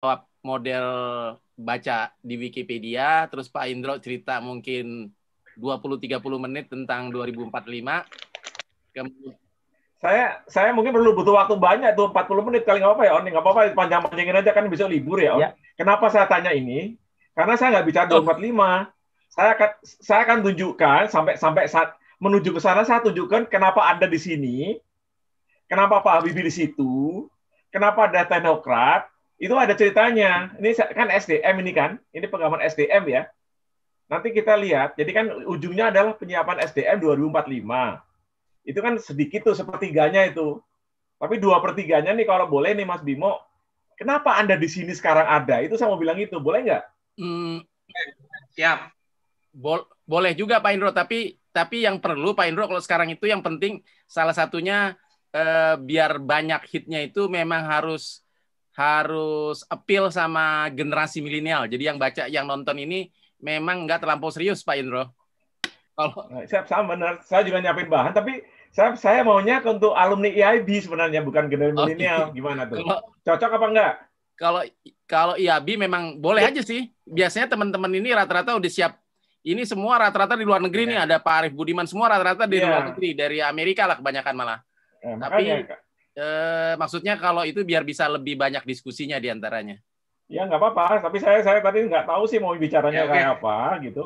jawab model baca di Wikipedia, terus Pak Indro cerita mungkin 20-30 menit tentang 2045. Kemudian, saya saya mungkin perlu butuh waktu banyak tuh 40 menit kali nggak apa ya Oni nggak apa-apa panjang panjangin aja kan bisa libur ya Ya. Kenapa saya tanya ini? Karena saya nggak bicara 245. Saya akan saya akan tunjukkan sampai sampai saat menuju ke sana saya tunjukkan kenapa ada di sini, kenapa Pak Habibie di situ, kenapa ada teknokrat, itu ada ceritanya. Ini kan SDM ini kan, ini pengalaman SDM ya. Nanti kita lihat, jadi kan ujungnya adalah penyiapan SDM 2045. Itu kan sedikit tuh, sepertiganya itu. Tapi dua pertiganya nih kalau boleh nih Mas Bimo, kenapa Anda di sini sekarang ada? Itu saya mau bilang itu, boleh nggak? Hmm, siap. Bo boleh juga Pak Indro, tapi tapi yang perlu Pak Indro kalau sekarang itu yang penting salah satunya eh, biar banyak hitnya itu memang harus harus appeal sama generasi milenial. Jadi yang baca, yang nonton ini memang nggak terlampau serius, Pak Indro. Kalau saya nah, sama benar, saya juga nyiapin bahan, tapi saya saya maunya untuk alumni e IIB sebenarnya bukan generasi oh, iya. milenial. Gimana tuh? Kalau, Cocok apa enggak? Kalau kalau e IAB memang boleh aja sih. Biasanya teman-teman ini rata-rata udah siap. Ini semua rata-rata di luar negeri ya. nih. Ada Pak Arief Budiman semua rata-rata di ya. luar iya. negeri dari Amerika lah kebanyakan malah. Ya, Tapi eh, maksudnya kalau itu biar bisa lebih banyak diskusinya diantaranya. Ya nggak apa-apa, tapi saya saya tadi nggak tahu sih mau bicaranya ya, okay. kayak apa gitu.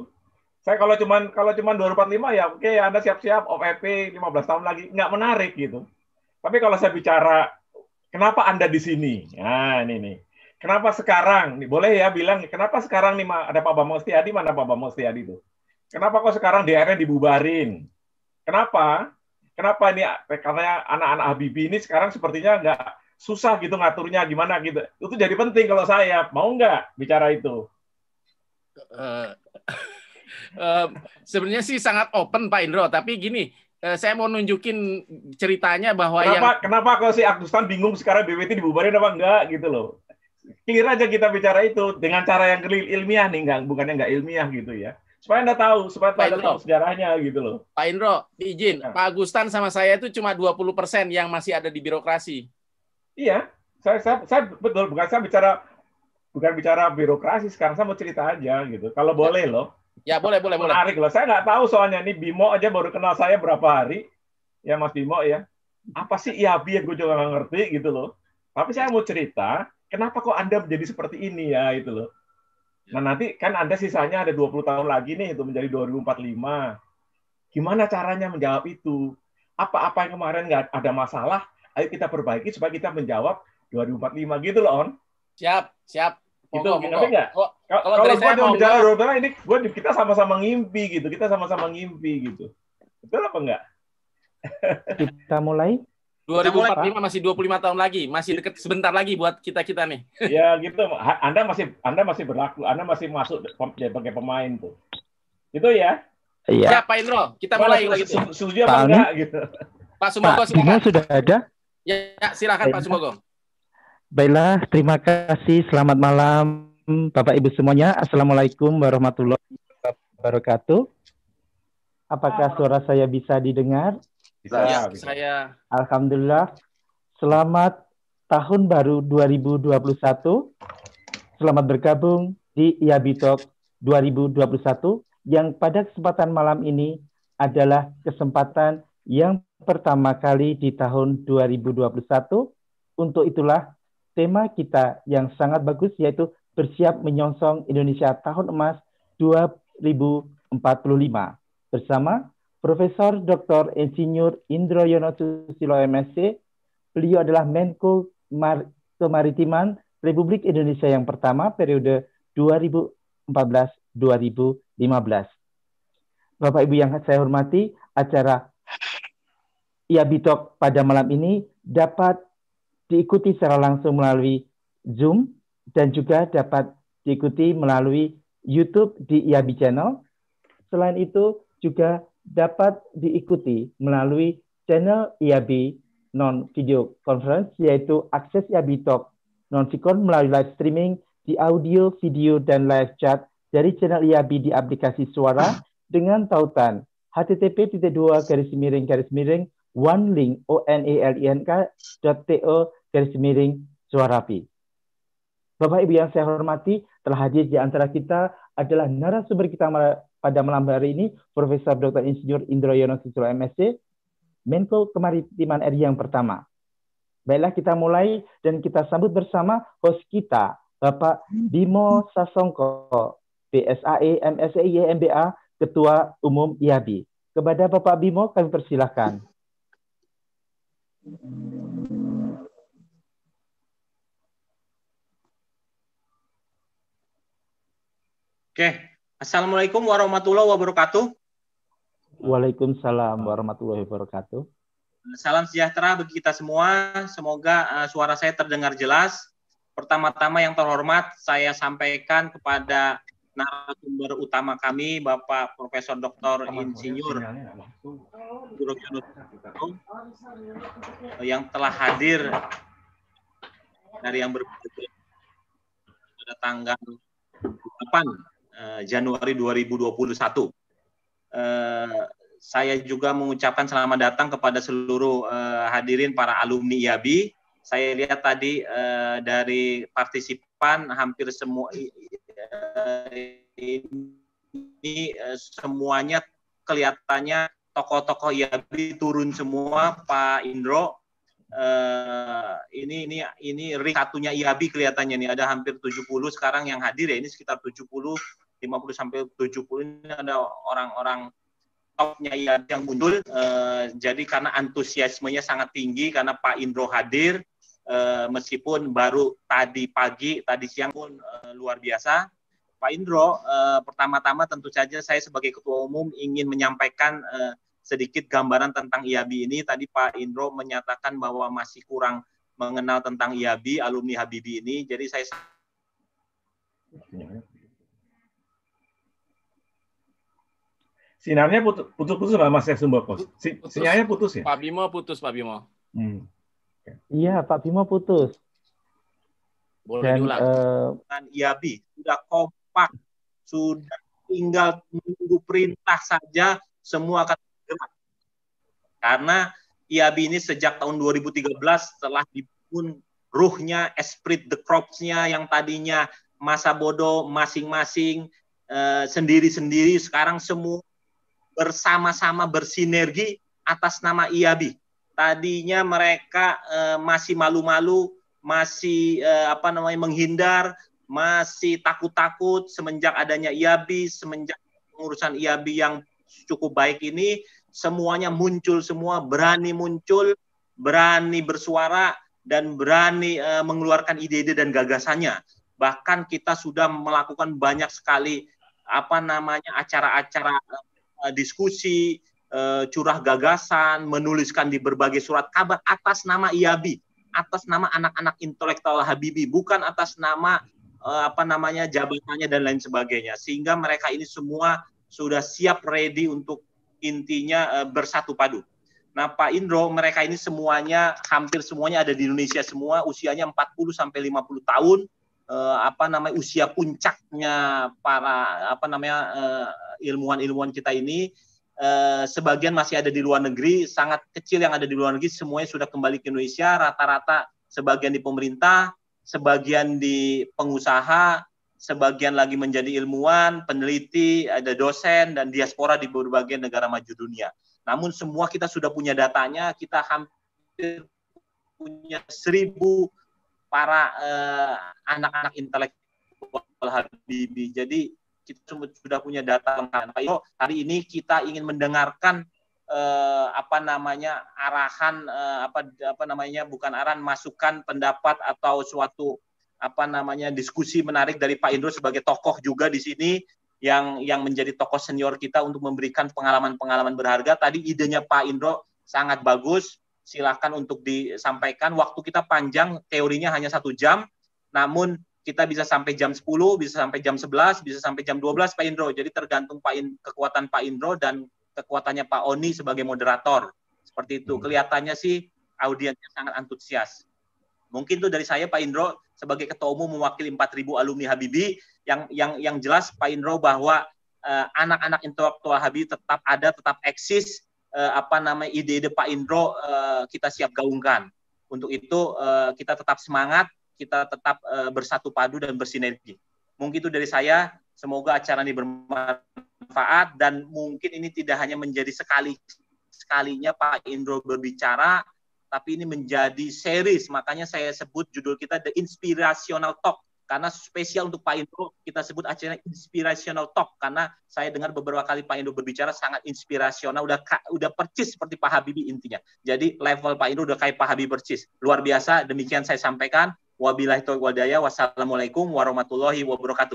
Saya kalau cuman kalau cuman 245 ya oke okay, Anda siap-siap lima 15 tahun lagi nggak menarik gitu. Tapi kalau saya bicara kenapa Anda di sini? Nah, ini nih. Kenapa sekarang? Nih, boleh ya bilang kenapa sekarang nih ada Pak Bambang Setiadi mana Pak Bambang Setiadi itu? Kenapa kok sekarang DR-nya dibubarin? Kenapa? kenapa ini Karena anak-anak Habibi ini sekarang sepertinya nggak susah gitu ngaturnya gimana gitu. Itu jadi penting kalau saya mau nggak bicara itu. Uh, uh, sebenarnya sih sangat open Pak Indro, tapi gini, uh, saya mau nunjukin ceritanya bahwa kenapa, yang kenapa kalau si Agustan bingung sekarang BWT dibubarin apa enggak gitu loh. Clear aja kita bicara itu dengan cara yang ilmiah nih, enggak, bukannya nggak ilmiah gitu ya supaya anda tahu supaya anda tahu sejarahnya gitu loh Pak Indro izin nah. Pak Agustan sama saya itu cuma 20% yang masih ada di birokrasi iya saya, saya, saya betul bukan saya bicara bukan bicara birokrasi sekarang saya mau cerita aja gitu kalau ya. boleh loh ya boleh boleh boleh menarik loh saya nggak tahu soalnya ini Bimo aja baru kenal saya berapa hari ya Mas Bimo ya apa sih iya biar gue juga nggak ngerti gitu loh tapi saya mau cerita kenapa kok anda menjadi seperti ini ya itu loh Nah nanti kan Anda sisanya ada 20 tahun lagi nih itu menjadi 2045. Gimana caranya menjawab itu? Apa-apa yang kemarin nggak ada masalah, ayo kita perbaiki supaya kita menjawab 2045 gitu loh, On. Siap, siap. itu gitu, Kalau, kalau, gue mau bicara ini, gua, kita sama-sama ngimpi gitu, kita sama-sama ngimpi gitu. Betul apa enggak? kita mulai. 2045 masih 25 tahun lagi, masih iya. dekat sebentar lagi buat kita-kita nih. Ya gitu. Anda masih Anda masih berlaku, Anda masih masuk ya, sebagai pemain tuh. Gitu ya. Iya. Siapa Indro, kita mulai lagi. Setuju apa enggak gitu. Pak Sumogo Pak silakan. sudah ada? Ya, ya silakan Pak Sumogo. Baiklah, terima kasih. Selamat malam Bapak Ibu semuanya. Assalamualaikum warahmatullahi wabarakatuh. Apakah suara saya bisa didengar? Bisa, ya, bisa. saya. Alhamdulillah. Selamat tahun baru 2021. Selamat bergabung di IABITOK 2021 yang pada kesempatan malam ini adalah kesempatan yang pertama kali di tahun 2021. Untuk itulah tema kita yang sangat bagus yaitu bersiap menyongsong Indonesia tahun emas 2045 bersama Profesor Dr. Insinyur Indro Yono Susilo MSc, beliau adalah Menko Mar Kemaritiman Republik Indonesia yang pertama periode 2014-2015. Bapak Ibu yang saya hormati, acara Iabitok pada malam ini dapat diikuti secara langsung melalui Zoom dan juga dapat diikuti melalui YouTube di Iabi Channel. Selain itu juga dapat diikuti melalui channel IAB non video conference yaitu akses IAB Talk non sikon melalui live streaming di audio, video, dan live chat dari channel IAB di aplikasi suara dengan tautan http dua garis miring garis miring one link o n a e l i n k dot t o garis miring suarapi. Bapak Ibu yang saya hormati, telah hadir di antara kita adalah narasumber kita pada malam hari ini Profesor Dr. Insinyur Indro Yono Susilo MSc, Menko Kemaritiman RI yang pertama. Baiklah kita mulai dan kita sambut bersama host kita, Bapak Bimo Sasongko, PSAE, MSA, e, YMBA, Ketua Umum IABI. Kepada Bapak Bimo kami persilahkan. Oke, okay. Assalamualaikum warahmatullahi wabarakatuh. Waalaikumsalam warahmatullahi wabarakatuh. Salam sejahtera bagi kita semua. Semoga uh, suara saya terdengar jelas. Pertama-tama yang terhormat saya sampaikan kepada narasumber utama kami Bapak Profesor Dr. Insinyur yang telah hadir dari yang berbeda pada tanggal 8 Eh, Januari 2021. Uh, eh, saya juga mengucapkan selamat datang kepada seluruh uh, hadirin para alumni IABI. Saya lihat tadi uh, dari partisipan hampir semua uh, ini uh, semuanya kelihatannya tokoh-tokoh IABI turun semua, Pak Indro. Uh, ini ini ini ring satunya IABI kelihatannya nih ada hampir 70 sekarang yang hadir ya ini sekitar 70 50 sampai 70 ini ada orang-orang topnya ya, yang muncul. E, eh, jadi karena antusiasmenya sangat tinggi karena Pak Indro hadir e, meskipun baru tadi pagi, tadi siang pun e, luar biasa. Pak Indro, e, pertama-tama tentu saja saya sebagai ketua umum ingin menyampaikan e, sedikit gambaran tentang IAB ini. Tadi Pak Indro menyatakan bahwa masih kurang mengenal tentang IAB, alumni Habibi ini. Jadi saya Sinarnya putus putus nggak Mas Sumba Pos? Si, Sinarnya Sinyalnya putus ya? Pak Bimo putus Pak Bimo. Hmm. Iya Pak Bimo putus. Boleh Dan, diulang. Uh, eh, Dan iya, iabi sudah kompak, sudah tinggal menunggu perintah saja semua akan bergerak. Karena iabi ini sejak tahun 2013 telah dibangun ruhnya, esprit the crops-nya yang tadinya masa bodoh masing-masing sendiri eh, sendiri-sendiri sekarang semua bersama-sama bersinergi atas nama IABI. Tadinya mereka e, masih malu-malu, masih e, apa namanya menghindar, masih takut-takut semenjak adanya IABI, semenjak pengurusan IABI yang cukup baik ini semuanya muncul semua, berani muncul, berani bersuara dan berani e, mengeluarkan ide-ide dan gagasannya. Bahkan kita sudah melakukan banyak sekali apa namanya acara-acara Eh, diskusi, eh, curah gagasan, menuliskan di berbagai surat kabar atas nama IABI, atas nama anak-anak intelektual Habibi, bukan atas nama eh, apa namanya jabatannya dan lain sebagainya. Sehingga mereka ini semua sudah siap ready untuk intinya bersatu padu. Nah, Pak Indro, mereka ini semuanya hampir semuanya ada di Indonesia semua, usianya 40 sampai 50 tahun. apa namanya usia puncaknya para apa namanya ilmuwan-ilmuwan kita ini uh, sebagian masih ada di luar negeri, sangat kecil yang ada di luar negeri, semuanya sudah kembali ke Indonesia, rata-rata sebagian di pemerintah, sebagian di pengusaha, sebagian lagi menjadi ilmuwan, peneliti, ada dosen, dan diaspora di berbagai negara maju dunia. Namun semua kita sudah punya datanya, kita hampir punya seribu para eh, anak-anak uh, intelektual Habibie. Jadi kita sudah punya data Pak Iro, hari ini kita ingin mendengarkan eh, apa namanya arahan eh, apa apa namanya bukan arahan masukan pendapat atau suatu apa namanya diskusi menarik dari Pak Indro sebagai tokoh juga di sini yang yang menjadi tokoh senior kita untuk memberikan pengalaman-pengalaman berharga. Tadi idenya Pak Indro sangat bagus. Silakan untuk disampaikan. Waktu kita panjang, teorinya hanya satu jam. Namun kita bisa sampai jam 10, bisa sampai jam 11, bisa sampai jam 12 Pak Indro. Jadi tergantung Pak In, kekuatan Pak Indro dan kekuatannya Pak Oni sebagai moderator. Seperti itu. Hmm. Kelihatannya sih audiensnya sangat antusias. Mungkin itu dari saya Pak Indro sebagai ketua umum mewakili 4000 alumni Habibi yang yang yang jelas Pak Indro bahwa eh, anak-anak uh, intelektual Habibi tetap ada, tetap eksis uh, apa namanya ide-ide Pak Indro uh, kita siap gaungkan. Untuk itu kita tetap semangat kita tetap uh, bersatu padu dan bersinergi. Mungkin itu dari saya. Semoga acara ini bermanfaat dan mungkin ini tidak hanya menjadi sekali sekalinya Pak Indro berbicara, tapi ini menjadi series. Makanya saya sebut judul kita The Inspirational Talk karena spesial untuk Pak Indro kita sebut acara inspirational talk karena saya dengar beberapa kali Pak Indro berbicara sangat inspirasional udah udah percis seperti Pak Habibie intinya jadi level Pak Indro udah kayak Pak Habibie percis luar biasa demikian saya sampaikan Wabillahi taufiq walhidayah. Wassalamualaikum warahmatullahi wabarakatuh.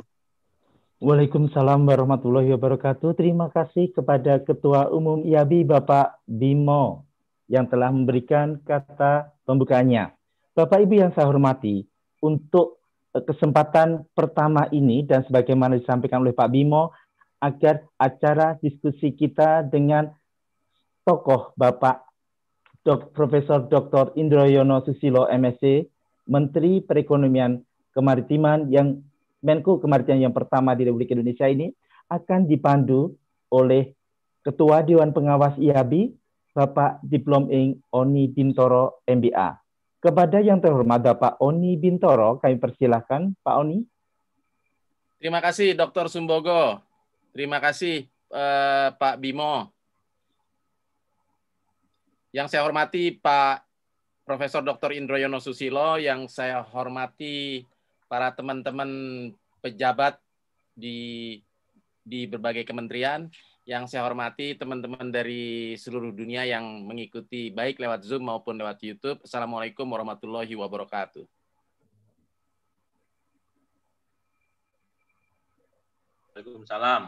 Waalaikumsalam warahmatullahi wabarakatuh. Terima kasih kepada Ketua Umum IABI Bapak Bimo yang telah memberikan kata pembukaannya. Bapak Ibu yang saya hormati, untuk eh, kesempatan pertama ini dan sebagaimana disampaikan oleh Pak Bimo, agar acara diskusi kita dengan tokoh Bapak Dok, Profesor Dr. Indroyono Susilo MSc Menteri Perekonomian Kemaritiman yang Menko Kemaritiman yang pertama di Republik Indonesia ini akan dipandu oleh Ketua Dewan Pengawas IABI Bapak Diplom Ing Oni Bintoro MBA. Kepada yang terhormat Bapak Oni Bintoro, kami persilahkan Pak Oni. Terima kasih Dr. Sumbogo. Terima kasih eh, Pak Bimo. Yang saya hormati Pak Profesor Dr. Indroyono Susilo yang saya hormati para teman-teman pejabat di di berbagai kementerian, yang saya hormati teman-teman dari seluruh dunia yang mengikuti baik lewat Zoom maupun lewat YouTube. Assalamualaikum warahmatullahi wabarakatuh. Waalaikumsalam.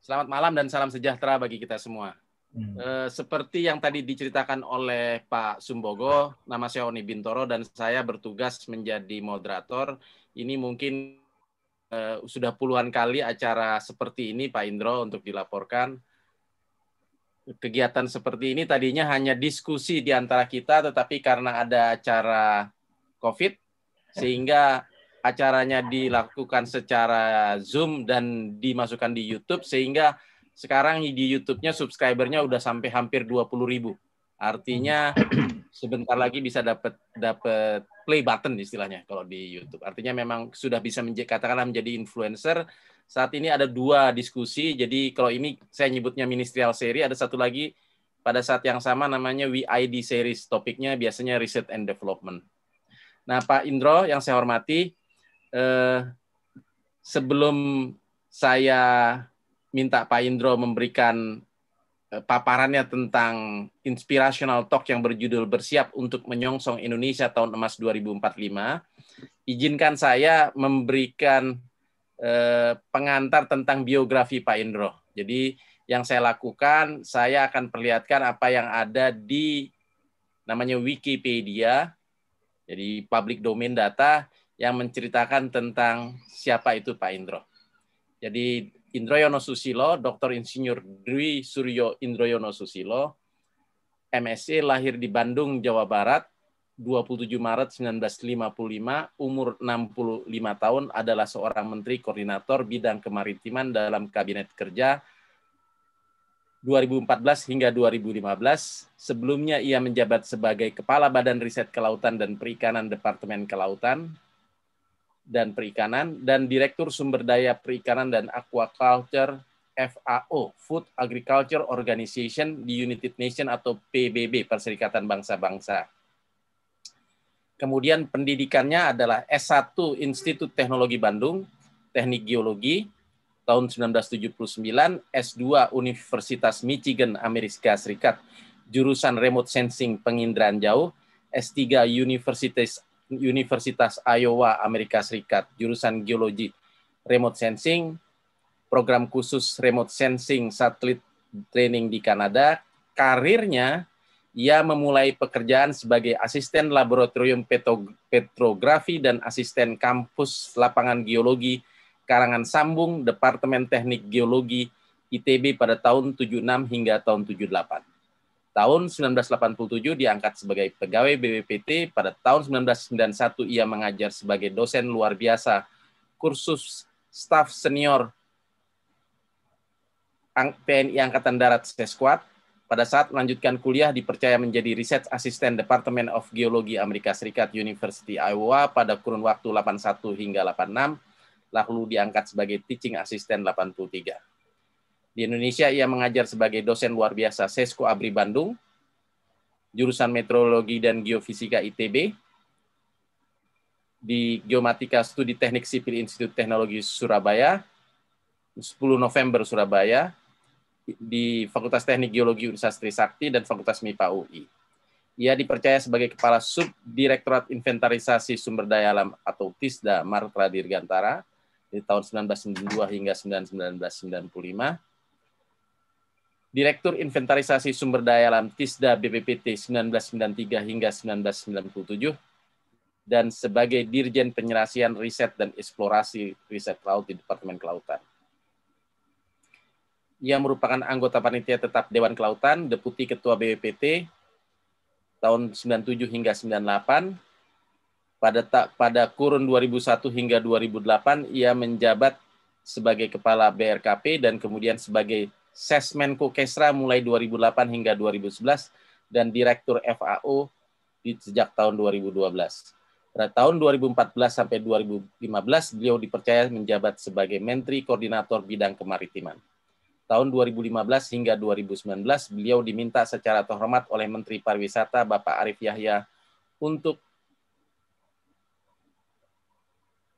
Selamat malam dan salam sejahtera bagi kita semua. Hmm. Eh, seperti yang tadi diceritakan oleh Pak Sumbogo, nama saya Oni Bintoro dan saya bertugas menjadi moderator. Ini mungkin eh, sudah puluhan kali acara seperti ini Pak Indro untuk dilaporkan. Kegiatan seperti ini tadinya hanya diskusi di antara kita, tetapi karena ada acara COVID, sehingga acaranya dilakukan secara Zoom dan dimasukkan di YouTube, sehingga sekarang di YouTube-nya subscribernya udah sampai hampir 20 ribu. Artinya hmm. sebentar lagi bisa dapat dapat play button istilahnya kalau di YouTube. Artinya memang sudah bisa menj katakanlah menjadi influencer. Saat ini ada dua diskusi. Jadi kalau ini saya nyebutnya ministerial series, ada satu lagi pada saat yang sama namanya WID series. Topiknya biasanya research and development. Nah, Pak Indro yang saya hormati, eh, sebelum saya minta Pak Indro memberikan eh, paparannya tentang inspirational talk yang berjudul bersiap untuk menyongsong Indonesia tahun emas 2045. Izinkan saya memberikan eh, pengantar tentang biografi Pak Indro. Jadi yang saya lakukan, saya akan perlihatkan apa yang ada di namanya Wikipedia, jadi public domain data yang menceritakan tentang siapa itu Pak Indro. Jadi Indroyono Susilo, Dr. Insinyur Dwi Suryo Indroyono Susilo, MSc lahir di Bandung, Jawa Barat, 27 Maret 1955, umur 65 tahun, adalah seorang menteri koordinator bidang kemaritiman dalam Kabinet Kerja 2014 hingga 2015. Sebelumnya ia menjabat sebagai Kepala Badan Riset Kelautan dan Perikanan Departemen Kelautan, dan Perikanan dan Direktur Sumber Daya Perikanan dan Aquaculture FAO Food Agriculture Organization di United Nations atau PBB Perserikatan Bangsa-Bangsa. Kemudian pendidikannya adalah S1 Institut Teknologi Bandung, Teknik Geologi tahun 1979, S2 Universitas Michigan Amerika Serikat, jurusan Remote Sensing Penginderaan Jauh, S3 Universitas Universitas Iowa, Amerika Serikat, jurusan geologi, remote sensing, program khusus remote sensing satelit training di Kanada. Karirnya, ia memulai pekerjaan sebagai asisten laboratorium petrografi dan asisten kampus lapangan geologi Karangan Sambung, Departemen Teknik Geologi ITB pada tahun 76 hingga tahun 78. Tahun 1987 diangkat sebagai pegawai BBPT. pada tahun 1991 ia mengajar sebagai dosen luar biasa kursus staf senior TNI Angkatan Darat Seskuad. Pada saat melanjutkan kuliah dipercaya menjadi riset asisten Department of Geology Amerika Serikat University Iowa pada kurun waktu 81 hingga 86, lalu diangkat sebagai Teaching Assistant 83. Di Indonesia ia mengajar sebagai dosen luar biasa Sesko Abri Bandung, jurusan Meteorologi dan Geofisika ITB, di Geomatika Studi Teknik Sipil Institut Teknologi Surabaya, 10 November Surabaya, di Fakultas Teknik Geologi Universitas Trisakti dan Fakultas MIPA UI. Ia dipercaya sebagai Kepala Subdirektorat Inventarisasi Sumber Daya Alam atau TISDA Martra Dirgantara di tahun 1992 hingga 1995 Direktur Inventarisasi Sumber Daya Alam TISDA BPPT 1993 hingga 1997 dan sebagai Dirjen Penyerasian Riset dan Eksplorasi Riset Laut di Departemen Kelautan. Ia merupakan anggota panitia tetap Dewan Kelautan, Deputi Ketua BPPT tahun 97 hingga 98. Pada tak pada kurun 2001 hingga 2008 ia menjabat sebagai kepala BRKP dan kemudian sebagai Sesmenko Kesra mulai 2008 hingga 2011 dan Direktur FAO di sejak tahun 2012. Pada tahun 2014 sampai 2015 beliau dipercaya menjabat sebagai Menteri Koordinator Bidang Kemaritiman. Tahun 2015 hingga 2019 beliau diminta secara terhormat oleh Menteri Pariwisata Bapak Arif Yahya untuk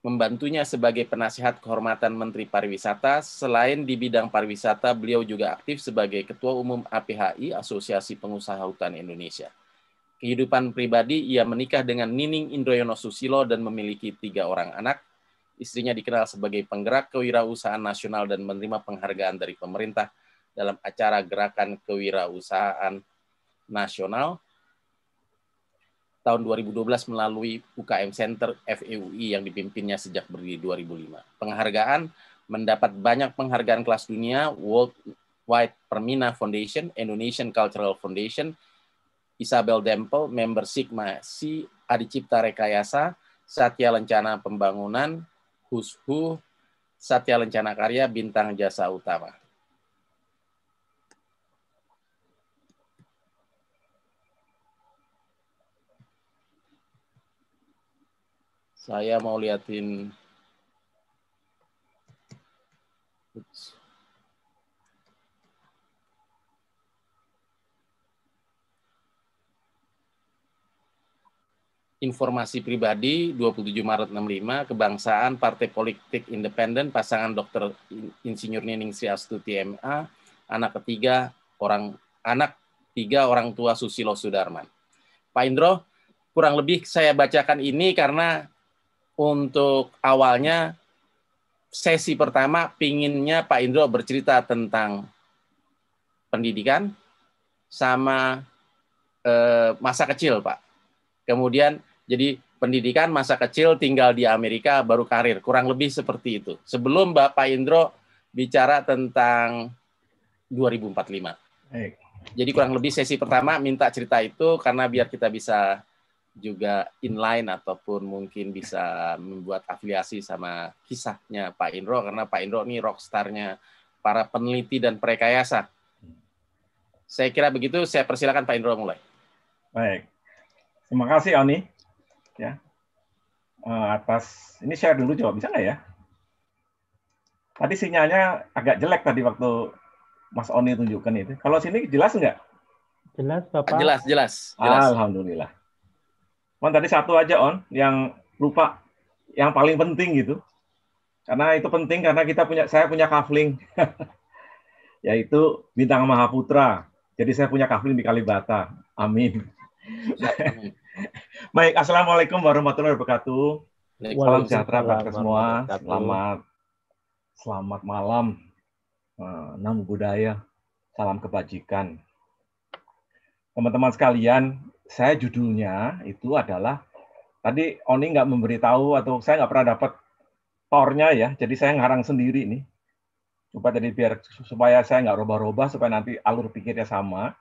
membantunya sebagai penasihat kehormatan Menteri Pariwisata. Selain di bidang pariwisata, beliau juga aktif sebagai Ketua Umum APHI, Asosiasi Pengusaha Hutan Indonesia. Kehidupan pribadi, ia menikah dengan Nining Indroyono Susilo dan memiliki tiga orang anak. Istrinya dikenal sebagai penggerak kewirausahaan nasional dan menerima penghargaan dari pemerintah dalam acara Gerakan Kewirausahaan Nasional tahun 2012 melalui UKM Center FEUI yang dipimpinnya sejak berdiri 2005. Penghargaan mendapat banyak penghargaan kelas dunia World Wide Permina Foundation, Indonesian Cultural Foundation, Isabel Dempel, member Sigma Si Cipta Rekayasa, Satya Lencana Pembangunan, Hushu, Satya Lencana Karya, Bintang Jasa Utama. Saya mau liatin. Oops. informasi pribadi 27 Maret 65 kebangsaan partai politik independen pasangan Dokter Insinyur Nining Sri Astuti anak ketiga orang anak tiga orang tua Susilo Sudarman. Pak Indro, kurang lebih saya bacakan ini karena untuk awalnya sesi pertama pinginnya Pak Indro bercerita tentang pendidikan sama eh, masa kecil Pak. Kemudian jadi pendidikan masa kecil tinggal di Amerika baru karir kurang lebih seperti itu. Sebelum Bapak Indro bicara tentang 2045. Jadi kurang lebih sesi pertama minta cerita itu karena biar kita bisa juga inline ataupun mungkin bisa membuat afiliasi sama kisahnya Pak Indro karena Pak Indro ini rockstarnya para peneliti dan perekayasa. Saya kira begitu. Saya persilakan Pak Indro mulai. Baik, terima kasih Oni ya eh, atas ini share dulu jawab bisa nggak ya? Tadi sinyalnya agak jelek tadi waktu Mas Oni tunjukkan itu. Kalau sini jelas nggak? Jelas Bapak. Jelas jelas. jelas. Alhamdulillah. Cuman tadi satu aja on yang lupa yang paling penting gitu. Karena itu penting karena kita punya saya punya kafling yaitu bintang Mahaputra. Jadi saya punya kafling di Kalibata. Amin. Baik, assalamualaikum warahmatullahi wabarakatuh. Salam sejahtera buat kita semua. Selamat selamat malam. Enam eh, budaya. Salam kebajikan. Teman-teman sekalian, saya judulnya itu adalah tadi Oni nggak memberitahu atau saya nggak pernah dapat tornya ya, jadi saya ngarang sendiri nih. Coba tadi biar supaya saya nggak rubah-rubah supaya nanti alur pikirnya sama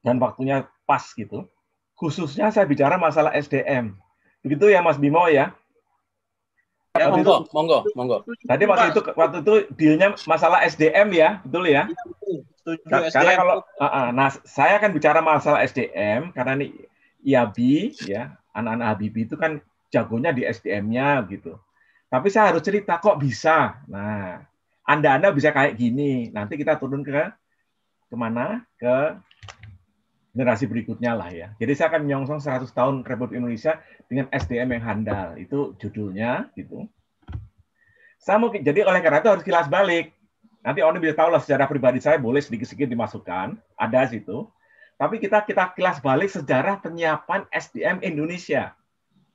dan waktunya pas gitu. Khususnya saya bicara masalah SDM. Begitu ya Mas Bimo ya. Ya, monggo, itu, monggo, monggo. Tadi waktu itu waktu itu dealnya masalah SDM ya, betul ya? Iya, Setuju, nah, SDM. Karena kalau, uh, uh, nah saya kan bicara masalah SDM karena ini IABI ya, anak-anak Habibi itu kan jagonya di SDM-nya gitu. Tapi saya harus cerita kok bisa. Nah, anda-anda bisa kayak gini. Nanti kita turun ke kemana? Ke generasi berikutnya lah ya. Jadi saya akan menyongsong 100 tahun Republik Indonesia dengan SDM yang handal. Itu judulnya gitu. Saya mungkin jadi oleh karena itu harus kilas balik. Nanti Oni bisa tahu lah sejarah pribadi saya boleh sedikit-sedikit dimasukkan, ada situ. Tapi kita kita kilas balik sejarah penyiapan SDM Indonesia.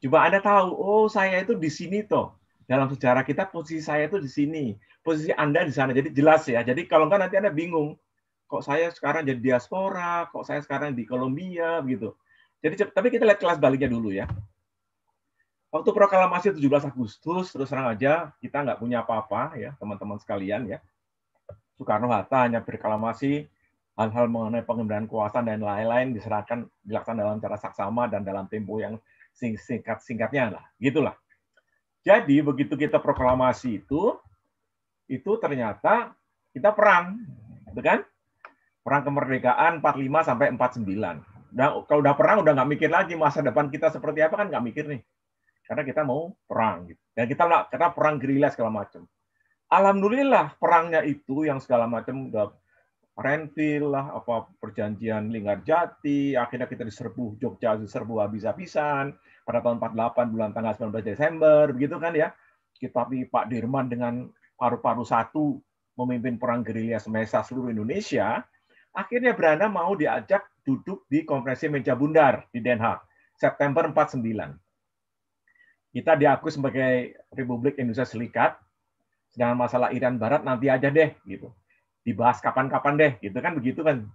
Coba Anda tahu, oh saya itu di sini toh. Dalam sejarah kita posisi saya itu di sini, posisi Anda di sana. Jadi jelas ya. Jadi kalau enggak nanti Anda bingung kok saya sekarang jadi diaspora, kok saya sekarang di Kolombia begitu. Jadi tapi kita lihat kelas baliknya dulu ya. Waktu proklamasi 17 Agustus terus terang aja kita nggak punya apa-apa ya teman-teman sekalian ya. Soekarno Hatta hanya proklamasi hal-hal mengenai pengembangan kuasa dan lain-lain diserahkan dilaksanakan dalam cara saksama dan dalam tempo yang singkat singkatnya lah gitulah. Jadi begitu kita proklamasi itu itu ternyata kita perang, gitu kan? perang kemerdekaan 45 sampai 49. Dan kalau udah perang udah nggak mikir lagi masa depan kita seperti apa kan nggak mikir nih. Karena kita mau perang gitu. Dan kita perang gerilya segala macam. Alhamdulillah perangnya itu yang segala macam udah Renville lah, apa perjanjian Linggarjati. Jati, akhirnya kita diserbu Jogja diserbu habis-habisan pada tahun 48 bulan tanggal 19 Desember begitu kan ya. Kita Pak Dirman dengan paru-paru satu memimpin perang gerilya semesta seluruh Indonesia Akhirnya Belanda mau diajak duduk di konferensi meja bundar di Den Haag, September 49. Kita diakui sebagai Republik Indonesia Serikat, sedangkan masalah Iran Barat nanti aja deh, gitu. Dibahas kapan-kapan deh, gitu kan begitu kan.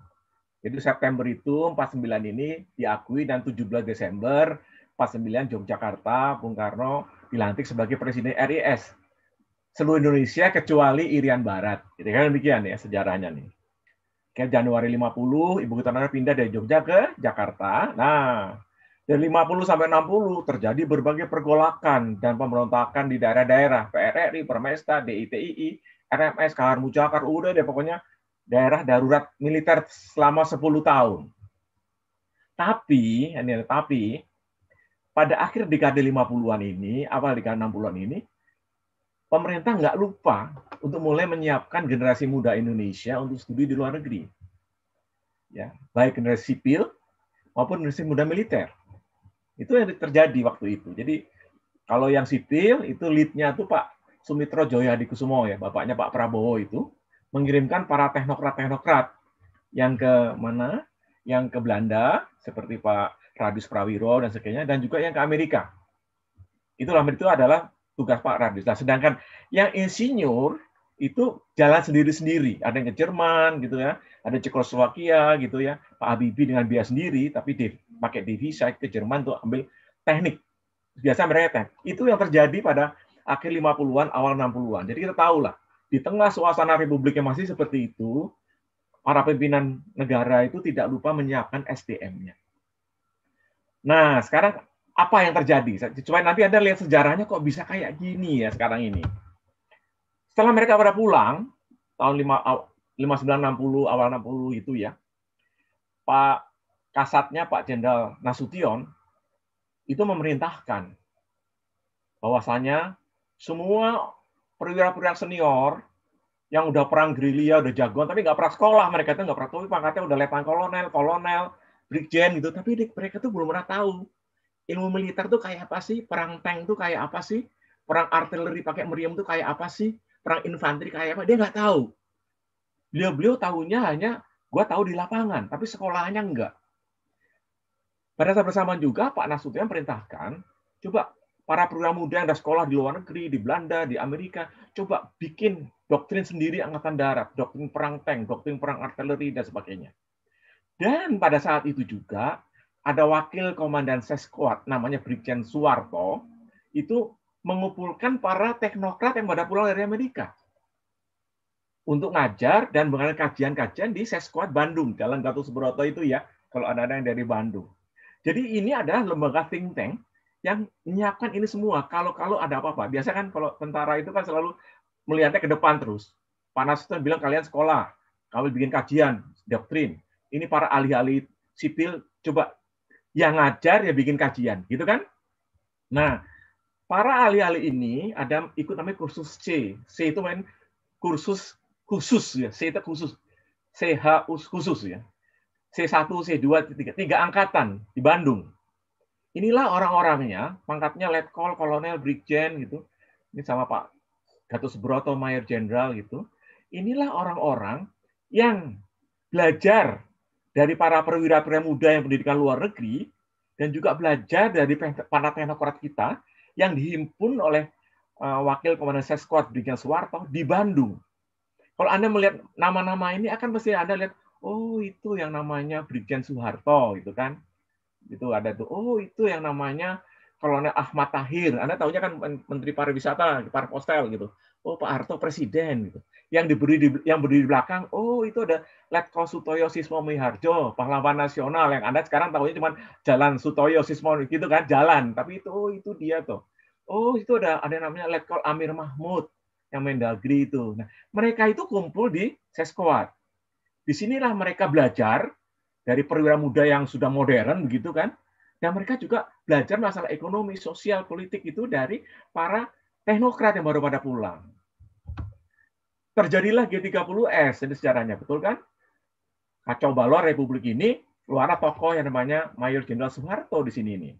Jadi September itu 49 ini diakui dan 17 Desember 49 Yogyakarta Bung Karno dilantik sebagai presiden RIS. Seluruh Indonesia kecuali Irian Barat. Jadi gitu kan demikian ya sejarahnya nih. Januari 50 ibu kota negara pindah dari Jogja ke Jakarta. Nah, dari 50 sampai 60 terjadi berbagai pergolakan dan pemberontakan di daerah-daerah, PRRI, Permesta, DITII, RMS, Kahar Mujakar, udah deh pokoknya daerah darurat militer selama 10 tahun. Tapi, ini tapi pada akhir dekade 50-an ini, awal dekade 60-an ini, pemerintah nggak lupa untuk mulai menyiapkan generasi muda Indonesia untuk studi di luar negeri. Ya, baik generasi sipil maupun generasi muda militer. Itu yang terjadi waktu itu. Jadi kalau yang sipil itu lead-nya tuh Pak Sumitro di Kusumo ya, bapaknya Pak Prabowo itu mengirimkan para teknokrat-teknokrat yang ke mana? Yang ke Belanda seperti Pak Radius Prawiro dan sebagainya dan juga yang ke Amerika. Itulah itu adalah tugas Pak Radis. Nah, sedangkan yang insinyur itu jalan sendiri-sendiri. Ada yang ke Jerman gitu ya, ada Cekoslowakia gitu ya. Pak Habibie dengan biaya sendiri, tapi di, pakai divisa ke Jerman tuh ambil teknik. Biasa mereka teknik. Itu yang terjadi pada akhir 50-an, awal 60-an. Jadi kita tahu lah, di tengah suasana Republik yang masih seperti itu, para pimpinan negara itu tidak lupa menyiapkan SDM-nya. Nah, sekarang apa yang terjadi. Cuma nanti Anda lihat sejarahnya kok bisa kayak gini ya sekarang ini. Setelah mereka pada pulang, tahun 5960, awal 60 itu ya, Pak Kasatnya Pak Jenderal Nasution itu memerintahkan bahwasanya semua perwira-perwira senior yang udah perang gerilya, udah jagoan, tapi nggak pernah sekolah mereka itu nggak pernah tahu, pangkatnya udah letnan kolonel, kolonel, brigjen gitu, tapi mereka tuh belum pernah tahu ilmu militer tuh kayak apa sih? Perang tank tuh kayak apa sih? Perang artileri pakai meriam tuh kayak apa sih? Perang infanteri kayak apa? Dia nggak tahu. Beliau beliau tahunya hanya gue tahu di lapangan, tapi sekolahnya enggak. Pada saat bersamaan juga Pak Nasution perintahkan, coba para perwira muda yang ada sekolah di luar negeri, di Belanda, di Amerika, coba bikin doktrin sendiri angkatan darat, doktrin perang tank, doktrin perang artileri, dan sebagainya. Dan pada saat itu juga, ada wakil komandan Seskuat namanya Brigjen Suwarto itu mengumpulkan para teknokrat yang pada pulang dari Amerika untuk ngajar dan mengadakan kajian-kajian di Seskuat Bandung, Jalan Gatot Subroto itu ya, kalau ada yang dari Bandung. Jadi ini adalah lembaga think tank yang menyiapkan ini semua. Kalau-kalau ada apa-apa. Biasa kan kalau tentara itu kan selalu melihatnya ke depan terus. Panas itu bilang kalian sekolah, kami bikin kajian, doktrin. Ini para ahli-ahli sipil coba yang ngajar ya bikin kajian, gitu kan? Nah, para ahli-ahli ini ada ikut namanya kursus C. C itu main kursus khusus ya, C itu khusus. CH khusus ya. C1, C2, C3, tiga angkatan di Bandung. Inilah orang-orangnya, pangkatnya letkol, kolonel, brigjen gitu. Ini sama Pak Gatus Broto, Mayor Jenderal gitu. Inilah orang-orang yang belajar dari para perwira-perwira muda yang pendidikan luar negeri dan juga belajar dari para teknokrat kita yang dihimpun oleh eh, Wakil Komandan Seskot Brigjen Suwarto di Bandung. Kalau Anda melihat nama-nama ini akan pasti Anda lihat, oh itu yang namanya Brigjen Soeharto gitu kan. Itu ada tuh, oh itu yang namanya Kolonel Ahmad Tahir. Anda tahunya kan Menteri Pariwisata, Parpostel gitu. Oh Pak Harto Presiden gitu. Yang diberi di, yang berdiri di belakang, oh itu ada Letkol Sutoyo Sismo Miharjo, pahlawan nasional yang Anda sekarang tahunya cuma Jalan Sutoyo Sismo gitu kan, jalan. Tapi itu oh, itu dia tuh. Oh, itu ada ada namanya Letkol Amir Mahmud yang Mendagri itu. Nah, mereka itu kumpul di Seskoat. Disinilah mereka belajar dari perwira muda yang sudah modern begitu kan. Dan mereka juga belajar masalah ekonomi, sosial, politik itu dari para teknokrat yang baru pada pulang terjadilah G30S ini sejarahnya, betul kan? kacau nah, balau republik ini, keluar tokoh yang namanya Mayor Jenderal Soeharto di sini ini.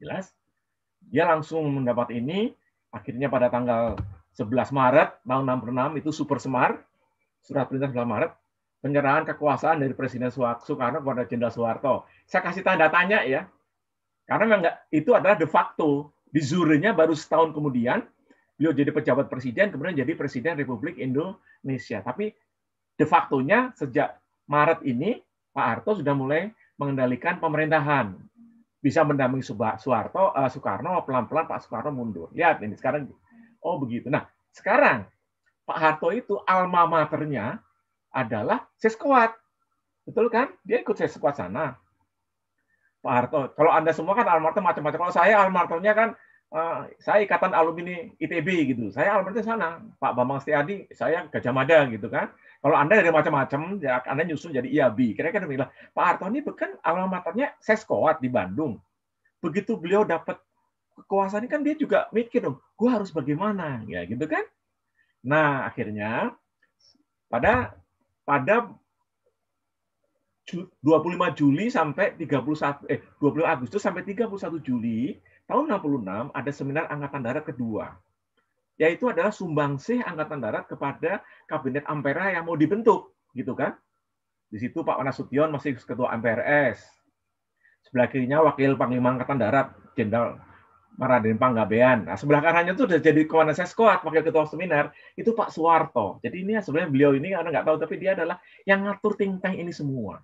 Jelas? Dia langsung mendapat ini, akhirnya pada tanggal 11 Maret tahun 66 itu Super Semar, surat perintah 11 Maret, penyerahan kekuasaan dari Presiden Soekarno kepada Jenderal Soeharto. Saya kasih tanda tanya ya, karena memang itu adalah de facto. Di Zurnya baru setahun kemudian, beliau jadi pejabat presiden, kemudian jadi Presiden Republik Indonesia. Tapi de facto-nya sejak Maret ini Pak Harto sudah mulai mengendalikan pemerintahan. Bisa mendampingi Soeharto, uh, eh, Soekarno, pelan-pelan Pak Soekarno mundur. Lihat ini sekarang, oh begitu. Nah, sekarang Pak Harto itu alma maternya adalah Seskuat. Betul kan? Dia ikut Seskuat sana. Pak Harto. Kalau Anda semua kan alma mater macam-macam. Kalau saya alma maternya kan uh, saya ikatan alumni ITB gitu. Saya alma mater sana. Pak Bambang Setiadi, saya Gajah Mada gitu kan. Kalau Anda dari macam-macam, ya Anda nyusun jadi IAB. Kira-kira kan bilang, Pak Harto ini bukan alamatannya Seskoat di Bandung. Begitu beliau dapat kekuasaan kan dia juga mikir dong, gue harus bagaimana, ya gitu kan? Nah akhirnya pada pada 25 Juli sampai 31 eh 20 Agustus sampai 31 Juli tahun 66 ada seminar angkatan darat kedua yaitu adalah sumbangsih Angkatan Darat kepada Kabinet Ampera yang mau dibentuk, gitu kan? Di situ Pak Nasution masih Ketua MPRS. Sebelah kirinya Wakil Panglima Angkatan Darat, Jenderal Maraden Panggabean. Nah, sebelah kanannya itu sudah jadi saya Seskoat, Wakil Ketua Seminar, itu Pak Suwarto. Jadi ini sebenarnya beliau ini, karena nggak tahu, tapi dia adalah yang ngatur tingkah ini semua.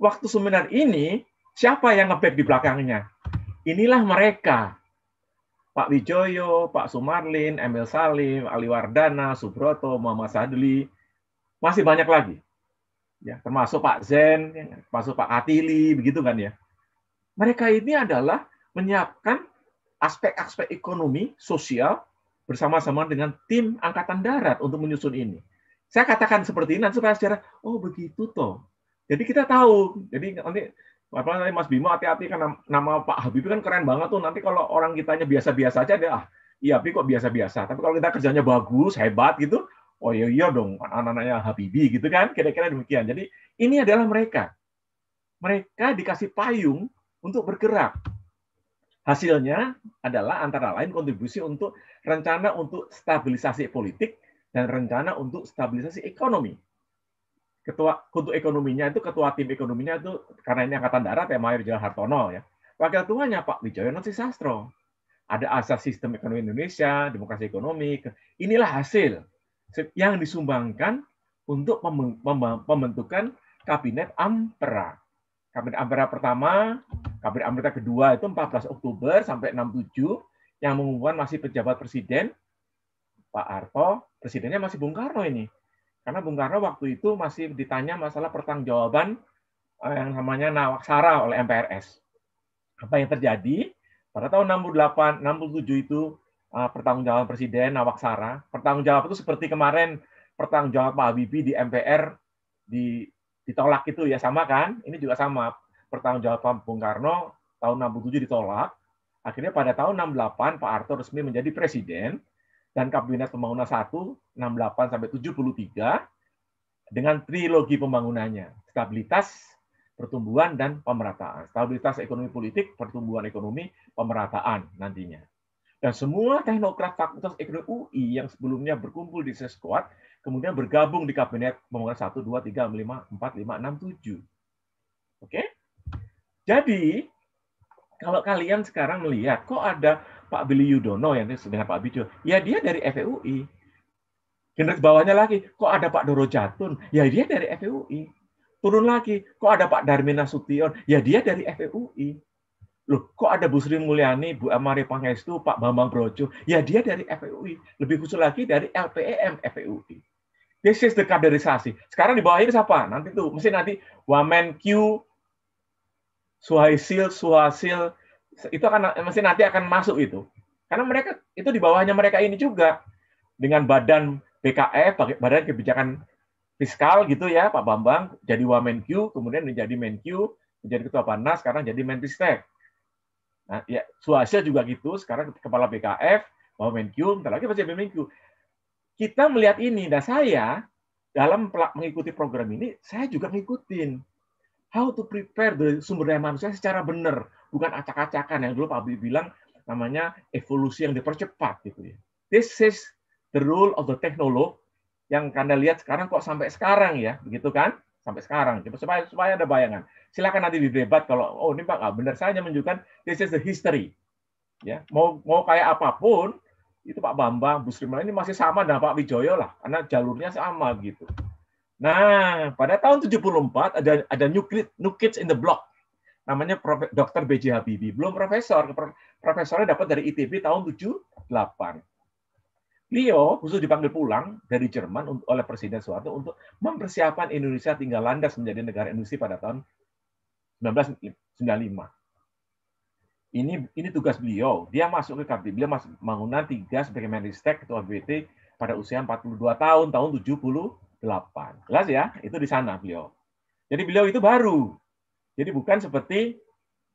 Waktu seminar ini, siapa yang ngebet di belakangnya? Inilah mereka Pak Wijoyo, Pak Sumarlin, Emil Salim, Ali Wardana, Subroto, Mama Sadli, masih banyak lagi. Ya, termasuk Pak Zen, ya, termasuk Pak Atili, begitu kan ya. Mereka ini adalah menyiapkan aspek-aspek ekonomi, sosial, bersama-sama dengan tim Angkatan Darat untuk menyusun ini. Saya katakan seperti ini, nanti supaya secara, oh begitu toh. Jadi kita tahu, jadi nanti apa nanti Mas Bimo hati-hati kan nama Pak Habibie kan keren banget tuh. Nanti kalau orang kitanya biasa-biasa aja dia ah iya tapi kok biasa-biasa. Tapi kalau kita kerjanya bagus, hebat gitu, oh iya iya dong anak-anaknya Habibie gitu kan. Kira-kira demikian. Jadi ini adalah mereka. Mereka dikasih payung untuk bergerak. Hasilnya adalah antara lain kontribusi untuk rencana untuk stabilisasi politik dan rencana untuk stabilisasi ekonomi ketua untuk ekonominya itu ketua tim ekonominya itu karena ini angkatan darat ya Mayor Jenderal Hartono ya. Wakil tuanya Pak Wijoyono Sastro Ada asas sistem ekonomi Indonesia, demokrasi ekonomi. Inilah hasil yang disumbangkan untuk pembentukan kabinet Ampera. Kabinet Ampera pertama, kabinet Ampera kedua itu 14 Oktober sampai 67 yang mengumumkan masih pejabat presiden Pak Arto presidennya masih Bung Karno ini. Karena Bung Karno waktu itu masih ditanya masalah pertanggungjawaban eh, yang namanya nawaksara oleh MPRS. Apa yang terjadi? Pada tahun 68, 67 itu eh, pertanggungjawaban presiden nawaksara. Pertanggungjawab itu seperti kemarin pertanggungjawab Pak Habibie di MPR di ditolak itu ya sama kan? Ini juga sama. Pertanggungjawaban Bung Karno tahun 67 ditolak. Akhirnya pada tahun 68 Pak Arto resmi menjadi presiden dan Kabinet Pembangunan 1 68 sampai 73 dengan trilogi pembangunannya, stabilitas, pertumbuhan dan pemerataan. Stabilitas ekonomi politik, pertumbuhan ekonomi, pemerataan nantinya. Dan semua teknokrat Fakultas Ekonomi UI yang sebelumnya berkumpul di Seskuad kemudian bergabung di kabinet pembangunan 1 2 3 5 4 5 6 7. Oke? Okay? Jadi, kalau kalian sekarang melihat kok ada Pak Billy Yudono yang dengan Pak Bijo. Ya dia dari FUI Generasi bawahnya lagi, kok ada Pak Doro Jatun? Ya dia dari FUI Turun lagi, kok ada Pak Darmina Sution? Ya dia dari FUI Loh, kok ada Bu Sri Mulyani, Bu Amari Pangestu, Pak Bambang Brojo? Ya dia dari FUI Lebih khusus lagi dari LPEM FUI This is the kaderisasi. Sekarang di bawah ini siapa? Nanti tuh, mesti nanti Wamen Q, Suhaisil, Suhasil, itu akan mesti nanti akan masuk itu. Karena mereka itu di bawahnya mereka ini juga dengan badan BKF, badan kebijakan fiskal gitu ya, Pak Bambang jadi wamenq kemudian menjadi menq menjadi Ketua Panas, sekarang jadi Menristek. Nah, ya Suhasil juga gitu, sekarang kepala BKF, wamenq entar lagi pasti Menkyu. Kita melihat ini, dan saya dalam mengikuti program ini, saya juga ngikutin how to prepare the sumber daya manusia secara benar, bukan acak-acakan yang dulu Pak Abi bilang namanya evolusi yang dipercepat gitu ya. This is the rule of the technolog yang Anda lihat sekarang kok sampai sekarang ya, begitu kan? Sampai sekarang. Coba supaya, supaya ada bayangan. Silakan nanti didebat kalau oh ini Pak benar saya hanya menunjukkan this is the history. Ya, mau mau kayak apapun itu Pak Bambang, Bu Sri ini masih sama dengan Pak Wijoyo lah, karena jalurnya sama gitu. Nah, pada tahun 74 ada ada new kids, new kids in the block. Namanya Prof, Dr. B.J. Habibie. Belum profesor, profesornya dapat dari ITB tahun 78. Beliau khusus dipanggil pulang dari Jerman oleh Presiden Soeharto untuk mempersiapkan Indonesia tinggal landas menjadi negara industri pada tahun 1995. Ini ini tugas beliau. Dia masuk ke Kabinet. beliau masuk bangunan tiga sebagai Menristek Ketua BT pada usia 42 tahun tahun 70 delapan, Jelas ya, itu di sana beliau. Jadi beliau itu baru. Jadi bukan seperti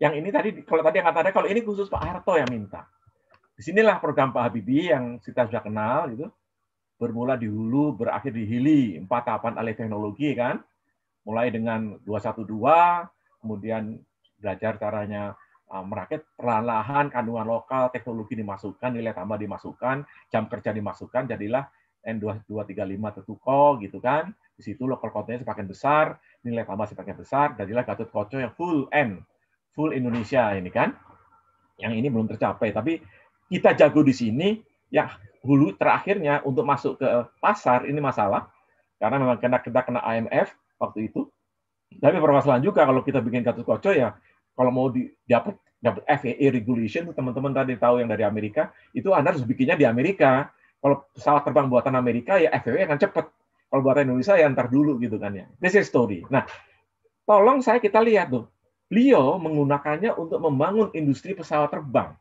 yang ini tadi, kalau tadi yang katanya, kalau ini khusus Pak Harto yang minta. Disinilah program Pak Habibie yang kita sudah kenal, gitu, bermula di hulu, berakhir di hili, empat tahapan alih teknologi kan, mulai dengan 212, kemudian belajar caranya eh, merakit perlahan-lahan kandungan lokal, teknologi dimasukkan, nilai tambah dimasukkan, jam kerja dimasukkan, jadilah N235 Tetuko gitu kan. Di situ local contentnya semakin besar, nilai tambah semakin besar, jadilah Gatot Koco yang full N, full Indonesia ini kan. Yang ini belum tercapai, tapi kita jago di sini, ya hulu terakhirnya untuk masuk ke pasar ini masalah, karena memang kena kita kena IMF waktu itu. Tapi permasalahan juga kalau kita bikin Gatot Koco ya, kalau mau dapat dapat FAA e regulation teman-teman tadi tahu yang dari Amerika, itu Anda harus bikinnya di Amerika kalau pesawat terbang buatan Amerika ya FAW akan cepat. Kalau buatan Indonesia ya ntar dulu gitu kan ya. This is story. Nah, tolong saya kita lihat tuh. Leo menggunakannya untuk membangun industri pesawat terbang.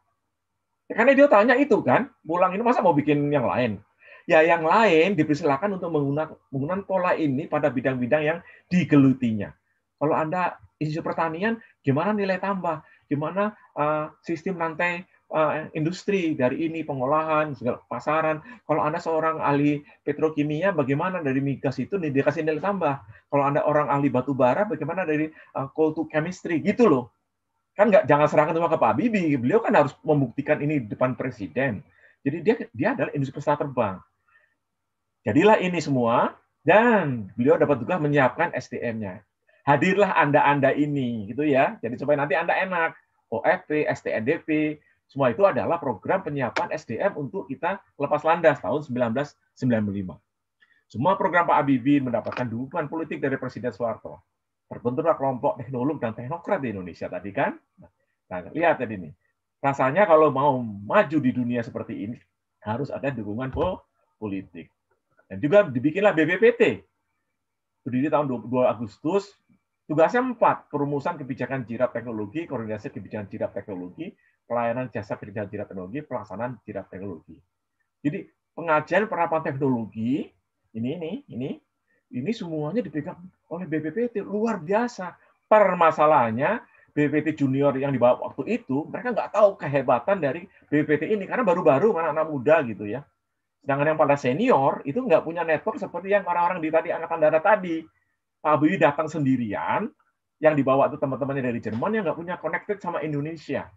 Ya, karena dia tanya itu kan, pulang ini masa mau bikin yang lain? Ya yang lain dipersilakan untuk menggunakan, pola ini pada bidang-bidang yang digelutinya. Kalau Anda isu pertanian, gimana nilai tambah? Gimana uh, sistem rantai Eh, industri, dari ini pengolahan, segala pasaran. Kalau Anda seorang ahli petrokimia, bagaimana dari migas itu nih dikasih nilai tambah? Kalau Anda orang ahli batu bara, bagaimana dari uh, coal to chemistry? Gitu loh. Kan nggak jangan serangan semua ke Pak Bibi. Beliau kan harus membuktikan ini di depan presiden. Jadi dia dia adalah industri pesawat terbang. Jadilah ini semua dan beliau dapat juga menyiapkan SDM-nya. Hadirlah Anda-anda ini gitu ya. Jadi supaya nanti Anda enak. OFP, STNDP, semua itu adalah program penyiapan SDM untuk kita lepas landas tahun 1995. Semua program Pak Habibie mendapatkan dukungan politik dari Presiden Soeharto. Terbentuklah kelompok teknolog dan teknokrat di Indonesia tadi kan. Nah, lihat tadi nih. Rasanya kalau mau maju di dunia seperti ini, harus ada dukungan politik. Dan juga dibikinlah BBPT Berdiri tahun 2 Agustus Tugasnya empat, perumusan kebijakan jirap teknologi, koordinasi kebijakan jirap teknologi, pelayanan jasa pendidikan tidak teknologi, pelaksanaan tidak teknologi. Jadi pengajian penerapan teknologi ini ini ini ini semuanya dipegang oleh BPPT luar biasa. Permasalahannya BPPT junior yang dibawa waktu itu mereka nggak tahu kehebatan dari BPPT ini karena baru-baru mana anak muda gitu ya. Sedangkan yang pada senior itu nggak punya network seperti yang orang-orang di tadi anak darat tadi. Pak Bui datang sendirian, yang dibawa itu teman-temannya dari Jerman yang nggak punya connected sama Indonesia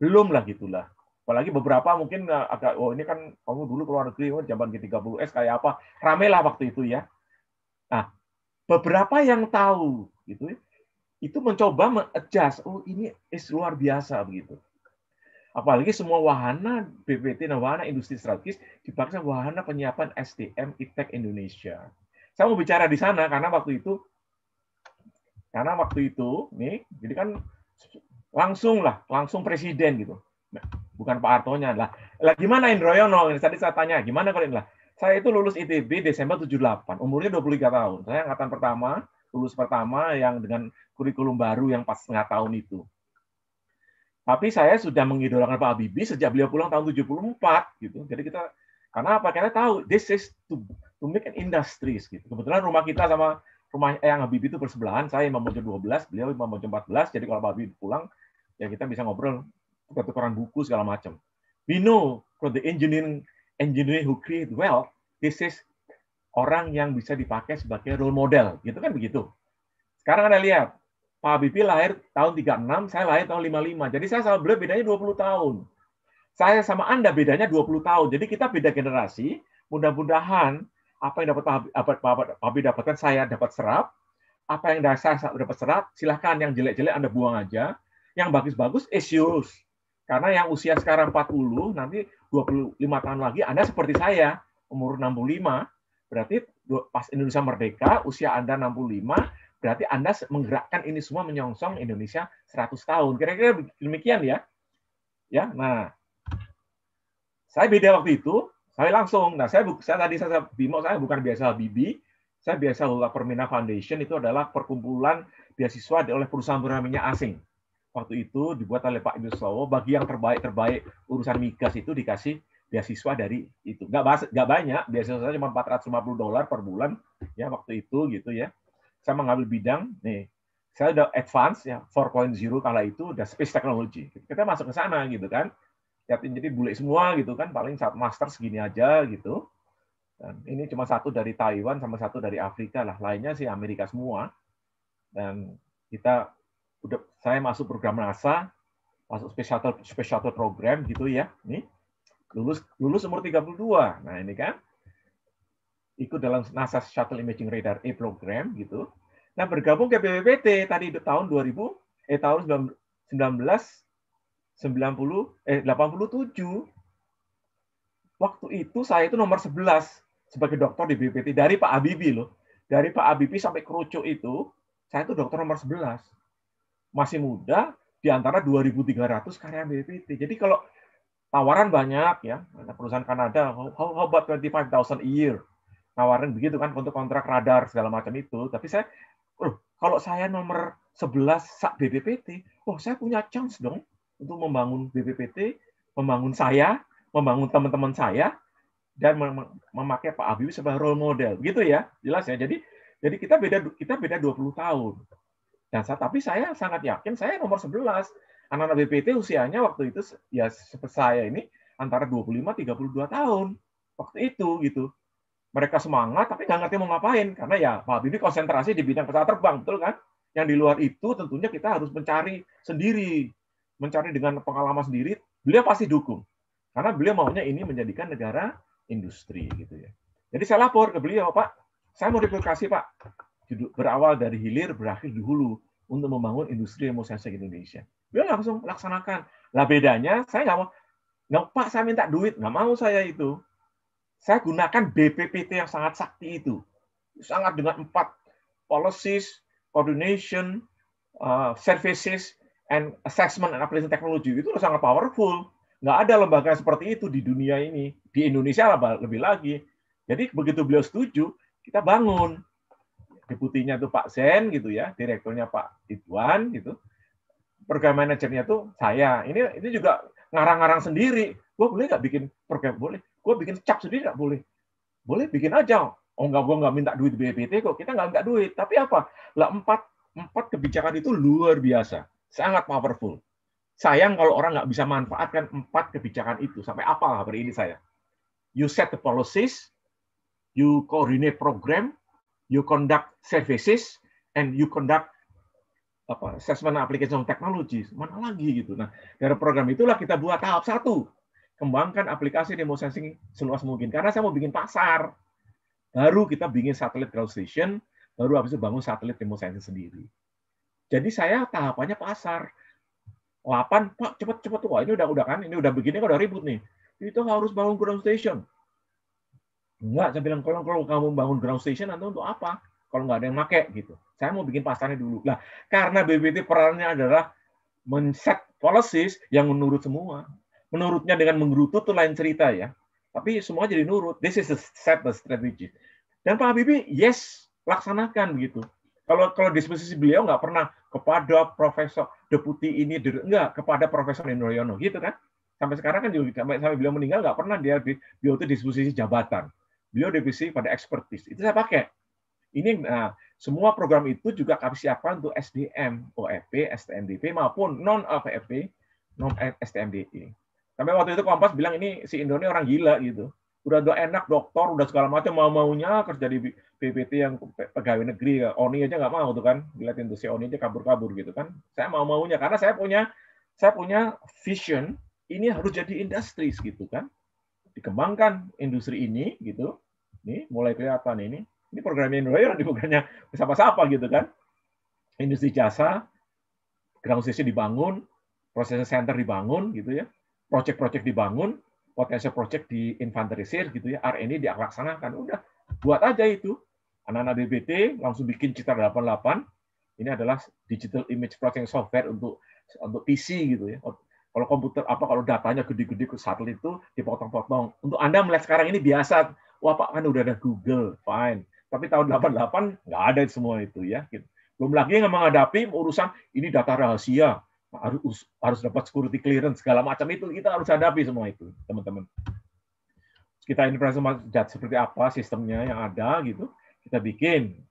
belum lah gitulah apalagi beberapa mungkin agak oh ini kan kamu dulu keluar negeri oh zaman G30S kayak apa rame lah waktu itu ya nah beberapa yang tahu gitu ya, itu mencoba mengadjust oh ini is luar biasa begitu apalagi semua wahana BPT nah wahana industri strategis dipaksa wahana penyiapan SDM ITEK e Indonesia saya mau bicara di sana karena waktu itu karena waktu itu nih jadi kan langsung lah, langsung presiden gitu. Nah, bukan Pak Artonya lah. Lah gimana Indroyono? Ini tadi saya tanya, gimana kalau ini lah? Saya itu lulus ITB Desember 78, umurnya 23 tahun. Saya angkatan pertama, lulus pertama yang dengan kurikulum baru yang pas setengah tahun itu. Tapi saya sudah mengidolakan Pak Habibie sejak beliau pulang tahun 74 gitu. Jadi kita karena apa? Karena tahu this is to, to make an industry gitu. Kebetulan rumah kita sama rumah eh, yang Habibie itu bersebelahan, saya Imam dua 12, beliau Imam empat 14. Jadi kalau Pak Habibie pulang, ya kita bisa ngobrol tukar-tukaran buku segala macam. We know from the engineering engineer who create wealth, this is orang yang bisa dipakai sebagai role model, gitu kan begitu. Sekarang Anda lihat, Pak Habibie lahir tahun 36, saya lahir tahun 55. Jadi saya sama beliau bedanya 20 tahun. Saya sama Anda bedanya 20 tahun. Jadi kita beda generasi, mudah-mudahan apa yang dapat Pak Habibie dapatkan, saya dapat serap. Apa yang saya dapat serap, silahkan yang jelek-jelek Anda buang aja yang bagus-bagus issues. Karena yang usia sekarang 40, nanti 25 tahun lagi Anda seperti saya, umur 65, berarti pas Indonesia merdeka, usia Anda 65, berarti Anda menggerakkan ini semua menyongsong Indonesia 100 tahun. Kira-kira demikian ya. Ya, nah. Saya beda waktu itu, saya langsung. Nah, saya, saya tadi saya, Bimo, saya bukan biasa Bibi, saya biasa Lula Permina Foundation itu adalah perkumpulan beasiswa oleh perusahaan minyak asing waktu itu dibuat oleh Pak Yusowo bagi yang terbaik-terbaik urusan migas itu dikasih beasiswa dari itu. Nggak, bahas, nggak banyak, beasiswa cuma 450 dolar per bulan ya waktu itu gitu ya. Saya mengambil bidang, nih, saya udah advance ya 4.0 kala itu udah space technology. Kita masuk ke sana gitu kan. Yatin jadi bule semua gitu kan, paling saat master segini aja gitu. Dan ini cuma satu dari Taiwan sama satu dari Afrika lah, lainnya sih Amerika semua. Dan kita udah saya masuk program NASA, masuk space shuttle, program gitu ya. Nih, lulus lulus umur 32. Nah, ini kan ikut dalam NASA Shuttle Imaging Radar A e program gitu. Nah, bergabung ke BPPT tadi tahun 2000 eh tahun 19 90 eh 87. Waktu itu saya itu nomor 11 sebagai dokter di BPPT dari Pak Abibi loh. Dari Pak Abibi sampai Kerucuk itu saya itu dokter nomor 11 masih muda di antara 2.300 karyawan BPPT. Jadi kalau tawaran banyak ya, ada perusahaan Kanada, how, how about 25.000 a year? tawaran begitu kan untuk kontrak radar segala macam itu. Tapi saya, oh, kalau saya nomor 11 sak BPPT, oh saya punya chance dong untuk membangun BPPT, membangun saya, membangun teman-teman saya, dan memakai Pak Habibie sebagai role model. Gitu ya, jelas ya. Jadi jadi kita beda kita beda 20 tahun. Nah, tapi saya sangat yakin saya nomor 11. Anak-anak BPT usianya waktu itu ya seperti saya ini antara 25 32 tahun waktu itu gitu. Mereka semangat tapi nggak ngerti mau ngapain karena ya Pak Habibie konsentrasi di bidang pesawat terbang, betul kan? Yang di luar itu tentunya kita harus mencari sendiri, mencari dengan pengalaman sendiri. Beliau pasti dukung karena beliau maunya ini menjadikan negara industri gitu ya. Jadi saya lapor ke beliau, Pak, saya mau replikasi Pak, berawal dari hilir berakhir di hulu untuk membangun industri emosiasi di Indonesia. Dia langsung laksanakan. Lah bedanya, saya nggak mau, nggak pak saya minta duit, nggak mau saya itu. Saya gunakan BPPT yang sangat sakti itu, sangat dengan empat policies, coordination, uh, services, and assessment and application technology itu sangat powerful. Nggak ada lembaga seperti itu di dunia ini. Di Indonesia lebih lagi. Jadi begitu beliau setuju, kita bangun. Deputinya itu Pak Sen gitu ya, direkturnya Pak Ridwan gitu. Program manajernya tuh saya. Ini ini juga ngarang-ngarang sendiri. Gue boleh nggak bikin program? Boleh. Gue bikin cap sendiri nggak boleh? Boleh bikin aja. Oh nggak, gue nggak minta duit BPT kok. Kita nggak nggak duit. Tapi apa? Lah empat empat kebijakan itu luar biasa, sangat powerful. Sayang kalau orang nggak bisa manfaatkan empat kebijakan itu sampai apa hari ini saya. You set the policies, you coordinate program, you conduct services, and you conduct apa assessment application technologies mana lagi gitu nah dari program itulah kita buat tahap satu kembangkan aplikasi demo sensing seluas mungkin karena saya mau bikin pasar baru kita bikin satelit ground station baru habis itu bangun satelit demo sensing sendiri jadi saya tahapannya pasar 8 pak cepet cepet wah ini udah udah kan ini udah begini kan udah ribut nih itu harus bangun ground station enggak saya bilang kalau kalau kamu bangun ground station nanti untuk apa kalau nggak ada yang make gitu. Saya mau bikin pasarnya dulu. Nah, karena BBT perannya adalah men-set policies yang menurut semua. Menurutnya dengan menggerutu itu lain cerita ya. Tapi semua jadi nurut. This is a set the strategy. Dan Pak Habibie, yes, laksanakan gitu. Kalau kalau disposisi beliau nggak pernah kepada profesor deputi ini, enggak, kepada profesor Indroyono gitu kan sampai sekarang kan juga sampai, sampai beliau meninggal nggak pernah dia beliau itu disposisi jabatan beliau divisi pada expertise itu saya pakai ini nah, semua program itu juga kami siapkan untuk SDM, OFP, STMDP maupun non OFP, non STMDP. Sampai waktu itu Kompas bilang ini si Indonesia orang gila gitu. Udah udah enak dokter, udah segala macam mau maunya kerja di BPT yang pegawai negeri, ya, Oni aja nggak mau tuh kan, dilihatin tuh si Oni aja kabur-kabur gitu kan. Saya mau maunya karena saya punya saya punya vision ini harus jadi industri gitu kan dikembangkan industri ini gitu nih mulai kelihatan ini ini programnya Indonesia, ini bukannya siapa-siapa gitu kan. Industri jasa, ground station dibangun, proses center dibangun gitu ya, project-project dibangun, potensi project di inventarisir gitu ya, R&D dilaksanakan. Udah, buat aja itu. Anak-anak BBT langsung bikin Citra 88. Ini adalah digital image processing software untuk untuk PC gitu ya. Kalau komputer apa kalau datanya gede-gede ke satelit itu dipotong-potong. Untuk Anda melihat sekarang ini biasa. Wah Pak kan udah ada Google, fine. Tapi tahun 88 nggak ada semua itu ya. Gitu. Belum lagi yang menghadapi urusan ini data rahasia, harus harus dapat security clearance segala macam itu kita harus hadapi semua itu, teman-teman. Kita investasi seperti apa sistemnya yang ada gitu, kita bikin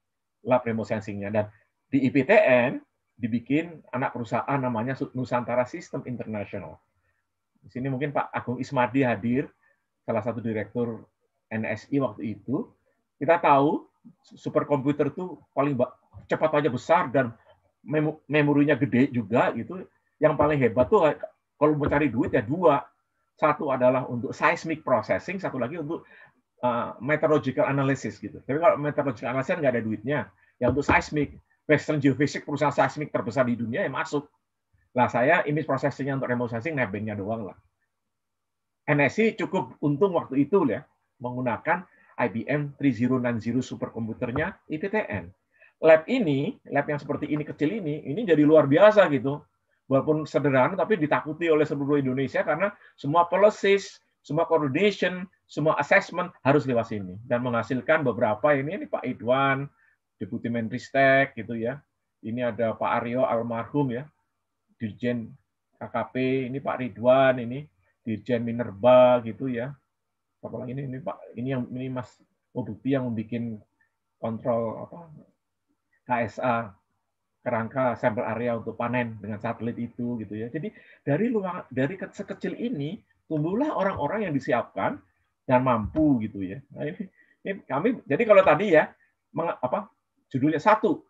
lab remote sensingnya dan di IPTN dibikin anak perusahaan namanya Nusantara sistem International. Di sini mungkin Pak Agung Ismadi hadir, salah satu direktur NSI waktu itu kita tahu superkomputer itu paling cepat aja besar dan memorinya gede juga itu Yang paling hebat tuh kalau mau cari duit ya dua. Satu adalah untuk seismic processing, satu lagi untuk uh, meteorological analysis gitu. Tapi kalau meteorological analysis kan nggak ada duitnya. Ya untuk seismic, Western Geophysics perusahaan seismik terbesar di dunia yang masuk. Lah saya image processingnya untuk remote sensing nebengnya doang lah. nsi cukup untung waktu itu ya menggunakan IBM 3090 superkomputernya ITTN. Lab ini, lab yang seperti ini kecil ini, ini jadi luar biasa gitu. Walaupun sederhana, tapi ditakuti oleh seluruh Indonesia karena semua policies, semua coordination, semua assessment harus lewat sini dan menghasilkan beberapa ini ini Pak Idwan, Deputi Menristek gitu ya. Ini ada Pak Aryo almarhum ya, Dirjen KKP, ini Pak Ridwan ini, Dirjen Minerba gitu ya, apalagi ini ini Pak ini yang ini Mas Obuti yang bikin kontrol apa KSA kerangka sampel area untuk panen dengan satelit itu gitu ya. Jadi dari luang dari sekecil ini tumbuhlah orang-orang yang disiapkan dan mampu gitu ya. Nah, ini, ini kami jadi kalau tadi ya meng, apa judulnya satu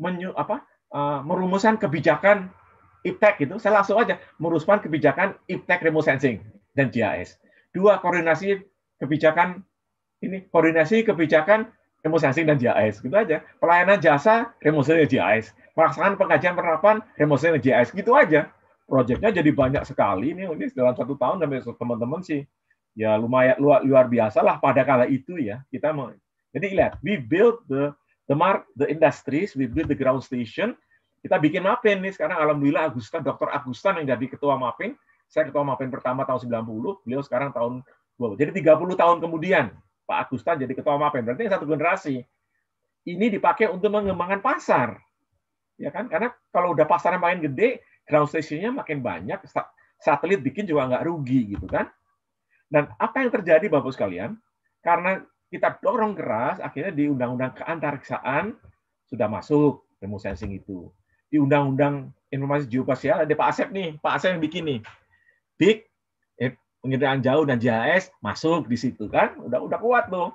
menyu, apa uh, merumuskan kebijakan iptek gitu, saya langsung aja merumuskan kebijakan iptek remote sensing dan GIS. Dua, koordinasi kebijakan ini koordinasi kebijakan remote sensing dan GIS gitu aja. Pelayanan jasa remote sensing dan GIS. Pelaksanaan pengkajian penerapan remote sensing dan GIS gitu aja. Proyeknya jadi banyak sekali ini, ini dalam satu tahun sampai teman-teman sih ya lumayan luar, luar biasa lah pada kala itu ya kita mau jadi lihat we build the the mark the industries we build the ground station kita bikin mapping nih sekarang alhamdulillah Agustan Dr. Agustan yang jadi ketua mapping saya ketua Mapen pertama tahun 90, beliau sekarang tahun 20. Jadi 30 tahun kemudian Pak Agustan jadi ketua Mapen. Berarti satu generasi. Ini dipakai untuk mengembangkan pasar. Ya kan? Karena kalau udah pasarnya makin gede, ground stationnya makin banyak, satelit bikin juga nggak rugi gitu kan. Dan apa yang terjadi Bapak sekalian? Karena kita dorong keras, akhirnya di Undang-Undang Keantariksaan sudah masuk remote sensing itu. Di Undang-Undang Informasi Geospasial ada Pak Asep nih, Pak Asep yang bikin nih Big, eh, jauh dan JHS masuk di situ kan udah udah kuat tuh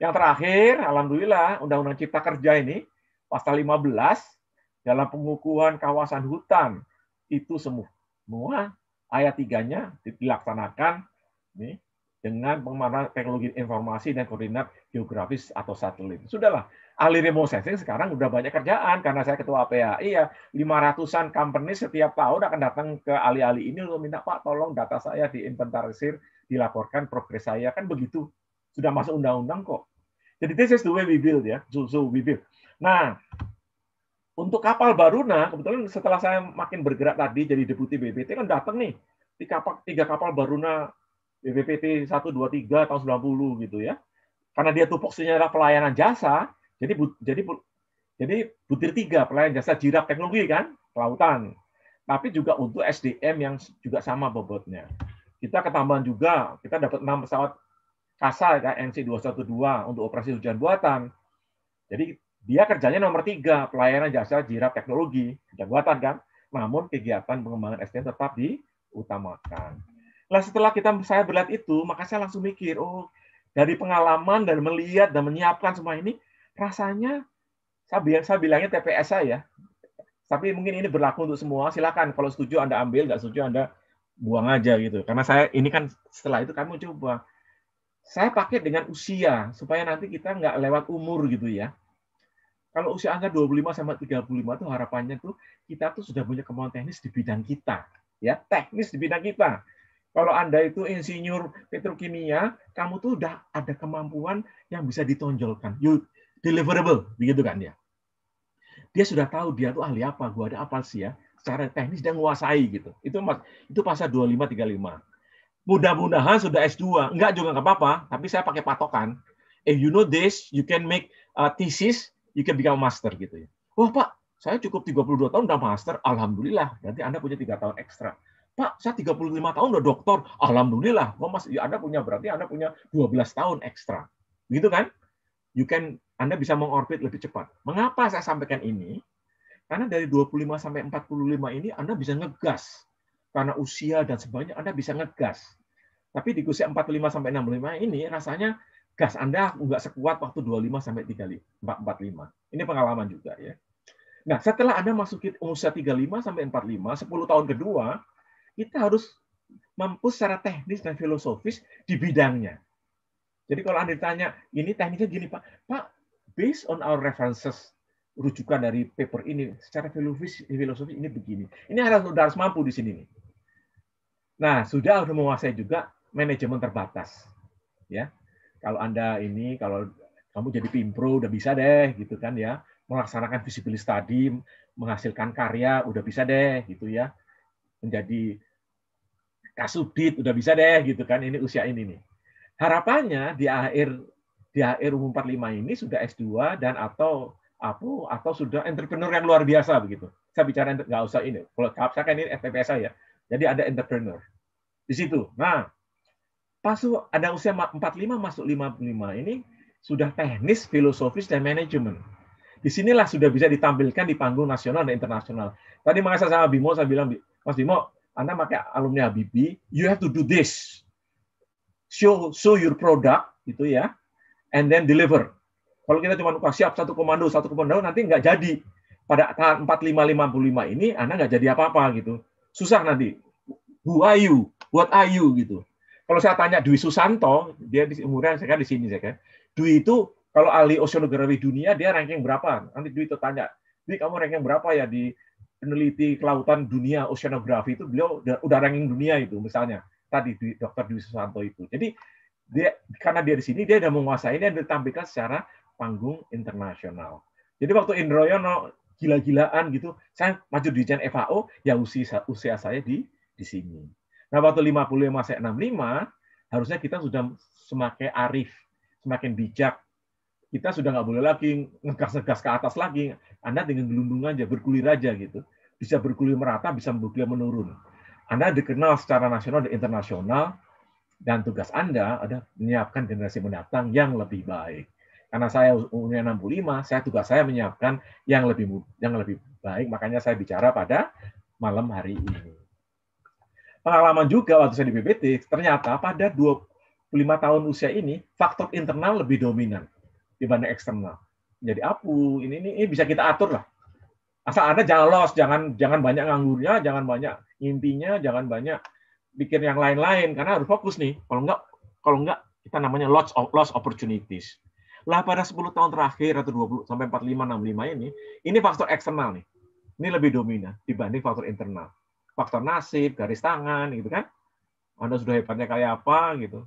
yang terakhir alhamdulillah undang-undang cipta kerja ini pasal 15 dalam pengukuhan kawasan hutan itu semua semua ayat tiganya dilaksanakan nih dengan pengembangan teknologi informasi dan koordinat geografis atau satelit. Sudahlah, ahli remote sensing sekarang udah banyak kerjaan karena saya ketua PAI ya 500-an company setiap tahun akan datang ke ahli-ahli ini untuk minta Pak tolong data saya diinventarisir, dilaporkan progres saya kan begitu. Sudah masuk undang-undang kok. Jadi this is the way we build ya. So, so we build. Nah, untuk kapal baru nah kebetulan setelah saya makin bergerak tadi jadi deputi BPT kan datang nih tiga kapal, tiga kapal Baruna BPPT 123 tahun 90 gitu ya. Karena dia tupoksinya adalah pelayanan jasa, jadi jadi jadi butir tiga pelayanan jasa jirap teknologi kan kelautan. Tapi juga untuk SDM yang juga sama bobotnya. Kita ketambahan juga, kita dapat enam pesawat kasa ya, NC212 untuk operasi hujan buatan. Jadi dia kerjanya nomor tiga, pelayanan jasa jirap teknologi, hujan buatan kan. Namun kegiatan pengembangan SDM tetap diutamakan. Nah setelah kita saya berlihat itu, maka saya langsung mikir, oh dari pengalaman dan melihat dan menyiapkan semua ini, rasanya saya, bilang, saya bilangnya TPS saya, ya. tapi mungkin ini berlaku untuk semua. Silakan kalau setuju Anda ambil, nggak setuju Anda buang aja gitu. Karena saya ini kan setelah itu kamu coba. Saya pakai dengan usia supaya nanti kita nggak lewat umur gitu ya. Kalau usia angka 25 sama 35 itu harapannya tuh kita tuh sudah punya kemauan teknis di bidang kita ya, teknis di bidang kita. Kalau Anda itu insinyur petrokimia, kamu tuh udah ada kemampuan yang bisa ditonjolkan. yuk deliverable, begitu kan ya. Dia sudah tahu dia tuh ahli apa, gua ada apa sih ya. Secara teknis dia menguasai gitu. Itu mas, itu pasal tiga lima. Mudah-mudahan sudah S2, enggak juga enggak apa-apa, tapi saya pakai patokan. If you know this, you can make a thesis, you can become a master gitu ya. Wah, Pak, saya cukup 32 tahun udah master, alhamdulillah. Berarti Anda punya tiga tahun ekstra. Pak, saya 35 tahun udah doktor. Alhamdulillah. kok Mas, ya Anda punya berarti Anda punya 12 tahun ekstra. Begitu kan? you can Anda bisa mengorbit lebih cepat. Mengapa saya sampaikan ini? Karena dari 25 sampai 45 ini Anda bisa ngegas. Karena usia dan sebagainya Anda bisa ngegas. Tapi di usia 45 sampai 65 ini rasanya gas Anda nggak sekuat waktu 25 sampai 35, 45. Ini pengalaman juga ya. Nah, setelah Anda masuki usia 35 sampai 45, 10 tahun kedua, kita harus mampu secara teknis dan filosofis di bidangnya. Jadi kalau Anda ditanya, ini tekniknya gini Pak, Pak, based on our references, rujukan dari paper ini, secara filosofis, filosofis ini begini. Ini harus, harus mampu di sini. Nih. Nah, sudah sudah menguasai juga manajemen terbatas. Ya, kalau Anda ini, kalau kamu jadi pimpro, udah bisa deh, gitu kan ya. Melaksanakan visibility study, menghasilkan karya, udah bisa deh, gitu ya. Menjadi kasubdit, udah bisa deh, gitu kan. Ini usia ini nih. Harapannya di akhir di akhir umum 45 ini sudah S2 dan atau apa atau sudah entrepreneur yang luar biasa begitu. Saya bicara nggak usah ini. Kalau saya kan ini FPP saya. Jadi ada entrepreneur di situ. Nah, pas ada usia 45 masuk 55 ini sudah teknis, filosofis dan manajemen. Di sinilah sudah bisa ditampilkan di panggung nasional dan internasional. Tadi makanya sama Bimo saya bilang, Mas Bimo, Anda pakai alumni Habibi, you have to do this show show your product gitu ya, and then deliver. Kalau kita cuma kasih siap satu komando, satu komando nanti nggak jadi. Pada puluh 4555 ini Anda nggak jadi apa-apa gitu. Susah nanti. Who are you? What are you gitu. Kalau saya tanya Dwi Susanto, dia di umurnya saya kan di sini saya kan. Dwi itu kalau ahli oceanografi dunia dia ranking berapa? Nanti Dwi itu tanya, Dwi kamu ranking berapa ya di peneliti kelautan dunia oceanografi itu beliau udah ranking dunia itu misalnya tadi Dr. Dwi Susanto itu. Jadi dia karena dia di sini dia sudah menguasai dan ditampilkan secara panggung internasional. Jadi waktu Indroyono gila-gilaan gitu, saya maju di Jen FAO, ya usia usia saya di di sini. Nah waktu 55 saya 65, harusnya kita sudah semakin arif, semakin bijak. Kita sudah nggak boleh lagi ngegas-ngegas ke atas lagi. Anda dengan gelundung aja, bergulir aja gitu. Bisa bergulir merata, bisa bergulir menurun. Anda dikenal secara nasional dan internasional, dan tugas Anda adalah menyiapkan generasi mendatang yang lebih baik. Karena saya umurnya 65, saya tugas saya menyiapkan yang lebih yang lebih baik, makanya saya bicara pada malam hari ini. Pengalaman juga waktu saya di BBT, ternyata pada 25 tahun usia ini, faktor internal lebih dominan dibanding eksternal. Jadi apu, ini, ini, ini bisa kita atur lah. Asal Anda jangan los, jangan jangan banyak nganggurnya, jangan banyak Intinya jangan banyak bikin yang lain-lain karena harus fokus nih. Kalau enggak kalau enggak kita namanya lots of loss opportunities. Lah pada 10 tahun terakhir atau 20 sampai 45 65 ini, ini faktor eksternal nih. Ini lebih dominan dibanding faktor internal. Faktor nasib, garis tangan gitu kan. Anda sudah hebatnya kayak apa gitu.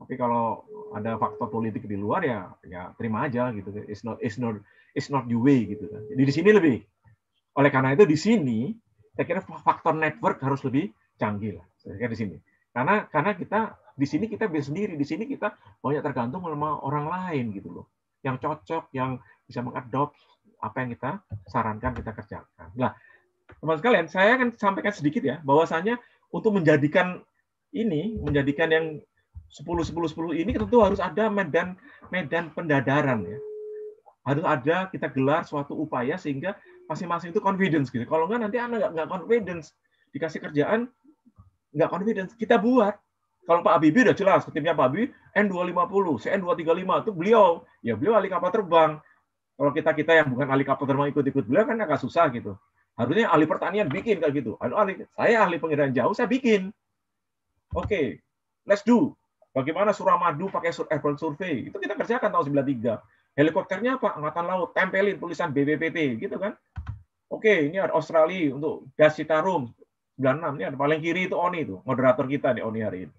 Tapi kalau ada faktor politik di luar ya ya terima aja gitu. It's not it's not it's not your way gitu kan. Jadi di sini lebih. Oleh karena itu di sini saya kira faktor network harus lebih canggih lah. Saya kira di sini. Karena karena kita di sini kita bisa sendiri, di sini kita banyak tergantung sama orang lain gitu loh. Yang cocok, yang bisa mengadopt apa yang kita sarankan kita kerjakan. lah teman sekalian, saya akan sampaikan sedikit ya bahwasanya untuk menjadikan ini menjadikan yang 10 10 10 ini tentu harus ada medan medan pendadaran ya. Harus ada kita gelar suatu upaya sehingga masing-masing itu confidence gitu. Kalau enggak nanti anak enggak confidence dikasih kerjaan enggak confidence kita buat. Kalau Pak Habibie udah jelas, ketimnya Pak Habibie N250, CN235 itu beliau, ya beliau ahli kapal terbang. Kalau kita kita yang bukan ahli kapal terbang ikut-ikut beliau kan agak susah gitu. Harusnya ahli pertanian bikin kayak gitu. Ahli, saya ahli pengiriman jauh, saya bikin. Oke, okay, let's do. Bagaimana Suramadu pakai airborne eh, survei? Itu kita kerjakan tahun 93. Helikopternya apa? Angkatan Laut. Tempelin tulisan BBPT, gitu kan. Oke, ini ada Australia untuk gas Citarum 96. Ini ada paling kiri itu Oni itu, moderator kita nih Oni hari ini.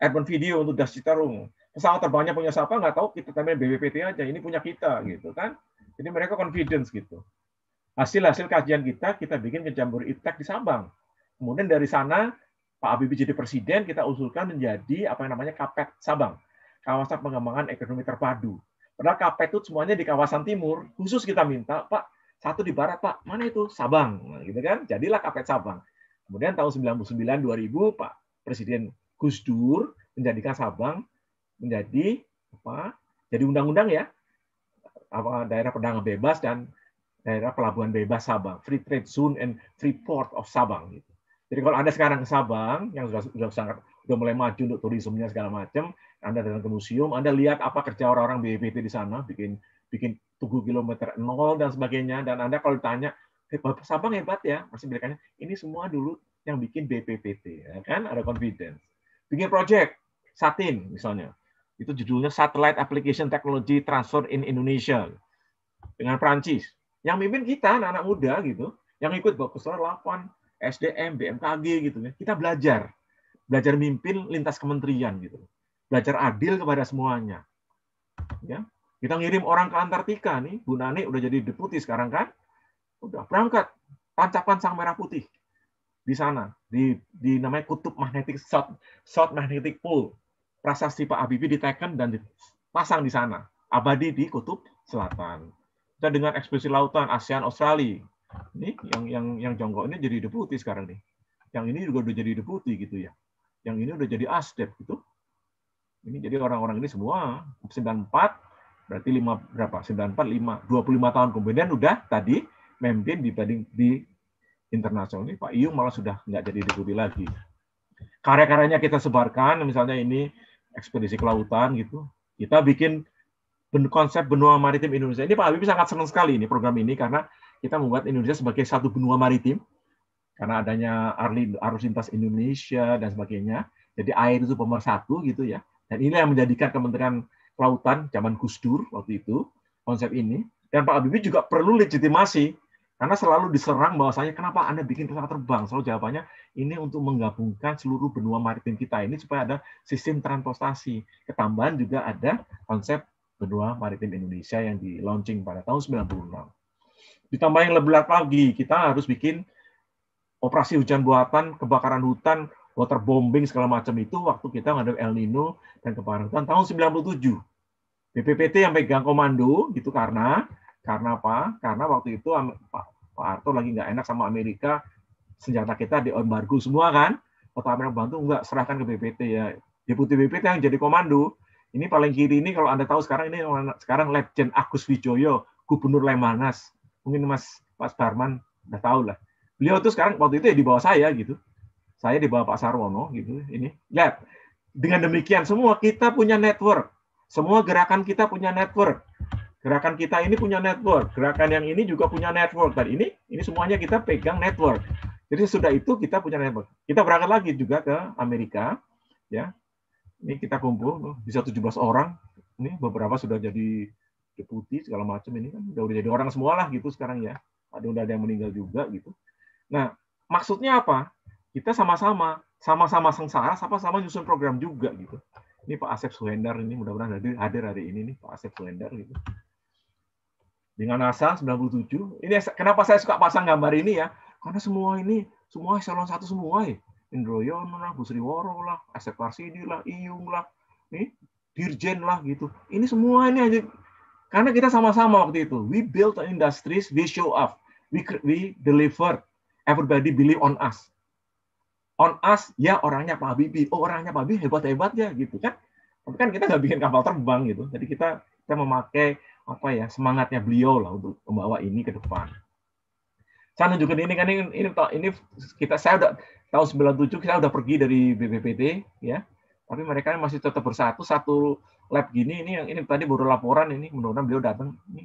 Airborne Video untuk gas Citarum. Pesawat terbangnya punya siapa nggak tahu, kita tempelin BBPT aja. Ini punya kita gitu kan. Jadi mereka confidence gitu. Hasil-hasil kajian kita, kita bikin kejambur itek di Sabang. Kemudian dari sana Pak Habibie jadi presiden, kita usulkan menjadi apa yang namanya KAPET Sabang, kawasan pengembangan ekonomi terpadu. Padahal KP itu semuanya di kawasan timur, khusus kita minta, Pak, satu di barat, Pak, mana itu? Sabang, gitu kan? Jadilah KP Sabang. Kemudian tahun 99-2000, Pak Presiden Gus Dur menjadikan Sabang menjadi apa? Jadi undang-undang ya, apa daerah perdagangan bebas dan daerah pelabuhan bebas Sabang, Free Trade Zone and Free Port of Sabang. Gitu. Jadi kalau anda sekarang ke Sabang yang sudah sudah sangat sudah mulai maju untuk turismenya segala macam, anda datang ke museum, Anda lihat apa kerja orang-orang BPPT di sana, bikin bikin tugu kilometer nol dan sebagainya. Dan Anda kalau ditanya, eh, Bapak Sabang hebat ya, masih bilangnya ini semua dulu yang bikin BPPT, ya kan? Ada confidence. Bikin project, Satin misalnya. Itu judulnya Satellite Application Technology Transfer in Indonesia dengan Prancis. Yang mimpin kita anak-anak muda gitu, yang ikut Kusler 8, SDM, BMKG gitu ya. Kita belajar, belajar mimpin lintas kementerian gitu belajar adil kepada semuanya. Ya. Kita ngirim orang ke Antartika nih, Bu Nani udah jadi deputi sekarang kan? Udah berangkat, tancapan sang merah putih di sana di di namanya kutub Magnetik south south magnetic pole prasasti Pak Habibie diteken dan dipasang di sana abadi di kutub selatan kita dengan ekspresi lautan ASEAN Australia ini yang yang yang jongkok ini jadi deputi sekarang nih yang ini juga udah jadi deputi gitu ya yang ini udah jadi asdep gitu ini jadi orang-orang ini semua 94 berarti 5 berapa? 94 5 25 tahun kemudian udah tadi memimpin di di internasional ini Pak Iu malah sudah nggak jadi deputi lagi. Karya-karyanya kita sebarkan, misalnya ini ekspedisi kelautan gitu. Kita bikin konsep benua maritim Indonesia. Ini Pak Habib sangat senang sekali ini program ini karena kita membuat Indonesia sebagai satu benua maritim karena adanya arus lintas Indonesia dan sebagainya. Jadi air itu pemersatu gitu ya. Dan ini yang menjadikan Kementerian Kelautan zaman Gus Dur waktu itu konsep ini. Dan Pak Habibie juga perlu legitimasi karena selalu diserang bahwasanya kenapa Anda bikin pesawat terbang? Selalu jawabannya ini untuk menggabungkan seluruh benua maritim kita ini supaya ada sistem transportasi. Ketambahan juga ada konsep benua maritim Indonesia yang di launching pada tahun 96. Ditambah yang lebih lagi, kita harus bikin operasi hujan buatan, kebakaran hutan, waterbombing segala macam itu waktu kita ngadep El Nino dan kepanasan tahun 97. BPPT yang pegang komando gitu karena karena apa? Karena waktu itu Pak, Pak Arto lagi nggak enak sama Amerika, senjata kita di embargo semua kan. Kota Amerika bantu nggak serahkan ke BPPT ya. Deputi BPPT yang jadi komando. Ini paling kiri ini kalau Anda tahu sekarang ini sekarang Legend Agus Wijoyo, Gubernur Lemanas. Mungkin Mas Pak Barman udah tahu lah. Beliau tuh sekarang waktu itu ya di bawah saya gitu saya di bawah Pak Sarwono gitu ini lihat dengan demikian semua kita punya network semua gerakan kita punya network gerakan kita ini punya network gerakan yang ini juga punya network dan ini ini semuanya kita pegang network jadi sudah itu kita punya network kita berangkat lagi juga ke Amerika ya ini kita kumpul oh, bisa 17 orang ini beberapa sudah jadi deputi segala macam ini kan udah, jadi orang semua lah gitu sekarang ya ada udah ada yang meninggal juga gitu nah maksudnya apa kita sama-sama sama-sama sengsara, sama-sama nyusun program juga gitu. Ini Pak Asep Suhendar ini mudah-mudahan hadir, hadir hari ini nih Pak Asep Suhendar gitu. Dengan NASA 97. Ini kenapa saya suka pasang gambar ini ya? Karena semua ini semua calon satu semua ya. Indroyono lah, Sriworo lah, Asep Warsidi lah, Iyung lah, nih Dirjen lah gitu. Ini semua ini aja karena kita sama-sama waktu itu. We build industries, we show up, we we deliver. Everybody believe on us on us ya orangnya Pak Habibie oh orangnya Pak Habibie hebat hebat ya gitu kan tapi kan kita nggak bikin kapal terbang gitu jadi kita kita memakai apa ya semangatnya beliau lah untuk membawa ini ke depan saya nunjukin ini kan ini ini, ini kita saya udah tahun 97 kita udah pergi dari BBPT ya tapi mereka masih tetap bersatu satu lab gini ini yang ini tadi baru laporan ini mudah beliau datang ini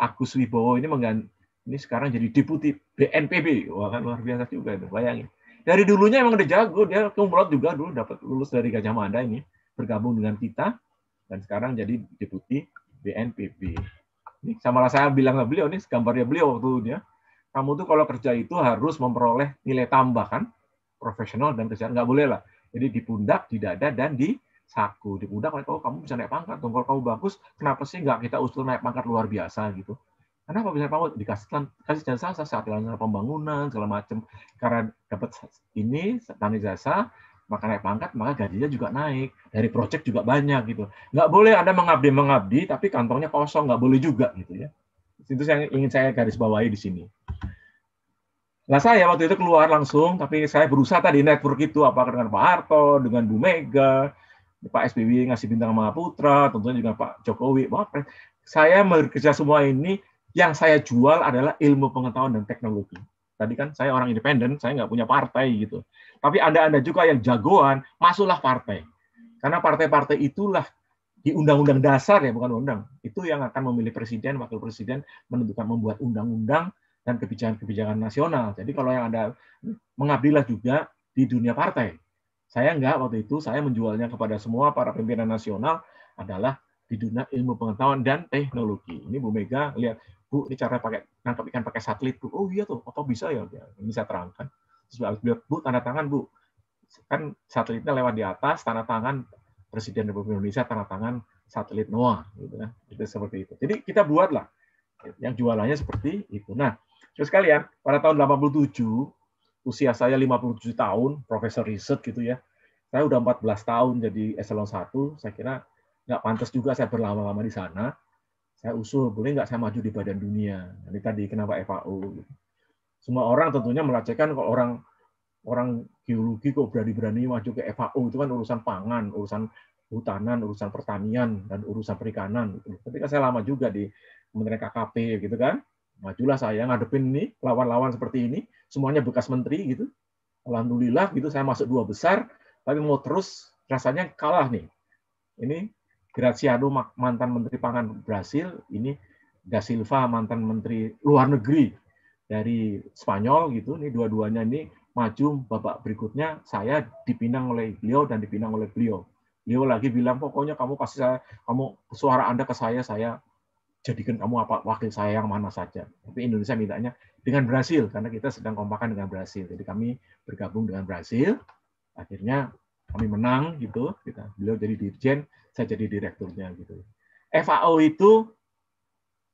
Agus Wibowo ini mengganti ini sekarang jadi deputi BNPB wah kan luar biasa juga itu bayangin dari dulunya emang udah jago dia kumulat juga dulu dapat lulus dari Gajah Mada ini bergabung dengan kita dan sekarang jadi deputi BNPB. Ini sama lah saya bilang ke beliau, ini gambarnya beliau waktu dia. Ya. Kamu tuh kalau kerja itu harus memperoleh nilai tambah kan profesional dan kerja Nggak boleh lah. Jadi di pundak, di dada, dan di saku. Di pundak, oh kamu bisa naik pangkat. Dong. Kalau kamu bagus, kenapa sih nggak kita usul naik pangkat luar biasa gitu. Kenapa bisa pamut Dikasihkan kasih jasa saat lancar pembangunan segala macam. Karena dapat ini tani jasa, maka naik pangkat, maka gajinya juga naik. Dari proyek juga banyak gitu. Nggak boleh Anda mengabdi mengabdi, tapi kantongnya kosong, nggak boleh juga gitu ya. Itu yang ingin saya garis bawahi di sini. Nah saya waktu itu keluar langsung, tapi saya berusaha tadi network itu, apa dengan Pak Harto, dengan Bu Mega, Pak SBY ngasih bintang Mahaputra Putra, tentunya juga Pak Jokowi, Wah, Saya bekerja semua ini yang saya jual adalah ilmu pengetahuan dan teknologi. Tadi kan saya orang independen, saya nggak punya partai gitu. Tapi Anda-Anda juga yang jagoan, masuklah partai. Karena partai-partai itulah di undang-undang dasar ya, bukan undang. Itu yang akan memilih presiden, wakil presiden, menentukan membuat undang-undang dan kebijakan-kebijakan nasional. Jadi kalau yang Anda mengabdilah juga di dunia partai. Saya nggak waktu itu, saya menjualnya kepada semua para pimpinan nasional adalah di dunia ilmu pengetahuan dan teknologi. Ini Bu Mega lihat bu ini cara pakai nangkap ikan pakai satelit bu oh iya tuh apa bisa ya, ya ini terangkan terus bilang bu tanda tangan bu kan satelitnya lewat di atas tanda tangan presiden Republik Indonesia tanda tangan satelit noah gitu kan itu seperti itu jadi kita buatlah yang jualannya seperti itu nah terus kalian pada tahun 87 usia saya 57 tahun profesor riset gitu ya saya udah 14 tahun jadi eselon satu saya kira nggak pantas juga saya berlama-lama di sana saya usul, boleh nggak saya maju di badan dunia? ini tadi kenapa FAO? Semua orang tentunya melacakkan kalau orang orang geologi kok berani-berani maju ke FAO itu kan urusan pangan, urusan hutanan, urusan pertanian dan urusan perikanan. Ketika saya lama juga di Kementerian KKP gitu kan, majulah saya ngadepin ini lawan-lawan seperti ini, semuanya bekas menteri gitu. Alhamdulillah gitu saya masuk dua besar, tapi mau terus rasanya kalah nih. Ini Graziano mantan Menteri Pangan Brasil, ini Da Silva mantan Menteri Luar Negeri dari Spanyol gitu. Ini dua-duanya ini maju babak berikutnya saya dipinang oleh beliau dan dipinang oleh beliau. Beliau lagi bilang pokoknya kamu kasih saya kamu suara Anda ke saya saya jadikan kamu apa wakil saya yang mana saja. Tapi Indonesia mintanya dengan Brasil karena kita sedang kompakan dengan Brasil. Jadi kami bergabung dengan Brasil. Akhirnya kami menang gitu. Kita beliau jadi dirjen, saya jadi direkturnya gitu. FAO itu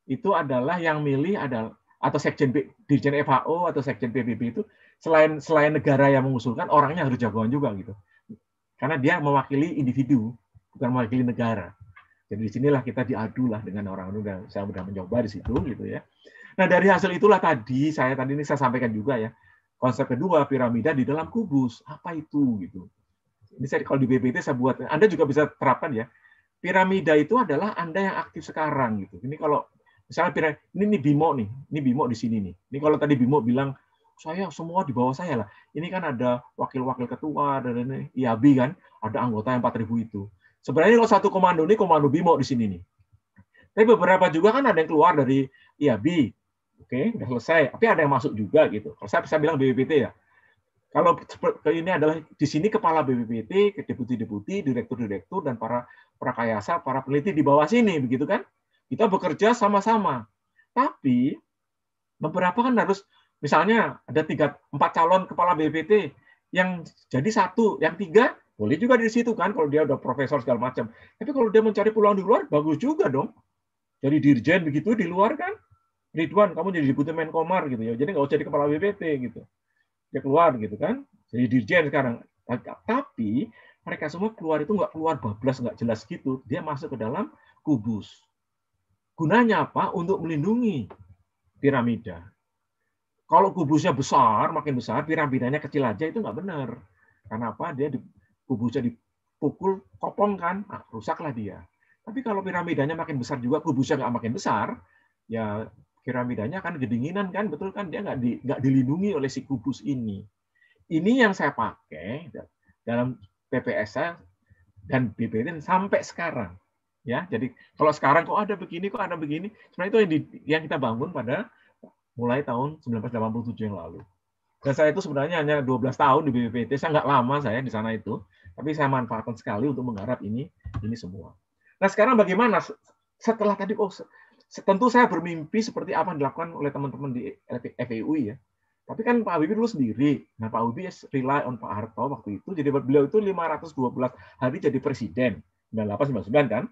itu adalah yang milih adalah atau sekjen dirjen FAO atau sekjen PBB itu selain selain negara yang mengusulkan orangnya harus jagoan juga gitu. Karena dia mewakili individu bukan mewakili negara. Jadi disinilah kita diadulah dengan orang-orang saya sudah mencoba di situ gitu ya. Nah dari hasil itulah tadi saya tadi ini saya sampaikan juga ya konsep kedua piramida di dalam kubus apa itu gitu ini saya kalau di BPT saya buat, Anda juga bisa terapkan ya. Piramida itu adalah Anda yang aktif sekarang gitu. Ini kalau misalnya piramida, ini, ini Bimo nih, ini Bimo di sini nih. Ini kalau tadi Bimo bilang saya semua di bawah saya lah. Ini kan ada wakil-wakil ketua dan IAB iya, kan, ada anggota yang 4000 itu. Sebenarnya kalau satu komando ini komando Bimo di sini nih. Tapi beberapa juga kan ada yang keluar dari IAB. Oke, okay, udah selesai. Tapi ada yang masuk juga gitu. Kalau saya bisa bilang BPT ya, kalau ini adalah di sini kepala BPPT, deputi-deputi, direktur-direktur, dan para prakayasa, para peneliti di bawah sini, begitu kan? Kita bekerja sama-sama. Tapi beberapa kan harus, misalnya ada tiga, empat calon kepala BPPT, yang jadi satu, yang tiga boleh juga di situ kan kalau dia udah profesor segala macam. Tapi kalau dia mencari peluang di luar bagus juga dong. Jadi dirjen begitu di luar kan Ridwan kamu jadi deputi Menkomar gitu ya. Jadi nggak usah jadi kepala BPPT gitu dia keluar gitu kan jadi dirjen sekarang nah, tapi mereka semua keluar itu nggak keluar bablas nggak jelas gitu dia masuk ke dalam kubus gunanya apa untuk melindungi piramida kalau kubusnya besar makin besar piramidanya kecil aja itu nggak benar karena apa dia di, kubusnya dipukul kopong kan nah, rusaklah dia tapi kalau piramidanya makin besar juga kubusnya nggak makin besar ya piramidanya akan kedinginan kan, betul kan? Dia nggak di, nggak dilindungi oleh si kubus ini. Ini yang saya pakai dalam PPS dan BPN sampai sekarang. Ya, jadi kalau sekarang kok ada begini, kok ada begini, sebenarnya itu yang, di, yang kita bangun pada mulai tahun 1987 yang lalu. Dan saya itu sebenarnya hanya 12 tahun di BPPT, saya nggak lama saya di sana itu, tapi saya manfaatkan sekali untuk menggarap ini ini semua. Nah sekarang bagaimana setelah tadi oh tentu saya bermimpi seperti apa yang dilakukan oleh teman-teman di FEUI ya. Tapi kan Pak Habibie dulu sendiri. Nah Pak Habibie rely on Pak Harto waktu itu. Jadi beliau itu 512 hari jadi presiden. 98, 99 kan.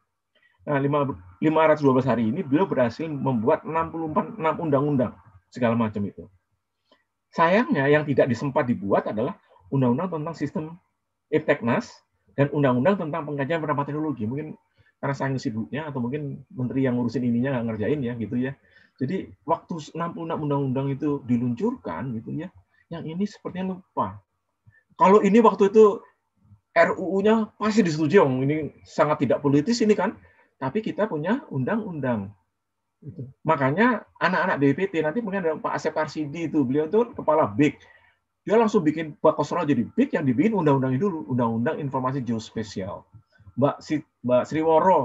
Nah 512 hari ini beliau berhasil membuat 64 6 undang-undang. Segala macam itu. Sayangnya yang tidak disempat dibuat adalah undang-undang tentang sistem ipteknas dan undang-undang tentang pengkajian pendapat teknologi. Mungkin karena saya sibuknya atau mungkin menteri yang ngurusin ininya nggak ngerjain ya gitu ya. Jadi waktu 66 undang-undang itu diluncurkan gitu ya, yang ini sepertinya lupa. Kalau ini waktu itu RUU-nya pasti disetujui, om oh, ini sangat tidak politis ini kan. Tapi kita punya undang-undang. Gitu. Makanya anak-anak BPT nanti mungkin ada Pak Asep Arsidi itu, beliau itu kepala BIK. Dia langsung bikin Pak Kosro jadi BIK yang dibikin undang undang dulu, undang-undang informasi geospesial Mbak, si, Mbak Sriworo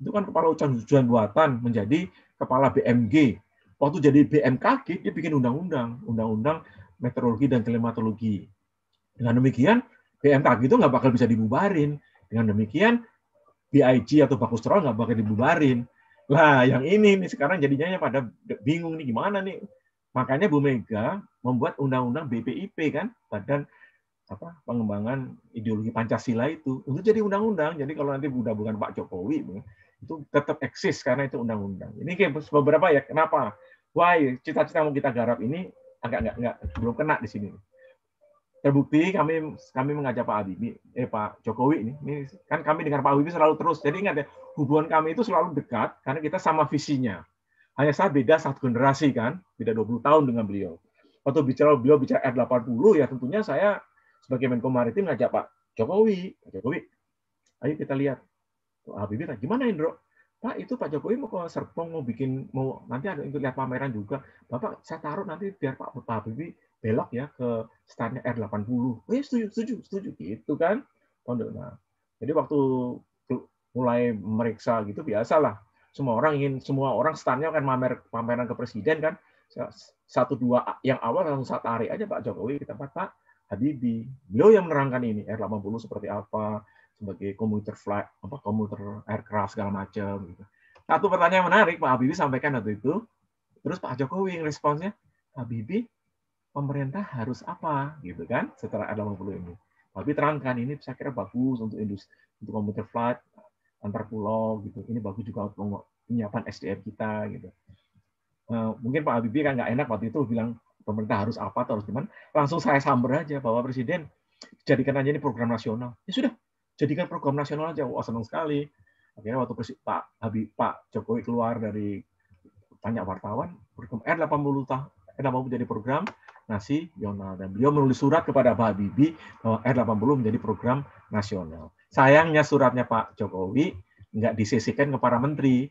itu kan kepala hujan-hujan buatan menjadi kepala BMG. Waktu jadi BMKG dia bikin undang-undang, undang-undang meteorologi dan klimatologi. Dengan demikian BMKG itu nggak bakal bisa dibubarin. Dengan demikian BIG atau Bakustrol nggak bakal dibubarin. Lah yang ini nih sekarang jadinya pada bingung nih gimana nih. Makanya Bu Mega membuat undang-undang BPIP kan, Badan apa pengembangan ideologi Pancasila itu untuk jadi undang-undang. Jadi kalau nanti udah bukan Pak Jokowi itu tetap eksis karena itu undang-undang. Ini kayak beberapa ya kenapa? Why cita-cita mau kita garap ini agak nggak nggak belum kena di sini. Terbukti kami kami mengajak Pak adi eh Pak Jokowi ini, ini kan kami dengan Pak Abi selalu terus. Jadi ingat ya hubungan kami itu selalu dekat karena kita sama visinya. Hanya saya beda satu generasi kan, beda 20 tahun dengan beliau. Waktu bicara beliau bicara R80 ya tentunya saya sebagai Menko Maritim ngajak Pak Jokowi, Pak Jokowi, ayo kita lihat. Pak Habibie tanya, gimana Indro? Pak itu Pak Jokowi mau ke Serpong mau bikin mau nanti ada untuk lihat pameran juga. Bapak saya taruh nanti biar Pak, Pak Habibie belok ya ke standnya R80. Oh, ya, setuju, setuju, setuju gitu kan. Nah, jadi waktu mulai meriksa gitu biasalah. Semua orang ingin semua orang standnya akan pamer pameran ke presiden kan. Satu dua yang awal langsung saya tarik aja Pak Jokowi kita tempat Pak Habibi, Beliau yang menerangkan ini R80 seperti apa sebagai komuter flight, apa komuter aircraft segala macam gitu. Satu pertanyaan menarik Pak Habibie sampaikan waktu itu. Terus Pak Jokowi yang responsnya, Habibie pemerintah harus apa gitu kan setelah R80 ini. Tapi terangkan ini saya kira bagus untuk industri untuk komuter flight antar pulau gitu. Ini bagus juga untuk penyiapan SDM kita gitu. Eh, mungkin Pak Habibie kan nggak enak waktu itu bilang pemerintah harus apa atau harus gimana, langsung saya samber aja bahwa presiden jadikan aja ini program nasional. Ya sudah, jadikan program nasional aja. Wah senang sekali. Akhirnya waktu Presiden, Pak Habib Pak Jokowi keluar dari tanya wartawan, program R80 tahun R80 menjadi program nasional dan beliau menulis surat kepada Pak Habibie bahwa R80 menjadi program nasional. Sayangnya suratnya Pak Jokowi nggak disisikan ke para menteri.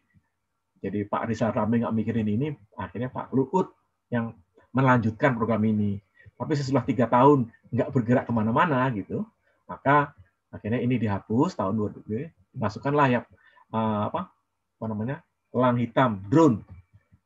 Jadi Pak Rizal Ramli nggak mikirin ini, akhirnya Pak Luhut yang melanjutkan program ini. Tapi setelah tiga tahun nggak bergerak kemana-mana gitu, maka akhirnya ini dihapus tahun 2020 Masukkanlah ya apa apa namanya lang hitam drone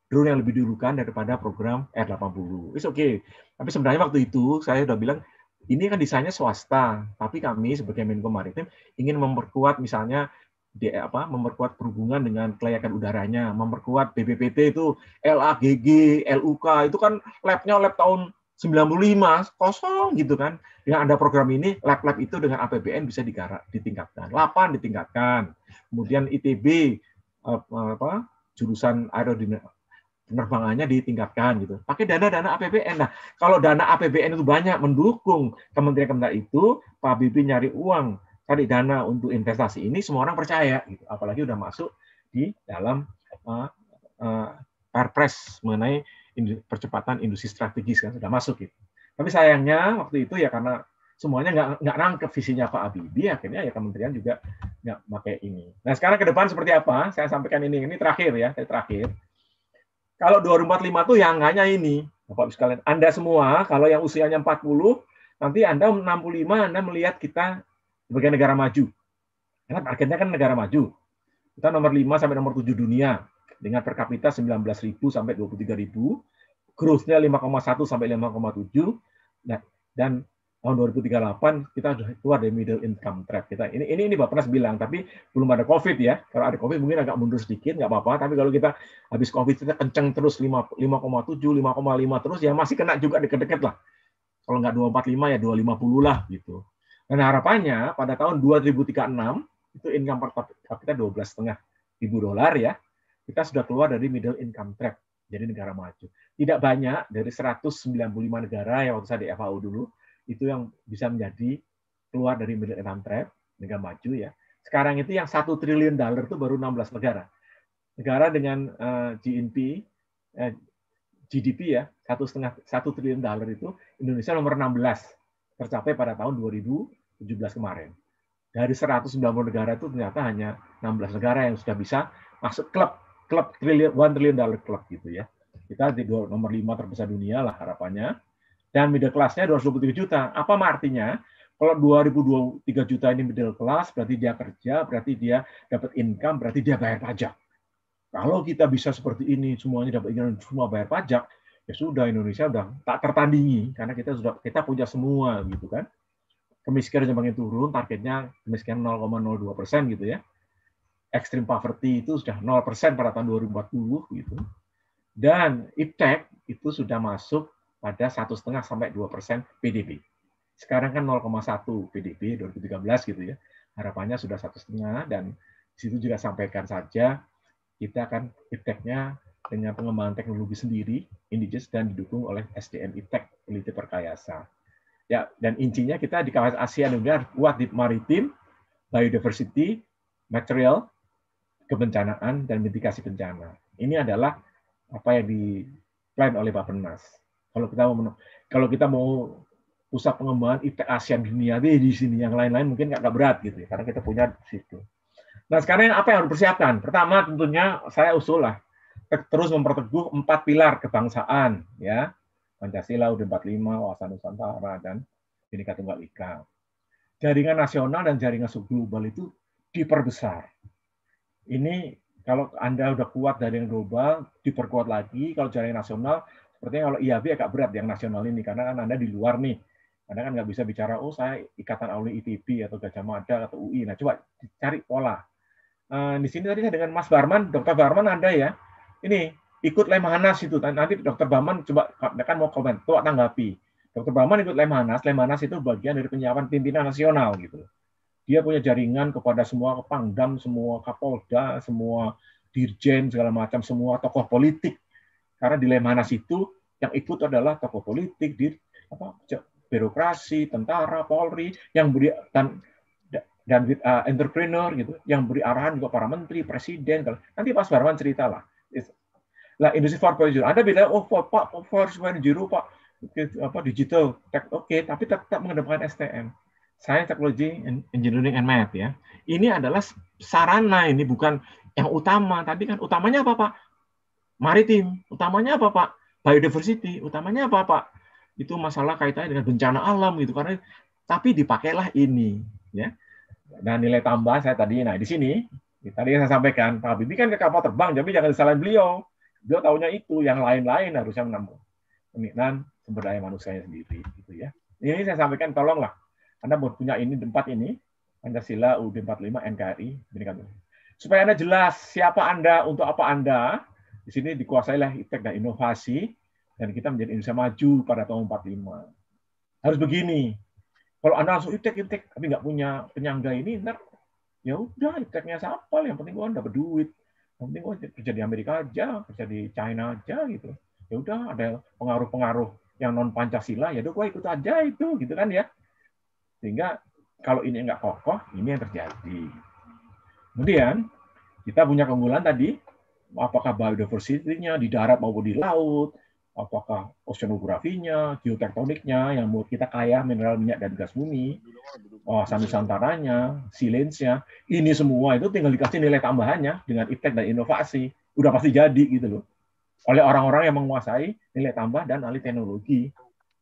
drone yang lebih dihulukan daripada program R80. It's okay. Tapi sebenarnya waktu itu saya sudah bilang ini kan desainnya swasta, tapi kami sebagai Menko Maritim ingin memperkuat misalnya di, apa memperkuat perhubungan dengan kelayakan udaranya, memperkuat BPPT itu LAGG, LUK itu kan labnya lab tahun 95 kosong gitu kan. Dengan ada program ini lab-lab itu dengan APBN bisa digarak, ditingkatkan. Lapan ditingkatkan. Kemudian ITB eh, eh, apa jurusan aerodinamika penerbangannya ditingkatkan gitu. Pakai dana-dana APBN. Nah, kalau dana APBN itu banyak mendukung kementerian-kementerian itu, Pak Bibi nyari uang cari dana untuk investasi ini semua orang percaya gitu. apalagi udah masuk di dalam uh, eh, uh, eh, perpres mengenai percepatan industri strategis kan sudah masuk gitu. Tapi sayangnya waktu itu ya karena semuanya nggak nggak nangkep visinya Pak Abidi akhirnya ya kementerian juga nggak pakai ini. Nah sekarang ke depan seperti apa? Saya sampaikan ini ini terakhir ya terakhir. Kalau 2045 tuh yang hanya ini Bapak Ibu sekalian. Anda semua kalau yang usianya 40 nanti Anda 65 Anda melihat kita sebagai negara maju. Karena targetnya kan negara maju. Kita nomor 5 sampai nomor 7 dunia dengan per kapita 19.000 sampai 23.000, growth-nya 5,1 sampai 5,7. Nah, dan tahun 2038 kita sudah keluar dari middle income trap kita. Ini ini ini Bapak bilang tapi belum ada Covid ya. Kalau ada Covid mungkin agak mundur sedikit nggak apa-apa, tapi kalau kita habis Covid kita kenceng terus 5,7, 5,5 terus ya masih kena juga deket-deket lah. Kalau nggak 245 ya 250 lah gitu. Dan nah, harapannya pada tahun 2036 itu income per kapita setengah ribu dolar ya, kita sudah keluar dari middle income trap, jadi negara maju. Tidak banyak dari 195 negara yang waktu saya di FAO dulu itu yang bisa menjadi keluar dari middle income trap, negara maju ya. Sekarang itu yang satu triliun dolar itu baru 16 negara. Negara dengan eh, GNP, eh, GDP ya satu setengah satu triliun dolar itu Indonesia nomor 16 tercapai pada tahun 2017 kemarin. Dari 190 negara itu ternyata hanya 16 negara yang sudah bisa masuk klub klub triliun one trillion dollar club gitu ya. Kita di nomor 5 terbesar dunia lah harapannya. Dan middle class-nya 223 juta. Apa artinya? Kalau 2023 juta ini middle class, berarti dia kerja, berarti dia dapat income, berarti dia bayar pajak. Kalau kita bisa seperti ini, semuanya dapat income, semua bayar pajak, ya sudah Indonesia sudah tak tertandingi karena kita sudah kita punya semua gitu kan kemiskinan semakin turun targetnya kemiskinan 0,02 persen gitu ya ekstrim poverty itu sudah 0 persen pada tahun 2040 gitu dan IPTEC itu sudah masuk pada satu setengah sampai dua persen PDB sekarang kan 0,1 PDB 2013 gitu ya harapannya sudah satu setengah dan di situ juga sampaikan saja kita akan IPTEC-nya dengan pengembangan teknologi sendiri, indigenous dan didukung oleh SDM ITEK, peneliti perkayasa. Ya, dan intinya kita di kawasan Asia Tenggara kuat di maritim, biodiversity, material, kebencanaan, dan mitigasi bencana. Ini adalah apa yang di plan oleh Penas. Kalau kita mau kalau kita mau pusat pengembangan ITEK ASEAN dunia deh di sini, yang lain-lain mungkin nggak berat gitu, ya, karena kita punya di situ. Nah sekarang apa yang harus persiapkan? Pertama tentunya saya usul lah terus memperteguh empat pilar kebangsaan ya Pancasila UUD 45 Wawasan Nusantara dan Bhinneka Tunggal Ika jaringan nasional dan jaringan subglobal itu diperbesar ini kalau anda udah kuat dari yang global diperkuat lagi kalau jaringan nasional sepertinya kalau IAB agak berat yang nasional ini karena kan anda di luar nih anda kan nggak bisa bicara, oh saya ikatan alumni ITB atau Gajah Mada atau UI. Nah coba cari pola. Nah, di sini tadi saya dengan Mas Barman, Dokter Barman ada ya ini ikut Lemhanas itu nah, nanti Dokter Baman coba kan mau komen, tuh tanggapi. Dokter Baman ikut Lemhanas, Lemhanas itu bagian dari penyiapan pimpinan nasional gitu. Dia punya jaringan kepada semua pangdam, semua kapolda, semua dirjen segala macam, semua tokoh politik. Karena di Lemhanas itu yang ikut adalah tokoh politik, di apa, birokrasi, tentara, polri yang beri dan dan uh, entrepreneur gitu, yang beri arahan juga para menteri, presiden. Nanti Pak cerita ceritalah lah industri 4.0, Anda bilang, oh Pak, 4.0 Pak, apa digital, oke, okay, tapi tetap mengedepankan STM. Science, Technology, Engineering, and Math ya. Ini adalah sarana ini bukan yang utama. Tadi kan utamanya apa Pak? Maritim. Utamanya apa Pak? Biodiversity. Utamanya apa Pak? Itu masalah kaitannya dengan bencana alam gitu. Karena tapi dipakailah ini ya. dan nilai tambah saya tadi, nah di sini tadi yang saya sampaikan Pak Bibi kan ke kapal terbang, jadi jangan disalahin beliau. Dia tahunya itu, yang lain-lain harusnya menampung pemikiran sumber daya manusianya sendiri gitu ya. Ini saya sampaikan tolonglah Anda punya ini tempat ini Pancasila UUD 45 NKRI Supaya Anda jelas siapa Anda, untuk apa Anda, di sini dikuasailah iptek dan inovasi dan kita menjadi Indonesia maju pada tahun 45. Harus begini. Kalau Anda langsung iptek iptek tapi nggak punya penyangga ini ntar ya udah IPTEK-nya siapa yang penting Anda dapat duit yang penting gue oh, kerja di Amerika aja kerja di China aja gitu ya udah ada pengaruh-pengaruh yang non Pancasila ya udah gue ikut aja itu gitu kan ya sehingga kalau ini enggak kokoh ini yang terjadi kemudian kita punya keunggulan tadi apakah biodiversity di darat maupun di laut apakah oceanografinya, geotektoniknya yang menurut kita kaya mineral minyak dan gas bumi, oh, sandi santaranya, silensnya, ini semua itu tinggal dikasih nilai tambahannya dengan iptek dan inovasi, udah pasti jadi gitu loh. Oleh orang-orang yang menguasai nilai tambah dan ahli teknologi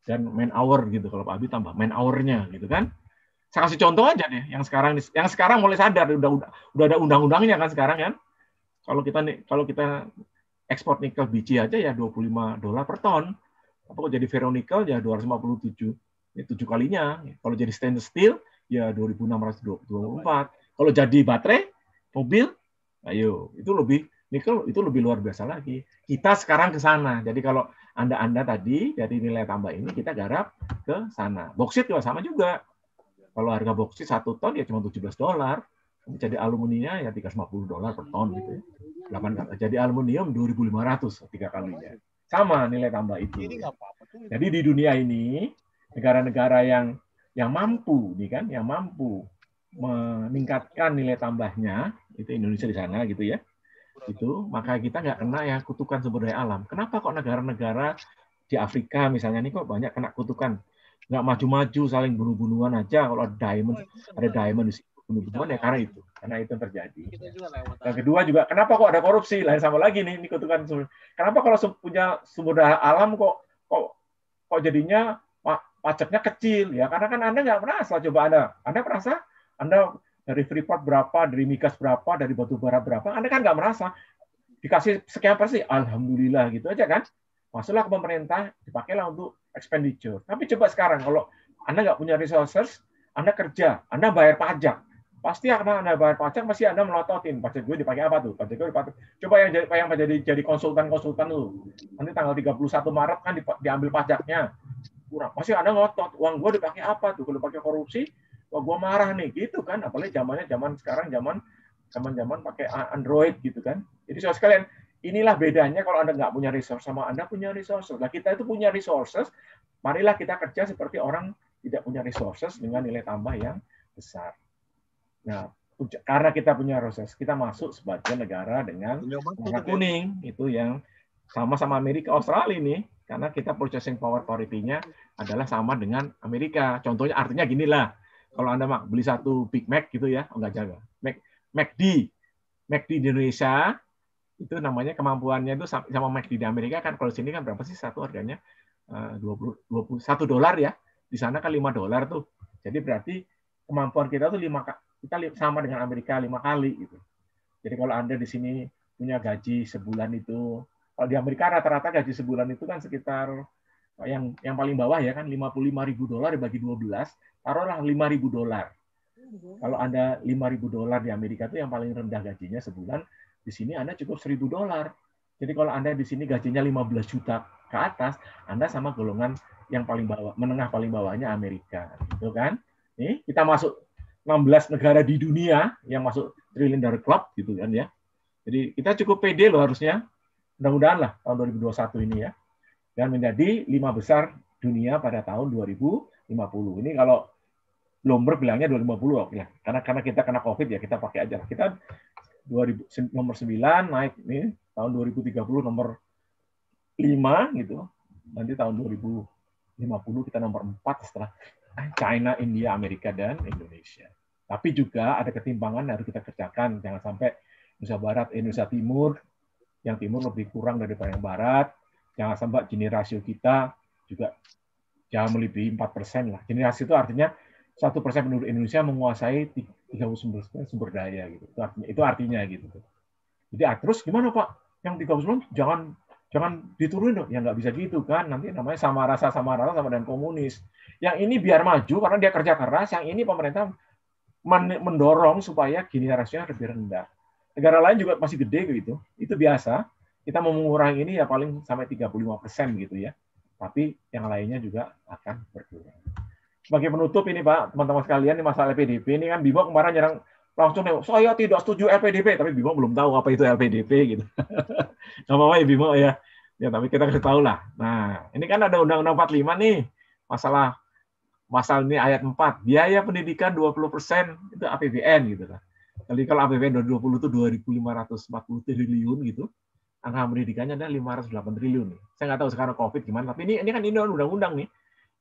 dan man hour gitu kalau Pak Abi tambah man hour-nya gitu kan. Saya kasih contoh aja nih yang sekarang yang sekarang mulai sadar udah udah, udah ada undang-undangnya kan sekarang kan. Kalau kita nih kalau kita ekspor nikel biji aja ya 25 dolar per ton. Tapi kalau jadi ferronikel ya 257, ya tujuh kalinya. Kalau jadi stainless steel ya 2624. Kalau jadi baterai mobil, ayo itu lebih nikel itu lebih luar biasa lagi. Kita sekarang ke sana. Jadi kalau anda-anda tadi dari nilai tambah ini kita garap ke sana. Boksit juga sama juga. Kalau harga boksit satu ton ya cuma 17 dolar. Jadi aluminiumnya ya 350 dolar per ton gitu ya. 8 Jadi aluminium 2.500 tiga kalinya. Sama nilai tambah itu. Iya, Jadi di dunia ini negara-negara yang yang mampu, nih kan, yang mampu meningkatkan nilai tambahnya, itu Indonesia di sana gitu ya. Itu maka kita nggak kena ya kutukan sumber daya alam. Kenapa kok negara-negara di Afrika misalnya nih kok banyak kena kutukan? Nggak maju-maju, saling bunuh-bunuhan aja. Kalau ada diamond, oh, ada diamond di sini penutupan ya karena itu karena itu terjadi kita juga kedua juga kenapa kok ada korupsi lain sama lagi nih ini kutukan kenapa kalau punya sumber daya alam kok kok kok jadinya pajaknya kecil ya karena kan anda nggak merasa coba anda anda merasa anda dari freeport berapa dari migas berapa dari batu bara berapa anda kan nggak merasa dikasih sekian persen alhamdulillah gitu aja kan masuklah ke pemerintah dipakailah untuk expenditure tapi coba sekarang kalau anda nggak punya resources anda kerja anda bayar pajak pasti karena anda bayar pajak pasti anda melototin pajak gue dipakai apa tuh pajak gue dipakai coba yang jadi yang jadi jadi konsultan konsultan lu nanti tanggal 31 Maret kan diambil pajaknya kurang pasti anda ngotot uang gue dipakai apa tuh kalau pakai korupsi wah gue marah nih gitu kan apalagi zamannya zaman sekarang zaman zaman zaman pakai Android gitu kan jadi soal sekalian inilah bedanya kalau anda nggak punya resource sama anda punya resources lah kita itu punya resources marilah kita kerja seperti orang tidak punya resources dengan nilai tambah yang besar Nah, karena kita punya proses kita masuk sebagai negara dengan warna kuning itu yang sama sama Amerika Australia nih karena kita purchasing power parity-nya adalah sama dengan Amerika. Contohnya artinya gini lah. Kalau Anda mak beli satu Big Mac gitu ya, enggak oh, jaga. Mac McD. McD di Indonesia itu namanya kemampuannya itu sama McD di Amerika kan kalau sini kan berapa sih satu harganya? 20 eh, 21 dolar ya. Di sana kan 5 dolar tuh. Jadi berarti kemampuan kita tuh 5 kita sama dengan Amerika lima kali gitu. Jadi kalau Anda di sini punya gaji sebulan itu, kalau di Amerika rata-rata gaji sebulan itu kan sekitar yang yang paling bawah ya kan 55.000 dolar dibagi 12, taruhlah 5.000 dolar. Hmm. Kalau Anda 5.000 dolar di Amerika itu yang paling rendah gajinya sebulan, di sini Anda cukup 1000 dolar. Jadi kalau Anda di sini gajinya 15 juta ke atas, Anda sama golongan yang paling bawah, menengah paling bawahnya Amerika, gitu kan? Nih, kita masuk 16 negara di dunia yang masuk Trillion Dollar Club gitu kan ya. Jadi kita cukup pede loh harusnya. Mudah-mudahan lah tahun 2021 ini ya. Dan menjadi lima besar dunia pada tahun 2050. Ini kalau Bloomberg bilangnya 2050 oke ya. Karena karena kita kena Covid ya kita pakai aja lah. Kita 2000 nomor 9 naik nih tahun 2030 nomor 5 gitu. Nanti tahun 2050 kita nomor 4 setelah China, India, Amerika, dan Indonesia. Tapi juga ada ketimpangan harus kita kerjakan. Jangan sampai Indonesia Barat, Indonesia eh, Timur, yang Timur lebih kurang dari yang Barat. Jangan sampai Gini rasio kita juga jangan melebihi 4% lah. Gini rasio itu artinya satu persen penduduk Indonesia menguasai 39 sumber daya gitu. Itu artinya, itu artinya gitu. Jadi ah, terus gimana Pak? Yang 39 jangan Jangan diturunin dong. Ya nggak bisa gitu kan. Nanti namanya sama rasa sama rasa sama dengan komunis. Yang ini biar maju karena dia kerja keras. Yang ini pemerintah mendorong supaya gini rasanya lebih rendah. Negara lain juga masih gede gitu. Itu biasa. Kita mau mengurangi ini ya paling sampai 35 persen gitu ya. Tapi yang lainnya juga akan berkurang. Sebagai penutup ini Pak, teman-teman sekalian, ini masalah PDP ini kan Bimo kemarin nyerang langsung nih, saya tidak setuju LPDP, tapi Bimo belum tahu apa itu LPDP gitu. Gak apa-apa ya Bimo ya. Ya tapi kita harus tahu lah. Nah, ini kan ada Undang-Undang 45 nih, masalah masalah ini ayat 4, biaya pendidikan 20% itu APBN gitu kan. Jadi kalau APBN 20 itu 2.540 triliun gitu, angka pendidikannya ada 508 triliun. Saya nggak tahu sekarang COVID gimana, tapi ini ini kan ini undang-undang nih.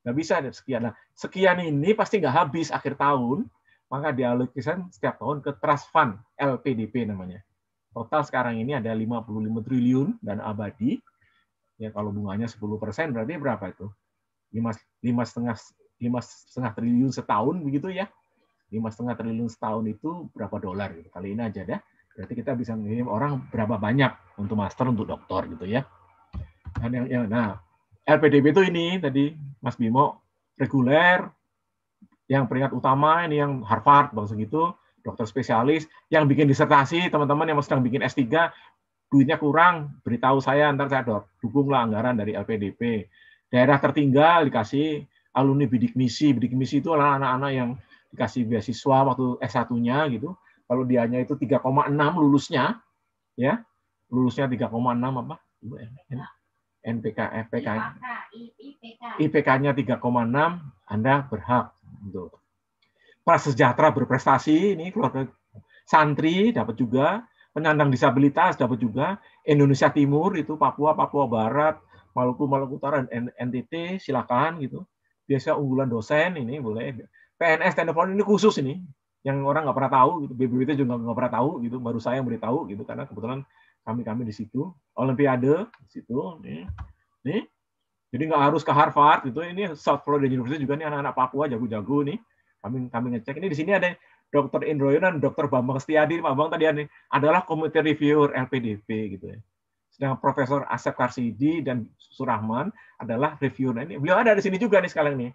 Nggak bisa sekian. Nah, sekian ini pasti nggak habis akhir tahun, maka dialokasikan setiap tahun ke Trust Fund LPDP namanya. Total sekarang ini ada 55 triliun dan abadi. Ya kalau bunganya 10 persen berarti berapa itu? lima setengah lima setengah triliun setahun begitu ya. Lima setengah triliun setahun itu berapa dolar gitu. Kali ini aja dah. Berarti kita bisa mengirim orang berapa banyak untuk master, untuk doktor gitu ya. Dan yang, yang nah LPDP itu ini tadi Mas Bimo reguler, yang peringkat utama ini yang Harvard bang segitu dokter spesialis yang bikin disertasi teman-teman yang sedang bikin S3 duitnya kurang beritahu saya ntar saya dor, dukunglah anggaran dari LPDP daerah tertinggal dikasih alumni bidik misi bidik misi itu adalah anak-anak yang dikasih beasiswa waktu S1-nya gitu kalau dianya itu 3,6 lulusnya ya lulusnya 3,6 apa NPK FPK IPK-nya 3,6 Anda berhak untuk gitu. prasejahtera berprestasi ini keluarga santri dapat juga, penyandang disabilitas dapat juga, Indonesia Timur itu Papua, Papua Barat, Maluku, Maluku Utara, NTT silakan gitu. Biasa unggulan dosen ini boleh. PNS telepon ini khusus ini yang orang nggak pernah tahu gitu. BBWT juga nggak pernah tahu gitu. Baru saya yang beritahu gitu karena kebetulan kami kami di situ. Olimpiade di situ. Nih, nih jadi nggak harus ke Harvard itu. Ini South Florida University juga nih anak-anak Papua jago-jago nih. Kami kami ngecek ini di sini ada Dr. Indro Dokter Dr. Bambang Setiadi, Pak Bang tadi ini adalah komite reviewer LPDP gitu ya. sedangkan Profesor Asep Karsidi dan Surahman adalah reviewer. Ini beliau ada di sini juga nih sekarang nih.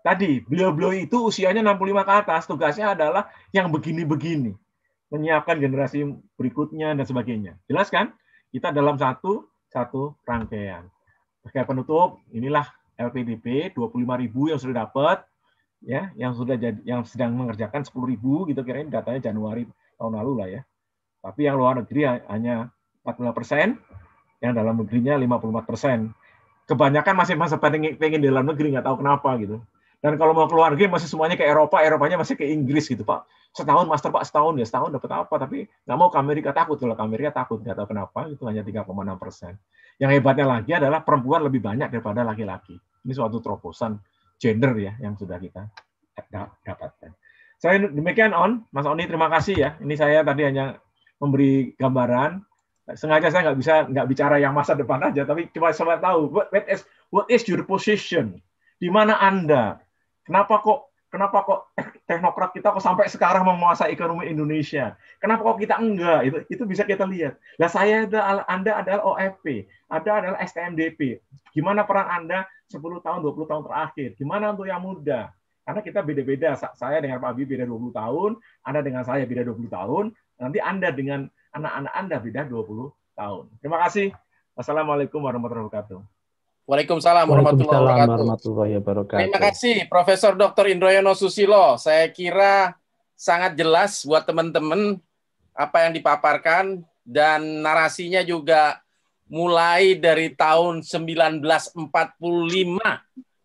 Tadi beliau-beliau itu usianya 65 ke atas, tugasnya adalah yang begini-begini, menyiapkan generasi berikutnya dan sebagainya. Jelas kan? Kita dalam satu satu rangkaian. Sebagai penutup, inilah LPDP 25.000 yang sudah dapat ya, yang sudah jadi yang sedang mengerjakan 10.000 gitu kira-kira datanya Januari tahun lalu lah ya. Tapi yang luar negeri hanya 45%, yang dalam negerinya 54%. persen Kebanyakan masih masa pengen, pengen di dalam negeri nggak tahu kenapa gitu. Dan kalau mau keluar negeri masih semuanya ke Eropa, Eropanya masih ke Inggris gitu Pak. Setahun master Pak setahun ya setahun dapat apa tapi nggak mau ke Amerika takut kalau ke Amerika takut nggak tahu kenapa itu hanya 3,6 persen. Yang hebatnya lagi adalah perempuan lebih banyak daripada laki-laki. Ini suatu terobosan gender ya yang sudah kita dapatkan. Saya demikian on, Mas Oni terima kasih ya. Ini saya tadi hanya memberi gambaran. Sengaja saya nggak bisa nggak bicara yang masa depan aja, tapi cuma saya tahu what, what is what is your position? Di mana anda? Kenapa kok Kenapa kok teknokrat kita kok sampai sekarang menguasai ekonomi Indonesia? Kenapa kok kita enggak? Itu itu bisa kita lihat. Nah, saya adalah Anda adalah OFP, Anda adalah STMDP. Gimana peran Anda 10 tahun, 20 tahun terakhir? Gimana untuk yang muda? Karena kita beda-beda. Saya dengan Pak Abi beda 20 tahun, Anda dengan saya beda 20 tahun, nanti Anda dengan anak-anak Anda beda 20 tahun. Terima kasih. Wassalamualaikum warahmatullahi wabarakatuh. Waalaikumsalam, Waalaikumsalam warahmatullahi wabarakatuh. Terima kasih Profesor Dr. Indroyono Susilo. Saya kira sangat jelas buat teman-teman apa yang dipaparkan dan narasinya juga mulai dari tahun 1945.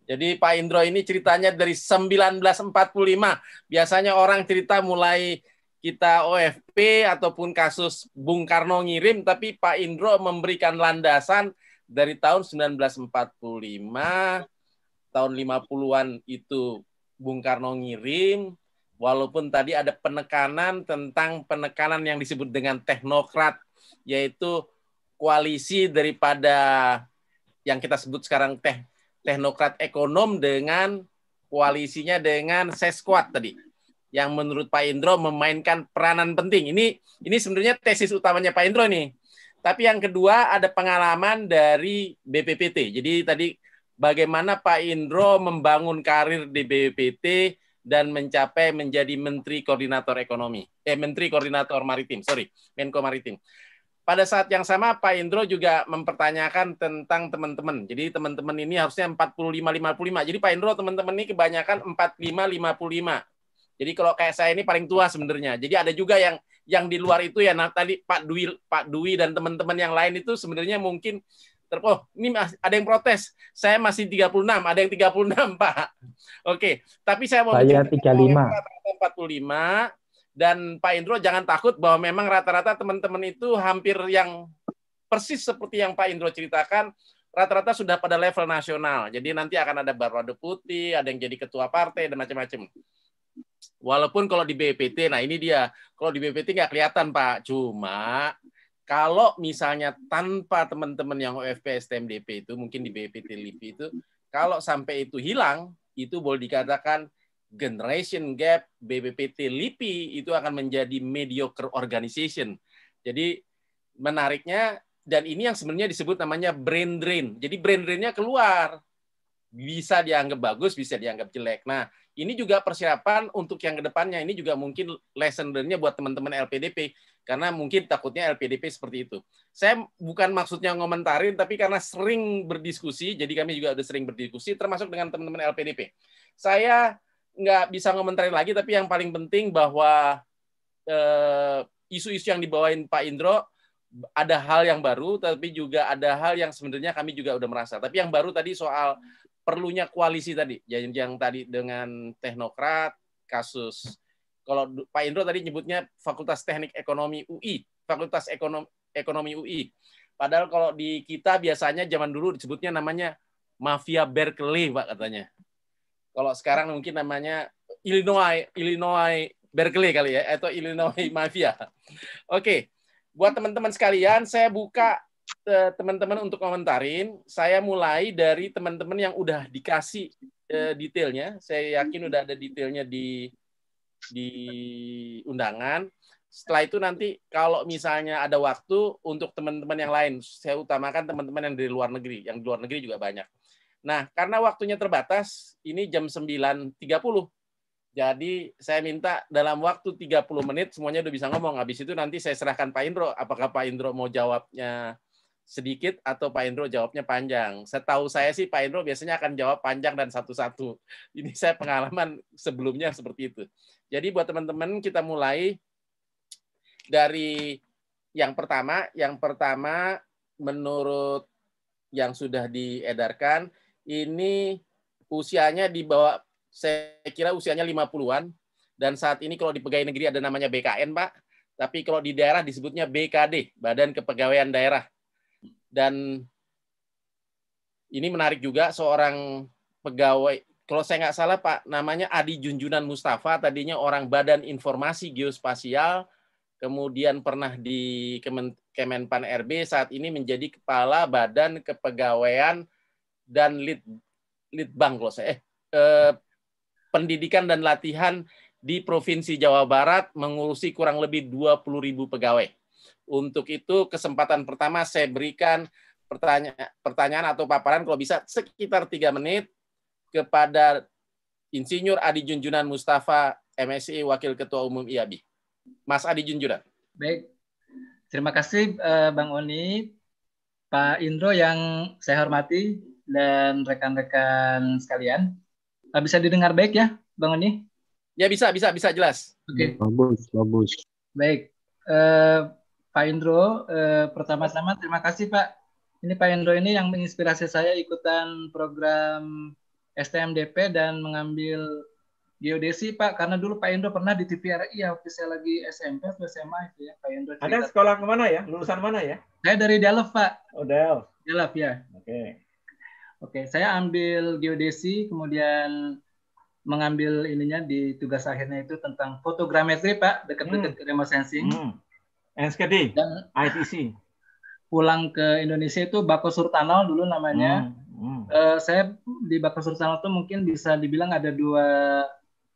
Jadi Pak Indro ini ceritanya dari 1945. Biasanya orang cerita mulai kita OFP ataupun kasus Bung Karno ngirim, tapi Pak Indro memberikan landasan dari tahun 1945 tahun 50-an itu Bung Karno ngirim walaupun tadi ada penekanan tentang penekanan yang disebut dengan teknokrat yaitu koalisi daripada yang kita sebut sekarang teh teknokrat ekonom dengan koalisinya dengan seskuat tadi yang menurut Pak Indro memainkan peranan penting. Ini ini sebenarnya tesis utamanya Pak Indro nih. Tapi yang kedua ada pengalaman dari BPPT. Jadi tadi bagaimana Pak Indro membangun karir di BPPT dan mencapai menjadi Menteri Koordinator Ekonomi. Eh Menteri Koordinator Maritim, sorry, Menko Maritim. Pada saat yang sama Pak Indro juga mempertanyakan tentang teman-teman. Jadi teman-teman ini harusnya 45 55. Jadi Pak Indro teman-teman ini kebanyakan 45 55. Jadi kalau kayak saya ini paling tua sebenarnya. Jadi ada juga yang yang di luar itu ya nah tadi Pak Dwi Pak Dwi dan teman-teman yang lain itu sebenarnya mungkin ter oh ini ada yang protes saya masih 36 ada yang 36 Pak oke tapi saya mau saya 35 45 dan Pak Indro jangan takut bahwa memang rata-rata teman-teman itu hampir yang persis seperti yang Pak Indro ceritakan rata-rata sudah pada level nasional. Jadi nanti akan ada Barwado Putih, ada yang jadi ketua partai dan macam-macam. Walaupun kalau di BPT, nah ini dia, kalau di BPT nggak kelihatan Pak, cuma kalau misalnya tanpa teman-teman yang OFP STMDP itu, mungkin di BPT LIPI itu, kalau sampai itu hilang, itu boleh dikatakan generation gap BBPT LIPI itu akan menjadi mediocre organization. Jadi menariknya dan ini yang sebenarnya disebut namanya brain drain. Jadi brain drain-nya keluar bisa dianggap bagus, bisa dianggap jelek. Nah, ini juga persiapan untuk yang kedepannya. Ini juga mungkin lesson learn-nya buat teman-teman LPDP. Karena mungkin takutnya LPDP seperti itu. Saya bukan maksudnya ngomentarin, tapi karena sering berdiskusi, jadi kami juga udah sering berdiskusi, termasuk dengan teman-teman LPDP. Saya nggak bisa ngomentarin lagi, tapi yang paling penting bahwa eh, isu-isu eh, yang dibawain Pak Indro ada hal yang baru, tapi juga ada hal yang sebenarnya kami juga udah merasa. Tapi yang baru tadi soal perlunya koalisi tadi yang, yang tadi dengan teknokrat kasus kalau Pak Indro tadi nyebutnya Fakultas Teknik Ekonomi UI Fakultas Ekonomi Ekonomi UI padahal kalau di kita biasanya zaman dulu disebutnya namanya mafia Berkeley Pak katanya kalau sekarang mungkin namanya Illinois Illinois Berkeley kali ya atau Illinois Mafia oke okay. buat teman-teman sekalian saya buka Eh, teman-teman untuk komentarin. Saya mulai dari teman-teman yang udah dikasih eh, detailnya. Saya yakin udah ada detailnya di di undangan. Setelah itu nanti kalau misalnya ada waktu untuk teman-teman yang lain, saya utamakan teman-teman yang dari luar negeri. Yang di luar negeri juga banyak. Nah, karena waktunya terbatas, ini jam 9.30. Jadi saya minta dalam waktu 30 menit semuanya udah bisa ngomong. Habis itu nanti saya serahkan Pak Indro. Apakah Pak Indro mau jawabnya sedikit atau Pak Indro jawabnya panjang. Setahu saya sih Pak Indro biasanya akan jawab panjang dan satu-satu. Ini saya pengalaman sebelumnya seperti itu. Jadi buat teman-teman kita mulai dari yang pertama, yang pertama menurut yang sudah diedarkan ini usianya di bawah saya kira usianya 50-an dan saat ini kalau di pegawai negeri ada namanya BKN, Pak. Tapi kalau di daerah disebutnya BKD, Badan Kepegawaian Daerah dan ini menarik juga seorang pegawai kalau saya nggak salah Pak namanya Adi Junjunan Mustafa tadinya orang Badan Informasi Geospasial kemudian pernah di Kemen, Kemenpan RB saat ini menjadi kepala Badan Kepegawaian dan Lit Litbang kalau saya eh, eh pendidikan dan latihan di Provinsi Jawa Barat mengurusi kurang lebih 20.000 pegawai. Untuk itu kesempatan pertama saya berikan pertanyaan atau paparan kalau bisa sekitar tiga menit kepada Insinyur Adi Junjunan Mustafa, MSI Wakil Ketua Umum IABI, Mas Adi Junjunan. Baik, terima kasih eh, Bang Oni, Pak Indro yang saya hormati dan rekan-rekan sekalian. Eh, bisa didengar baik ya, Bang Oni? Ya bisa, bisa, bisa jelas. Oke. Okay. Bagus, bagus. Baik. Uh, Pak Indro. Eh, pertama-tama terima kasih Pak. Ini Pak Indro ini yang menginspirasi saya ikutan program STMDP dan mengambil geodesi Pak. Karena dulu Pak Indro pernah di TVRI ya, waktu saya lagi SMP atau SMA itu ya Pak Indro. Ada sekolah sekolah kemana ya? Lulusan mana ya? Saya dari Delft Pak. Oh Delft. ya. Oke. Okay. Oke, okay, saya ambil geodesi, kemudian mengambil ininya di tugas akhirnya itu tentang fotogrametri Pak, dekat-dekat hmm. remote sensing. Hmm. NSKD, dan ITC. Pulang ke Indonesia itu Bako Surtanal dulu namanya. Hmm. Hmm. Uh, saya di Bako Surtanal itu mungkin bisa dibilang ada dua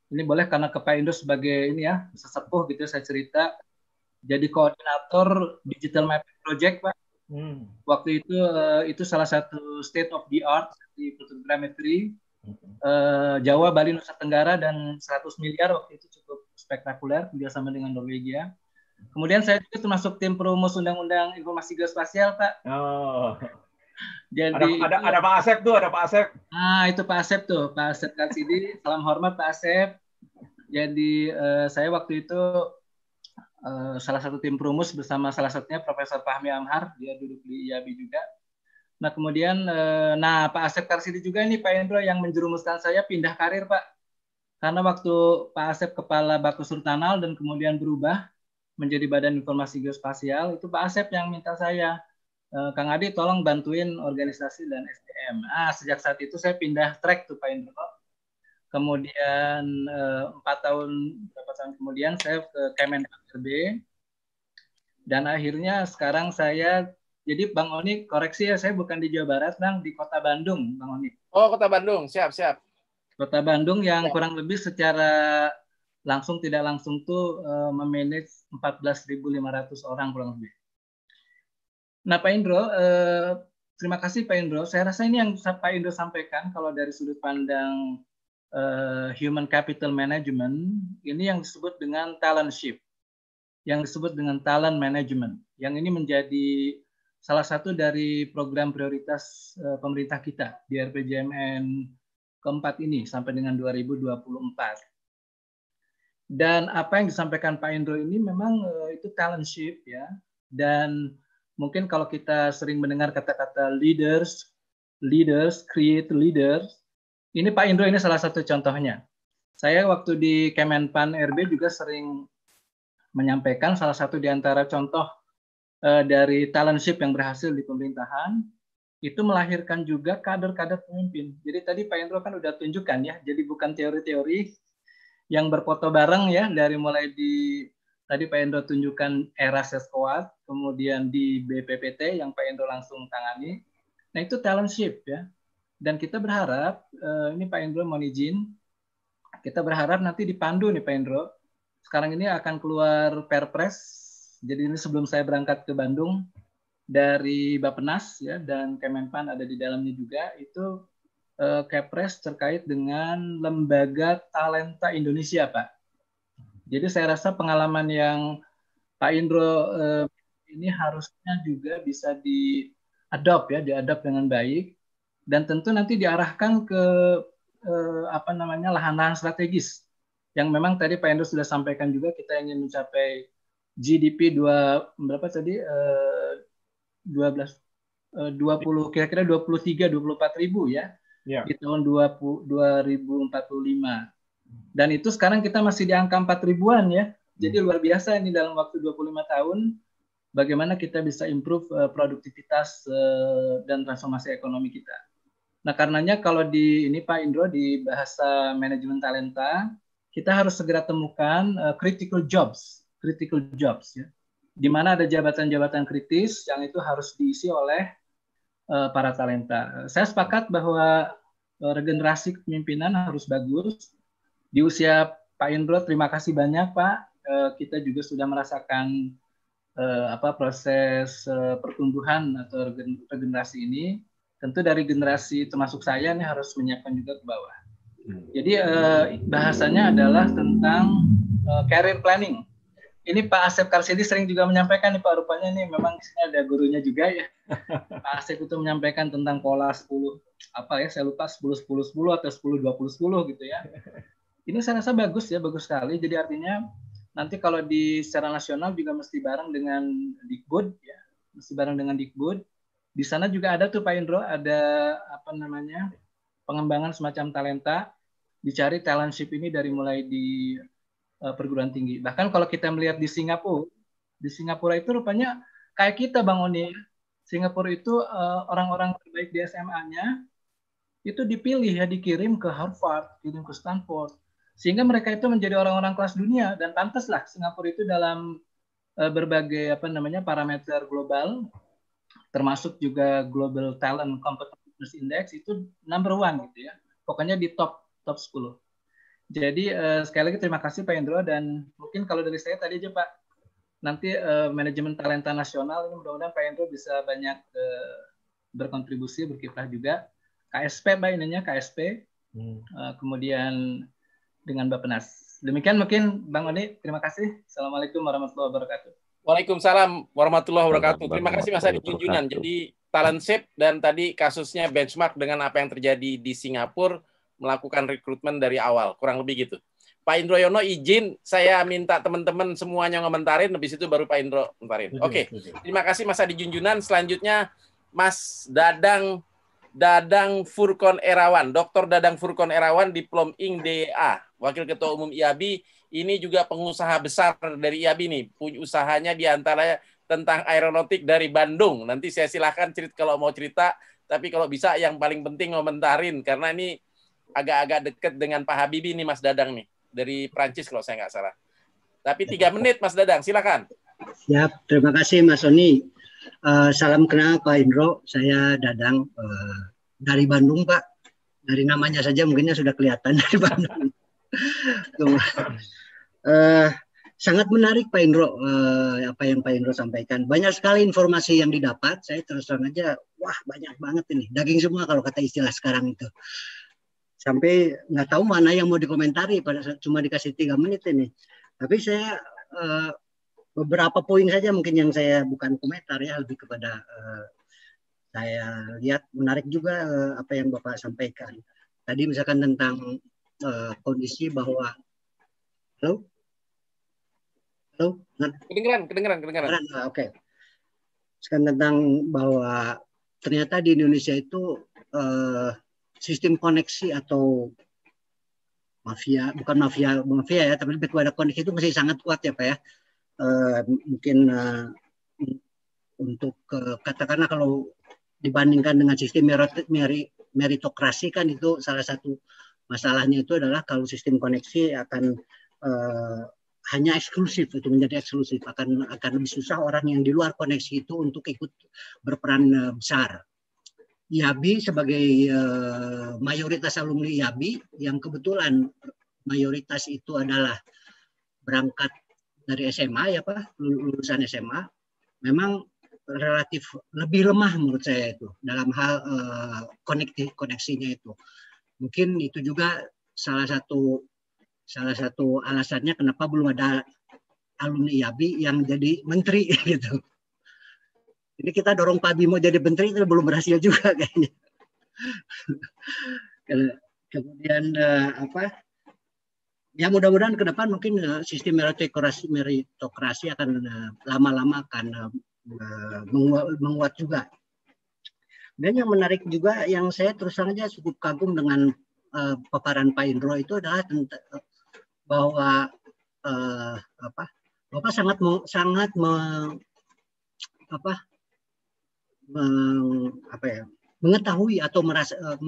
ini boleh karena ke Pak Indo sebagai ini ya sesepuh gitu saya cerita jadi koordinator digital mapping project Pak. Hmm. Waktu itu uh, itu salah satu state of the art di fotogrametri uh, hmm. eh, Jawa, Bali, Nusa Tenggara dan 100 miliar waktu itu cukup spektakuler kerjasama dengan Norwegia. Kemudian saya juga termasuk tim perumus Undang-Undang Informasi Geospasial, Pak. Oh. Jadi ada, ada, ada Pak Asep tuh, ada Pak Asep. Ah, itu Pak Asep tuh, Pak Asep Kansidi. Salam hormat Pak Asep. Jadi eh, saya waktu itu eh, salah satu tim perumus bersama salah satunya Profesor Fahmi Amhar, dia duduk di IABI juga. Nah kemudian, eh, nah Pak Asep Karsidi juga ini Pak Indro yang menjerumuskan saya pindah karir Pak. Karena waktu Pak Asep kepala Bakus Sultanal dan kemudian berubah, menjadi Badan Informasi Geospasial itu Pak Asep yang minta saya eh, Kang Adi tolong bantuin organisasi dan SDM. Ah sejak saat itu saya pindah track tuh Pak Indro. Kemudian eh, empat tahun berapa tahun kemudian saya ke Kemenkumham dan akhirnya sekarang saya jadi Bang Oni koreksi ya saya bukan di Jawa Barat Bang di Kota Bandung Bang Oni. Oh Kota Bandung siap siap. Kota Bandung yang kurang lebih secara langsung tidak langsung tuh uh, memanage 14.500 orang kurang lebih. Nah Pak Indro, uh, terima kasih Pak Indro. Saya rasa ini yang Pak Indro sampaikan kalau dari sudut pandang uh, human capital management ini yang disebut dengan talent shift, yang disebut dengan talent management. Yang ini menjadi salah satu dari program prioritas uh, pemerintah kita di RPJMN keempat ini sampai dengan 2024 dan apa yang disampaikan Pak Indro ini memang uh, itu talent shift ya. Dan mungkin kalau kita sering mendengar kata-kata leaders, leaders, create leaders, ini Pak Indro ini salah satu contohnya. Saya waktu di Kemenpan RB juga sering menyampaikan salah satu di antara contoh uh, dari talentship yang berhasil di pemerintahan itu melahirkan juga kader-kader pemimpin. Jadi tadi Pak Indro kan udah tunjukkan ya, jadi bukan teori-teori, yang berfoto bareng ya dari mulai di tadi Pak Endo tunjukkan era Seskoat, kemudian di BPPT yang Pak Endo langsung tangani. Nah itu talent ship ya. Dan kita berharap eh, ini Pak Endro mohon izin, kita berharap nanti dipandu nih Pak Endro. Sekarang ini akan keluar Perpres, jadi ini sebelum saya berangkat ke Bandung dari Bapenas ya dan Kemenpan ada di dalamnya juga itu Eh, Kepres terkait dengan lembaga talenta Indonesia, Pak. Jadi saya rasa pengalaman yang Pak Indro eh, ini harusnya juga bisa diadop ya, diadop dengan baik dan tentu nanti diarahkan ke eh, apa namanya lahan-lahan strategis yang memang tadi Pak Indro sudah sampaikan juga kita ingin mencapai GDP dua berapa tadi eh, 12 20 eh, kira-kira 23 24 ribu ya yeah. di tahun 20, 2045. Dan itu sekarang kita masih di angka 4 ribuan ya. Jadi luar biasa ini dalam waktu 25 tahun bagaimana kita bisa improve uh, produktivitas uh, dan transformasi ekonomi kita. Nah, karenanya kalau di ini Pak Indro di bahasa manajemen talenta, kita harus segera temukan uh, critical jobs, critical jobs ya. Di mana ada jabatan-jabatan kritis yang itu harus diisi oleh Eh, para talenta. Saya sepakat bahwa eh, regenerasi kepemimpinan harus bagus. Di usia Pak Indro, terima kasih banyak Pak. Eh, kita juga sudah merasakan apa proses pertumbuhan atau regenerasi ini. Tentu dari generasi termasuk saya ini harus menyiapkan juga ke bawah. Hmm. Jadi bahasanya adalah tentang uh, career planning ini Pak Asep Karsidi sering juga menyampaikan nih Pak rupanya nih memang sini ada gurunya juga ya. Pak Asep itu menyampaikan tentang pola 10 apa ya saya lupa 10 10 10 atau 10 20 10 gitu ya. Ini saya rasa bagus ya, bagus sekali. Jadi artinya nanti kalau di secara nasional juga mesti bareng dengan Dikbud ya. Mesti bareng dengan Dikbud. Di sana juga ada tuh Pak Indro ada apa namanya? pengembangan semacam talenta dicari talentship ini dari mulai di Eh, perguruan tinggi. Bahkan kalau kita melihat di Singapura, di Singapura itu rupanya kayak kita Bang Oni. Singapura itu eh, orang-orang terbaik di SMA-nya itu dipilih ya dikirim ke Harvard, dikirim ke Stanford. Sehingga mereka itu menjadi orang-orang kelas dunia dan pantaslah Singapura itu dalam eh, berbagai apa namanya parameter global termasuk juga Global Talent Competitiveness Index itu number one gitu ya. Pokoknya di top top 10 jadi uh, sekali lagi terima kasih Pak Indro dan mungkin kalau dari saya tadi aja Pak, nanti uh, manajemen talenta nasional ini mudah-mudahan Pak Indro bisa banyak uh, berkontribusi, berkiprah juga. KSP Pak ininya KSP, hmm. kemudian dengan Bappenas. Demikian mungkin Bang Oni, terima kasih. Assalamualaikum warahmatullahi wabarakatuh. Waalaikumsalam warahmatullahi wabarakatuh. Terima kasih Mas Adi Kunjungan. Jadi talent shape dan tadi kasusnya benchmark dengan apa yang terjadi di Singapura melakukan rekrutmen dari awal, kurang lebih gitu. Pak Indro Yono izin saya minta teman-teman semuanya ngomentarin, habis itu baru Pak Indro ngomentarin. Oke, okay. terima kasih Mas Adi Junjunan. Selanjutnya Mas Dadang Dadang Furkon Erawan, Dr. Dadang Furkon Erawan, Diplom Ing DA, Wakil Ketua Umum IAB. Ini juga pengusaha besar dari IAB nih, punya usahanya diantaranya tentang aeronautik dari Bandung. Nanti saya silahkan cerit, kalau mau cerita, tapi kalau bisa yang paling penting ngomentarin karena ini agak-agak dekat dengan Pak Habibie nih Mas Dadang nih dari Prancis kalau saya nggak salah. Tapi tiga menit Mas Dadang, silakan. Ya terima kasih Mas Oni. Uh, eh, salam kenal Pak Indro, saya Dadang uh, dari Bandung Pak. Dari namanya saja mungkinnya sudah kelihatan dari Bandung. uh, sangat menarik Pak Indro uh, apa yang Pak Indro sampaikan. Banyak sekali informasi yang didapat. Saya terus terang aja, wah banyak banget ini daging semua kalau kata istilah sekarang itu sampai nggak tahu mana yang mau dikomentari pada saat cuma dikasih tiga menit ini. Tapi saya eh, beberapa poin saja mungkin yang saya bukan komentar ya lebih kepada eh, saya lihat menarik juga eh, apa yang Bapak sampaikan. Tadi misalkan tentang kondisi bahwa halo halo nah. kedengeran kedengeran kedengeran. kedengeran ah, Oke. Okay. Sekarang tentang bahwa ternyata di Indonesia itu uh, sistem koneksi atau mafia bukan mafia mafia ya tapi lebih kepada koneksi itu masih sangat kuat ya pak ya uh, mungkin uh, untuk uh, katakanlah kalau dibandingkan dengan sistem meritokrasi kan itu salah satu masalahnya itu adalah kalau sistem koneksi akan uh, hanya eksklusif itu menjadi eksklusif akan akan lebih susah orang yang di luar koneksi itu untuk ikut berperan besar IABI sebagai eh, mayoritas alumni IABI yang kebetulan mayoritas itu adalah berangkat dari SMA ya Pak, lulusan SMA, memang relatif lebih lemah menurut saya itu dalam hal uh, eh, koneksi koneksinya itu. Mungkin itu juga salah satu salah satu alasannya kenapa belum ada alumni IABI yang jadi menteri gitu. Ini kita dorong Pak Bimo jadi menteri itu belum berhasil juga kayaknya. Kemudian eh, apa? Ya mudah-mudahan ke depan mungkin eh, sistem meritokrasi, meritokrasi akan eh, lama-lama akan menguat juga. Dan yang menarik juga yang saya terus saja cukup kagum dengan paparan Pak Indro itu adalah bahwa apa Bapak sangat sangat apa meng, apa ya, mengetahui atau merasa, eh,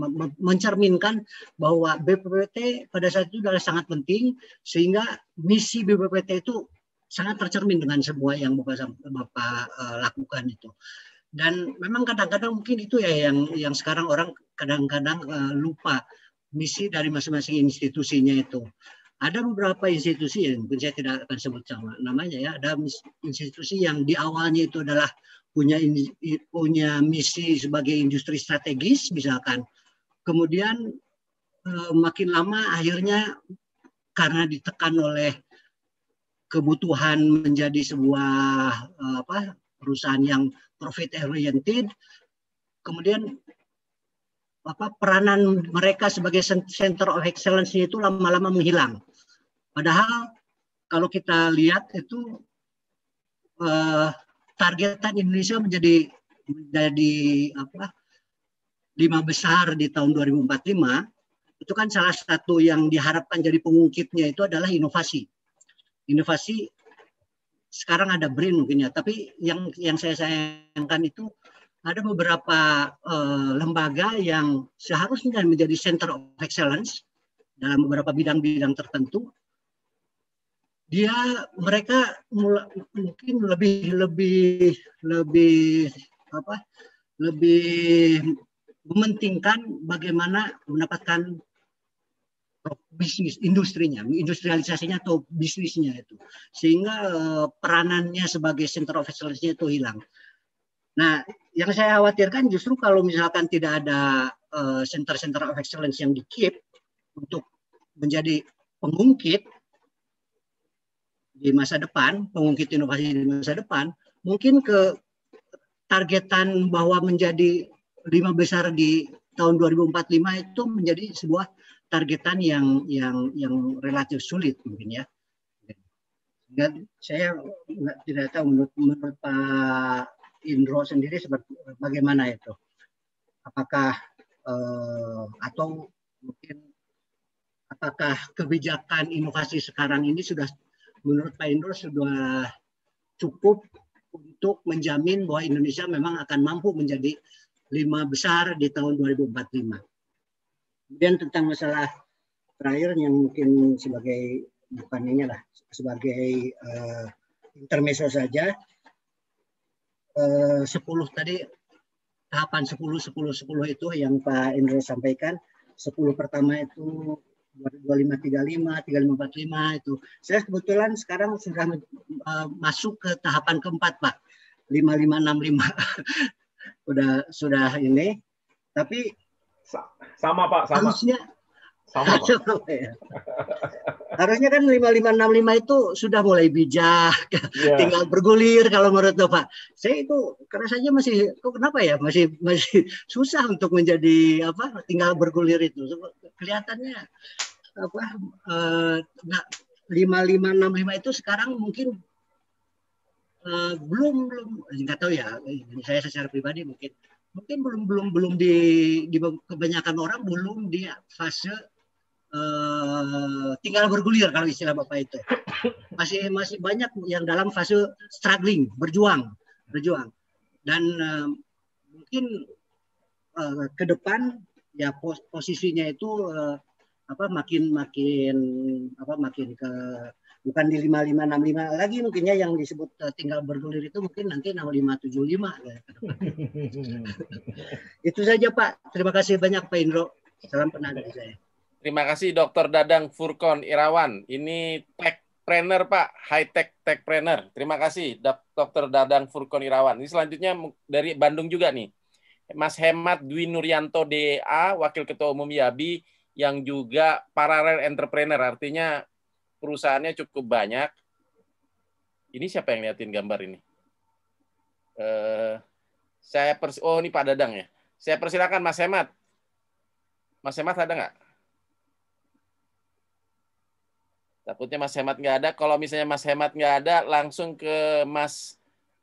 mencerminkan bahwa BPPT pada saat itu adalah sangat penting sehingga misi BPPT itu sangat tercermin dengan semua yang bapak bapak eh, lakukan itu dan memang kadang-kadang mungkin itu ya yang yang sekarang orang kadang-kadang eh, lupa misi dari masing-masing institusinya itu ada beberapa institusi yang saya tidak akan sebut sama namanya ya ada institusi yang di awalnya itu adalah punya punya misi sebagai industri strategis misalkan. Kemudian eh, makin lama akhirnya karena ditekan oleh kebutuhan menjadi sebuah eh, apa perusahaan yang profit oriented kemudian apa peranan mereka sebagai center of excellence itu lama-lama menghilang. Padahal kalau kita lihat itu eh, targetan Indonesia menjadi menjadi apa lima besar di tahun 2045 itu kan salah satu yang diharapkan jadi pengungkitnya itu adalah inovasi inovasi sekarang ada BRIN mungkin ya tapi yang yang saya sayangkan itu ada beberapa uh, lembaga yang seharusnya menjadi center of excellence dalam beberapa bidang-bidang tertentu dia mereka mula, mungkin lebih lebih lebih apa lebih mementingkan bagaimana mendapatkan bisnis industrinya, industrialisasinya atau bisnisnya itu, sehingga eh, peranannya sebagai center of excellence-nya itu hilang. Nah, yang saya khawatirkan justru kalau misalkan tidak ada eh, center-center of excellence yang di keep untuk menjadi pengungkit di masa depan, pengungkit inovasi di masa depan, mungkin ke targetan bahwa menjadi lima besar di tahun 2045 itu menjadi sebuah targetan yang yang yang relatif sulit mungkin ya. Dan saya tidak tahu menurut, menurut Pak Indro sendiri seperti bagaimana itu. Apakah eh, atau mungkin apakah kebijakan inovasi sekarang ini sudah menurut Pak Indro sudah cukup untuk menjamin bahwa Indonesia memang akan mampu menjadi lima besar di tahun 2045. Kemudian tentang masalah terakhir yang mungkin sebagai bukan ini lah sebagai uh, eh, intermeso saja eh, uh, 10 tadi tahapan 10 10 10 itu yang Pak Indro sampaikan 10 pertama itu 2535, 3545 itu. Saya kebetulan sekarang sudah eh, masuk ke tahapan keempat, Pak. 5565. Udah sudah ini. Tapi sama, Pak, sama. Harusnya sama, Pak. Ya. Harusnya kan 5565 itu sudah mulai bijak, yeah. tinggal bergulir kalau menurut Pak. Saya itu karena saja masih kok kenapa ya masih masih susah untuk menjadi apa tinggal bergulir itu. Kelihatannya apa eh, lima lima enam lima itu sekarang mungkin uh, belum belum nggak tahu ya saya secara pribadi mungkin mungkin belum belum belum di, di kebanyakan orang belum di fase uh, tinggal bergulir kalau istilah bapak itu masih masih banyak yang dalam fase struggling berjuang berjuang dan uh, mungkin uh, ke depan ya posisinya itu uh, apa makin makin apa makin ke bukan di 5565 lagi mungkinnya yang disebut eh, tinggal bergulir itu mungkin nanti 6575 ya. itu saja Pak. Terima kasih banyak Pak Indro. Salam penanda dari saya. Terima kasih Dokter Dadang Furkon Irawan. Ini tech trainer Pak, high tech tech trainer. Terima kasih Dokter Dadang Furkon Irawan. Ini selanjutnya dari Bandung juga nih. Mas Hemat Dwi Nuryanto DA, Wakil Ketua Umum YABI, yang juga paralel entrepreneur, artinya perusahaannya cukup banyak. Ini siapa yang liatin gambar ini? Eh, saya pers oh ini Pak Dadang ya. Saya persilakan Mas Hemat. Mas Hemat ada nggak? Takutnya Mas Hemat nggak ada. Kalau misalnya Mas Hemat nggak ada, langsung ke Mas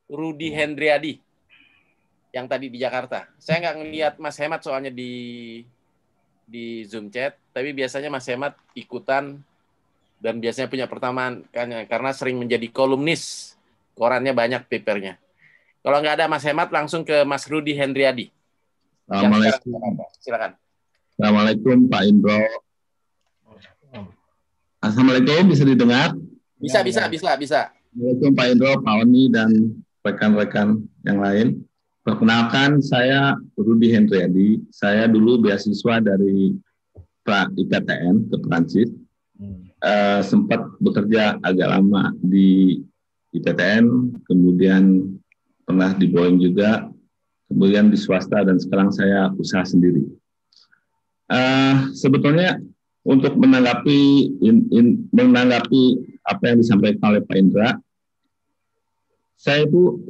Rudi Hendriadi yang tadi di Jakarta. Saya nggak ngelihat Mas Hemat soalnya di di Zoom chat, tapi biasanya Mas Hemat ikutan dan biasanya punya pertamaan karena sering menjadi kolumnis. Korannya banyak papernya. Kalau nggak ada Mas Hemat, langsung ke Mas Rudi Hendriadi. Assalamualaikum. Silakan. Assalamualaikum Pak Indro. Assalamualaikum, bisa didengar? Bisa, bisa, ya, ya. bisa, bisa. Assalamualaikum Pak Indro, Pak Oni, dan rekan-rekan yang lain. Perkenalkan, saya Rudi Hendriadi. Saya dulu beasiswa dari pra IPTN ke Perancis. Hmm. Uh, sempat bekerja agak lama di IPTN, kemudian pernah di Boeing juga, kemudian di swasta dan sekarang saya usaha sendiri. Uh, sebetulnya untuk menanggapi in, in, menanggapi apa yang disampaikan oleh Pak Indra, saya itu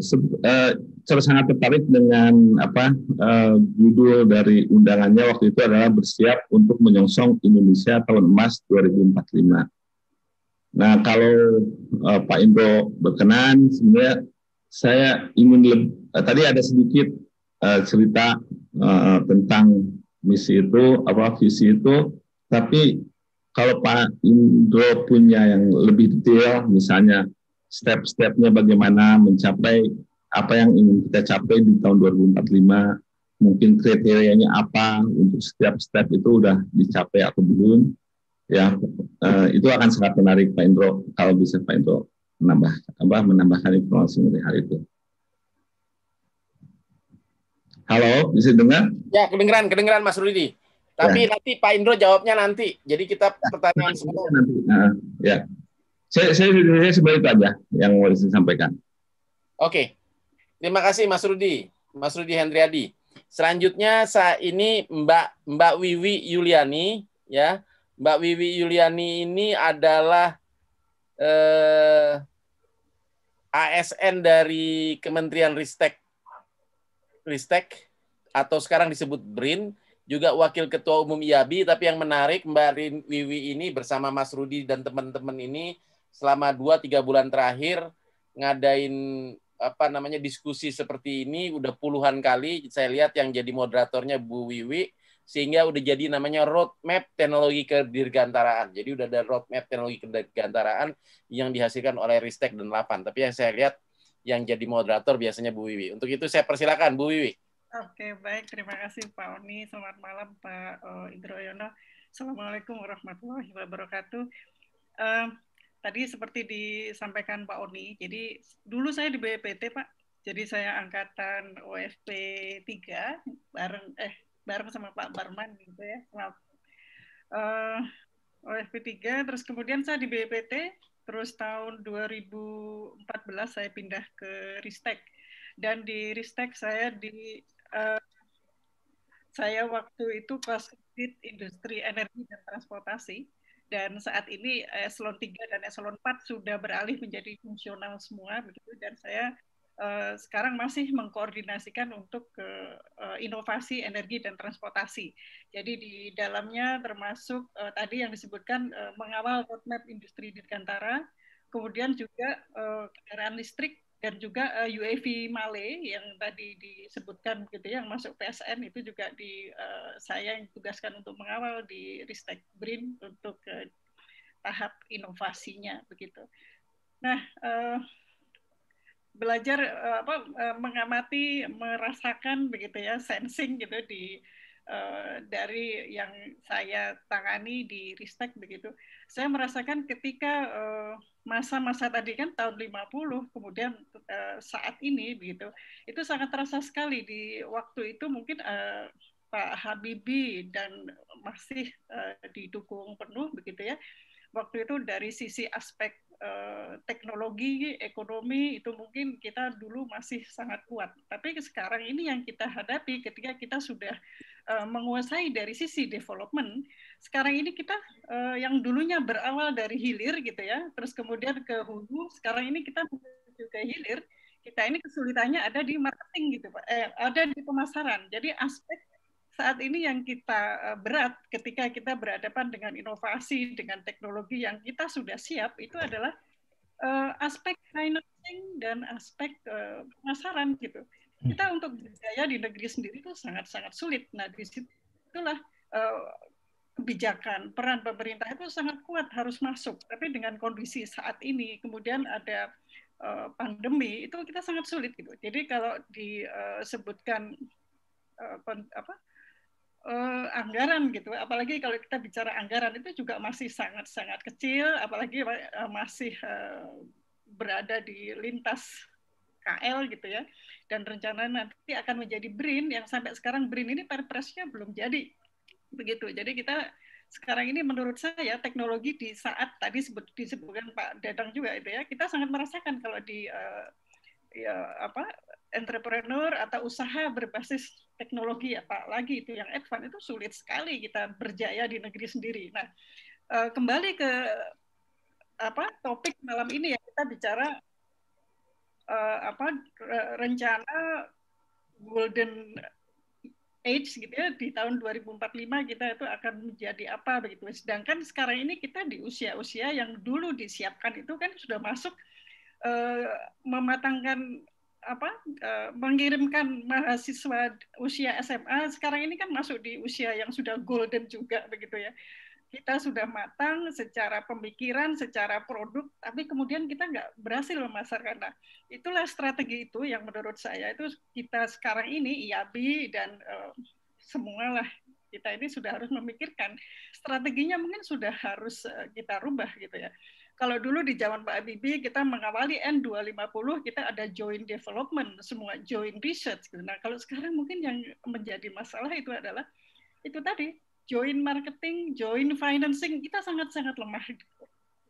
eh, saya sangat tertarik dengan apa uh, judul dari undangannya waktu itu adalah bersiap untuk menyongsong Indonesia tahun emas 2045. Nah kalau uh, Pak Indro berkenan, sebenarnya saya ingin uh, tadi ada sedikit uh, cerita uh, tentang misi itu apa visi itu, tapi kalau Pak Indro punya yang lebih detail, misalnya step-stepnya bagaimana mencapai apa yang ingin kita capai di tahun 2045, mungkin kriterianya apa untuk setiap step itu udah dicapai atau belum. Ya, eh, itu akan sangat menarik Pak Indro kalau bisa Pak Indro menambah apa menambahkan informasi mengenai hal itu. Halo, bisa dengar? Ya, kedengeran, kedengeran Mas Rudi. Tapi ya. nanti Pak Indro jawabnya nanti. Jadi kita ya, pertanyaan semua. Nanti. Nah, ya. Saya, saya, saya sebagai ya, yang mau disampaikan Oke. Okay. Terima kasih Mas Rudi, Mas Rudi Hendriadi. Selanjutnya saat ini Mbak Mbak Wiwi Yuliani ya. Mbak Wiwi Yuliani ini adalah eh, ASN dari Kementerian Ristek Ristek atau sekarang disebut BRIN juga wakil ketua umum IABI tapi yang menarik Mbak Rin Wiwi ini bersama Mas Rudi dan teman-teman ini selama 2 tiga bulan terakhir ngadain apa namanya diskusi seperti ini udah puluhan kali saya lihat yang jadi moderatornya Bu Wiwi sehingga udah jadi namanya roadmap teknologi kedirgantaraan. Jadi udah ada roadmap teknologi kedirgantaraan yang dihasilkan oleh Ristek dan Lapan. Tapi yang saya lihat yang jadi moderator biasanya Bu Wiwi. Untuk itu saya persilakan Bu Wiwi. Oke, baik. Terima kasih Pak Oni. Selamat malam Pak eh, Indroyono Assalamualaikum warahmatullahi wabarakatuh. Eh, tadi seperti disampaikan Pak Oni, jadi dulu saya di BPT Pak, jadi saya angkatan OFP 3 bareng eh bareng sama Pak Barman gitu ya. maaf uh, eh, OFP 3 terus kemudian saya di BPT terus tahun 2014 saya pindah ke Ristek dan di Ristek saya di uh, saya waktu itu kelas industri energi dan transportasi dan saat ini eselon 3 dan eselon 4 sudah beralih menjadi fungsional semua begitu dan saya eh, sekarang masih mengkoordinasikan untuk eh, inovasi energi dan transportasi. Jadi di dalamnya termasuk eh, tadi yang disebutkan mengawal roadmap industri di dirgantara, kemudian juga uh, kendaraan listrik dan juga uh, eh, UAV Male yang tadi disebutkan gitu ya, yang masuk PSN itu juga di uh, saya yang tugaskan untuk mengawal di Ristek Brin untuk uh, tahap inovasinya begitu. Nah, uh, belajar uh, apa uh, mengamati, merasakan begitu ya, sensing gitu di Eh, dari yang saya tangani di Ristek begitu, saya merasakan ketika eh, masa-masa tadi kan tahun 50, kemudian eh, saat ini begitu, itu sangat terasa sekali di waktu itu mungkin Pak Habibie dan masih uh, didukung penuh begitu ya. Waktu itu dari sisi aspek Eh, teknologi, ekonomi itu mungkin kita dulu masih sangat kuat. Tapi sekarang ini yang kita hadapi ketika kita sudah eh, menguasai dari sisi development, sekarang ini kita eh, yang dulunya berawal dari hilir gitu ya, terus kemudian ke hulu, sekarang ini kita juga hilir, kita ini kesulitannya ada di marketing gitu Pak, eh, ada di pemasaran. Jadi aspek saat ini yang kita eh, berat ketika kita berhadapan dengan inovasi dengan teknologi yang kita sudah siap itu adalah uh, aspek financing dan aspek uh, pemasaran gitu. Hmm. Kita untuk berdaya di negeri sendiri itu sangat-sangat sulit. Nah, di situlah uh, kebijakan peran pemerintah itu sangat kuat harus masuk. Tapi dengan kondisi saat ini kemudian ada pandemi itu kita sangat sulit gitu. Jadi kalau disebutkan apa uh, anggaran gitu. Apalagi kalau kita bicara anggaran itu juga masih sangat-sangat kecil, apalagi uh, masih uh, berada di lintas KL gitu ya. Dan rencana nanti akan menjadi BRIN yang sampai sekarang BRIN ini perpresnya belum jadi. Begitu. Jadi kita sekarang ini menurut saya teknologi di saat tadi disebutkan Pak Dadang juga itu ya, kita sangat merasakan kalau di uh, ya apa entrepreneur atau usaha berbasis teknologi apalagi itu yang advance itu sulit sekali kita berjaya di negeri sendiri. Nah, eh, kembali ke apa topik malam ini ya kita bicara eh, apa rencana golden age gitu ya di tahun 2045 kita itu akan menjadi apa begitu. Sedangkan sekarang ini kita di usia-usia yang dulu disiapkan itu kan sudah masuk Eh, mematangkan apa eh, mengirimkan mahasiswa usia SMA sekarang ini kan masuk di usia yang sudah golden juga begitu ya kita sudah matang secara pemikiran, secara produk, tapi kemudian kita nggak berhasil memasarkan. Nah, itulah strategi itu yang menurut saya itu kita sekarang ini IAB dan eh, semualah kita ini sudah harus memikirkan strateginya mungkin sudah harus kita rubah gitu ya. Kalau dulu di zaman Pak Habibie kita mengawali N250 kita ada joint development, semua joint research. Gitu. Nah, kalau sekarang mungkin yang menjadi masalah itu adalah itu tadi joint marketing, joint financing kita sangat-sangat lemah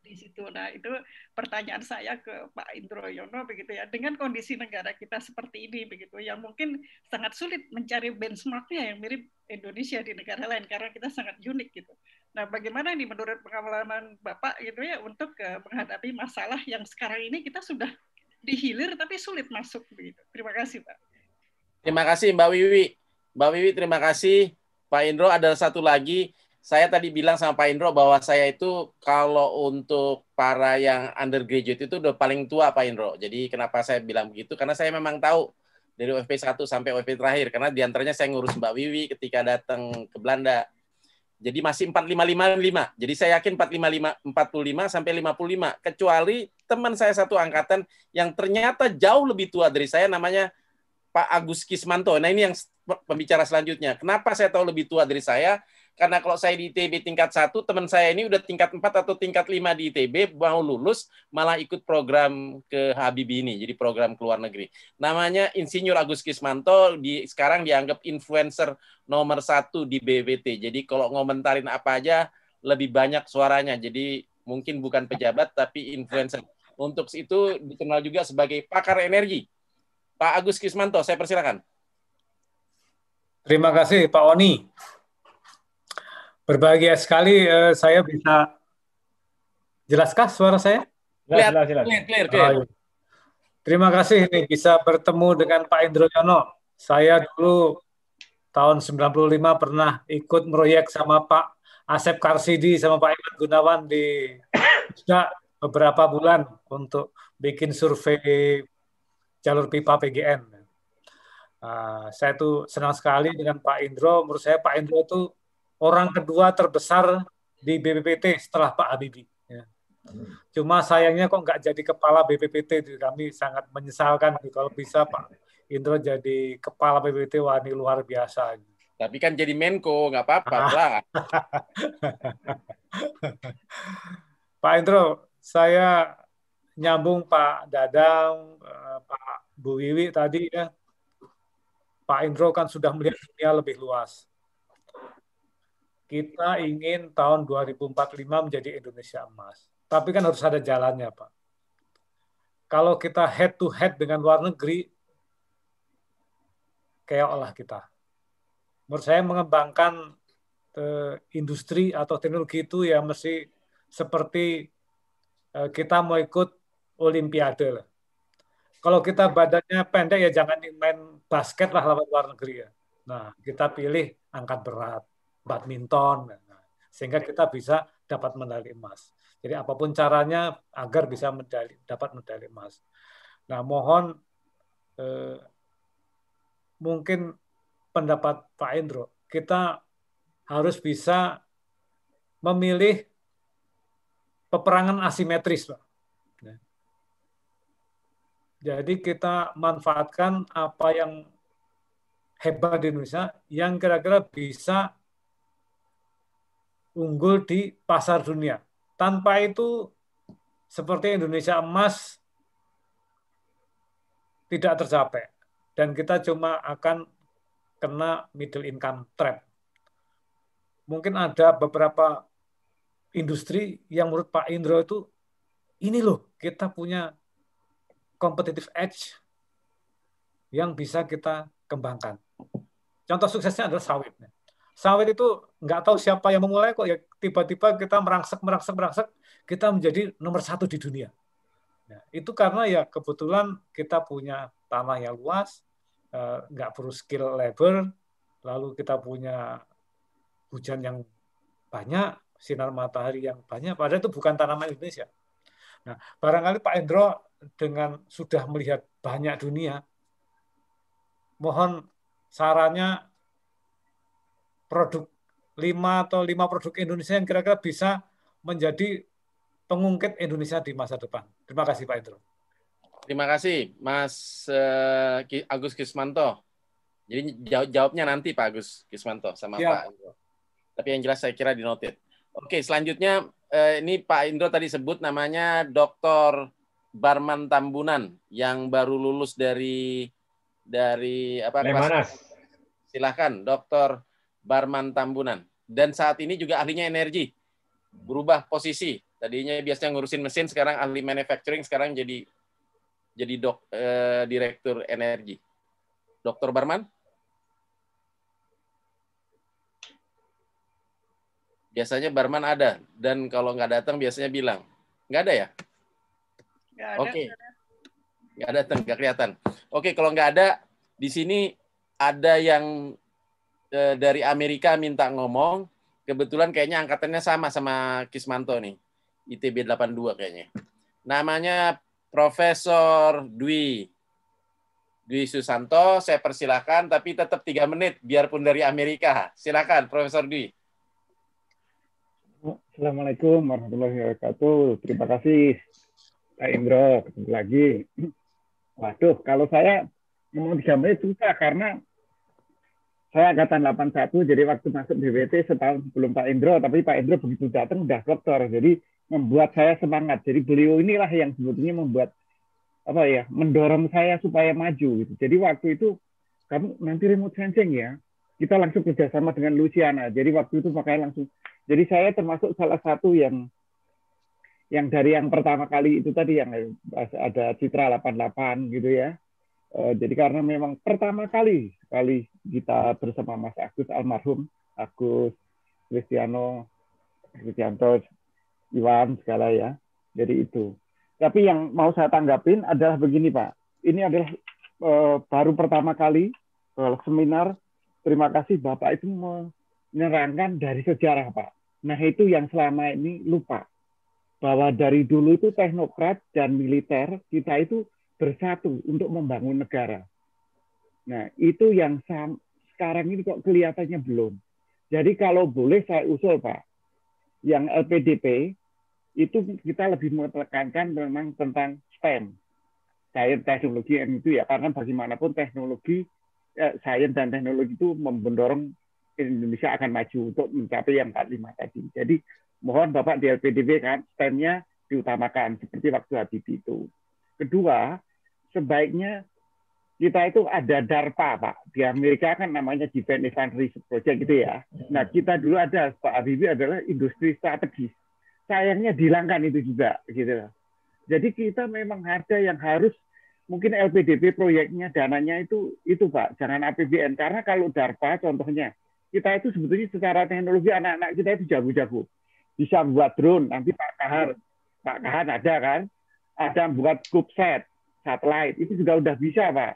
di situ. Nah, itu pertanyaan saya ke Pak Indro Yono begitu ya. Dengan kondisi negara kita seperti ini begitu yang mungkin sangat sulit mencari benchmarknya yang mirip Indonesia di negara lain karena kita sangat unik gitu. Nah, bagaimana nih menurut pengalaman Bapak gitu ya untuk eh, menghadapi masalah yang sekarang ini kita sudah dihilir tapi sulit masuk begitu. Terima kasih, Pak. Terima kasih Mbak Wiwi. Mbak Wiwi terima kasih. Pak Indro ada satu lagi saya tadi bilang sama Pak Indro bahwa saya itu kalau untuk para yang undergraduate itu udah paling tua Pak Indro. Jadi kenapa saya bilang begitu? Karena saya memang tahu dari UFP 1 sampai UFP terakhir. Karena diantaranya saya ngurus Mbak Wiwi ketika datang ke Belanda. Jadi masih 4555. Jadi saya yakin 455 45 sampai 55 kecuali teman saya satu angkatan yang ternyata jauh lebih tua dari saya namanya Pak Agus Kismanto. Nah, ini yang pembicara selanjutnya. Kenapa saya tahu lebih tua dari saya? Karena kalau saya di ITB tingkat satu, teman saya ini udah tingkat 4 atau tingkat 5 di ITB, mau lulus, malah ikut program ke Habib ini, jadi program ke luar negeri. Namanya Insinyur Agus Kismanto, di, sekarang dianggap influencer nomor satu di BBT. Jadi kalau ngomentarin apa aja, lebih banyak suaranya. Jadi mungkin bukan pejabat, tapi influencer. Untuk itu dikenal juga sebagai pakar energi. Pak Agus Kismanto, saya persilakan. Terima kasih Pak Oni. Berbahagia sekali uh, saya bisa jelaskan suara saya? Jelas, jelas, jelas. Clear, clear, oh, clear. Oh, Terima kasih nih bisa bertemu dengan Pak Indro Yono. Saya dulu tahun 95 pernah ikut proyek sama Pak Asep Karsidi sama Pak Iman Gunawan di sudah beberapa bulan untuk bikin survei jalur pipa PGN. Uh, ah, saya tuh senang sekali dengan Pak Indro. Menurut saya Pak Indro tuh orang kedua terbesar di BPPT setelah Pak Habibie. Ya. Cuma sayangnya kok nggak jadi kepala BPPT, kami sangat menyesalkan gitu, kalau bisa Pak Indro jadi kepala BPPT wah luar biasa. Tapi kan jadi Menko nggak apa-apa lah. Pak Indro, saya nyambung Pak Dadang, eh, Pak Bu Wiwi tadi ya. Pak Indro kan sudah melihat dunia lebih luas kita ingin tahun 2045 menjadi Indonesia emas. Tapi kan harus ada jalannya, Pak. Kalau kita head to head dengan luar negeri, kayak olah kita. Menurut saya mengembangkan eh, industri atau teknologi itu ya mesti seperti eh, kita mau ikut olimpiade lah kalau kita badannya pendek ya jangan main basket lah lawan luar negeri ya. Nah, kita pilih angkat berat badminton, nah, nah, sehingga kita bisa dapat medali emas. Jadi apapun caranya agar bisa medali, dapat medali emas. Nah mohon eh, mungkin pendapat Pak Indro, kita harus bisa memilih peperangan asimetris, Pak. Ya. Jadi kita manfaatkan apa yang hebat di Indonesia yang kira-kira bisa unggul di pasar dunia. Tanpa itu seperti Indonesia emas tidak tercapai dan kita cuma akan kena middle income trap. Mungkin ada beberapa industri yang menurut Pak Indro itu ini loh kita punya competitive edge yang bisa kita kembangkan. Contoh suksesnya adalah sawitnya sawit itu nggak tahu siapa yang memulai kok ya tiba-tiba kita merangsek merangsek merangsek kita menjadi nomor satu di dunia. Nah, itu karena ya kebetulan kita punya tanah yang luas, eh, nggak perlu skill labor, lalu kita punya hujan yang banyak, sinar matahari yang banyak. Padahal itu bukan tanaman Indonesia. Nah, barangkali Pak Endro dengan sudah melihat banyak dunia, mohon sarannya produk lima atau lima produk Indonesia yang kira-kira bisa menjadi pengungkit Indonesia di masa depan. Terima kasih Pak Indro. Terima kasih Mas eh, Agus Kismanto. Jadi jawabnya nanti Pak Agus Kismanto sama ya. Pak Indro. Tapi yang jelas saya kira di noted. Oke, selanjutnya eh, ini Pak Indro tadi sebut namanya Dr. Barman Tambunan yang baru lulus dari dari apa? Lemanas. Silakan Dokter Barman Tambunan. Dan saat ini juga ahlinya energi. Berubah posisi. Tadinya biasanya ngurusin mesin, sekarang ahli manufacturing, sekarang jadi jadi dok, eh, direktur energi. Dokter Barman? Biasanya Barman ada. Dan kalau nggak datang biasanya bilang. Nggak ada ya? Oke. Okay. Nggak ada, nggak kelihatan. Oke, okay, kalau nggak ada, di sini ada yang Eh, dari Amerika minta ngomong. Kebetulan kayaknya angkatannya sama sama Kismanto nih. ITB 82 kayaknya. Namanya Profesor Dwi. Dwi Susanto, saya persilahkan, tapi tetap tiga menit biarpun dari Amerika. Silakan Profesor Dwi. Assalamualaikum warahmatullahi wabarakatuh. Terima kasih Pak Indro, ketemu lagi. Waduh, kalau saya ngomong tiga menit susah karena saya angkatan 81, jadi waktu masuk DWT setahun sebelum Pak Endro, tapi Pak Indro begitu datang udah dokter, jadi membuat saya semangat. Jadi beliau inilah yang sebetulnya membuat apa ya, mendorong saya supaya maju gitu. Jadi waktu itu kamu nanti remote sensing ya, kita langsung kerjasama dengan Luciana. Jadi waktu itu pakai langsung. Jadi saya termasuk salah satu yang yang dari yang pertama kali itu tadi yang ada Citra 88 gitu ya Eh, jadi karena memang pertama kali kali kita bersama Mas Agus almarhum Agus Cristiano Cristianto Iwan segala ya. Jadi itu. Tapi yang mau saya tanggapin adalah begini Pak. Ini adalah eh, baru pertama kali uh, seminar. Terima kasih Bapak itu menerangkan dari sejarah Pak. Nah itu yang selama ini lupa bahwa dari dulu itu teknokrat dan militer kita itu bersatu untuk membangun negara. Nah, itu yang sekarang ini kok kelihatannya belum. Jadi kalau boleh saya usul Pak, yang LPDP itu kita lebih menekankan memang tentang STEM, sains, teknologi, dan itu ya karena bagaimanapun teknologi, eh, sains dan teknologi itu mendorong Indonesia akan maju untuk mencapai yang 45 tadi. Jadi mohon Bapak di LPDP kan STEM-nya diutamakan seperti waktu Habibie itu. Kedua, sebaiknya kita itu ada DARPA, Pak. Di Amerika kan namanya Defense Advanced Research Project gitu ya. Nah, kita dulu ada, Pak Habibie adalah industri strategis. Sayangnya dihilangkan itu juga. gitu. Jadi kita memang ada yang harus mungkin LPDP proyeknya dananya itu itu Pak, jangan APBN karena kalau DARPA contohnya kita itu sebetulnya secara teknologi anak-anak kita itu jago-jago. Bisa buat drone, nanti Pak Kahar, Pak Kahar ada kan? Ada buat CubeSat, satelit itu juga udah bisa pak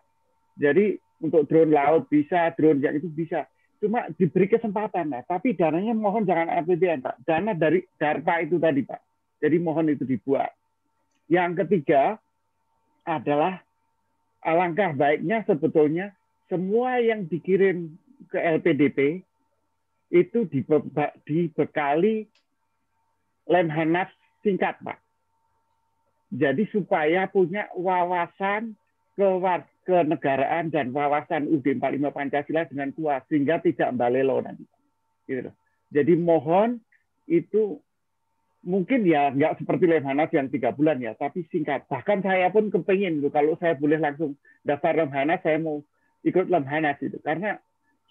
jadi untuk drone laut bisa drone yang itu bisa cuma diberi kesempatan nah tapi dananya mohon jangan APBN pak dana dari DARPA itu tadi pak jadi mohon itu dibuat yang ketiga adalah alangkah baiknya sebetulnya semua yang dikirim ke LPDP itu dibekali lemhanas singkat pak jadi supaya punya wawasan kewar kenegaraan dan wawasan UD 45 Pancasila dengan kuat sehingga tidak balelo nanti. Gitu Jadi mohon itu mungkin ya nggak seperti Lemhanas yang tiga bulan ya, tapi singkat. Bahkan saya pun kepengen tuh gitu, kalau saya boleh langsung daftar Lemhanas, saya mau ikut Lemhanas itu karena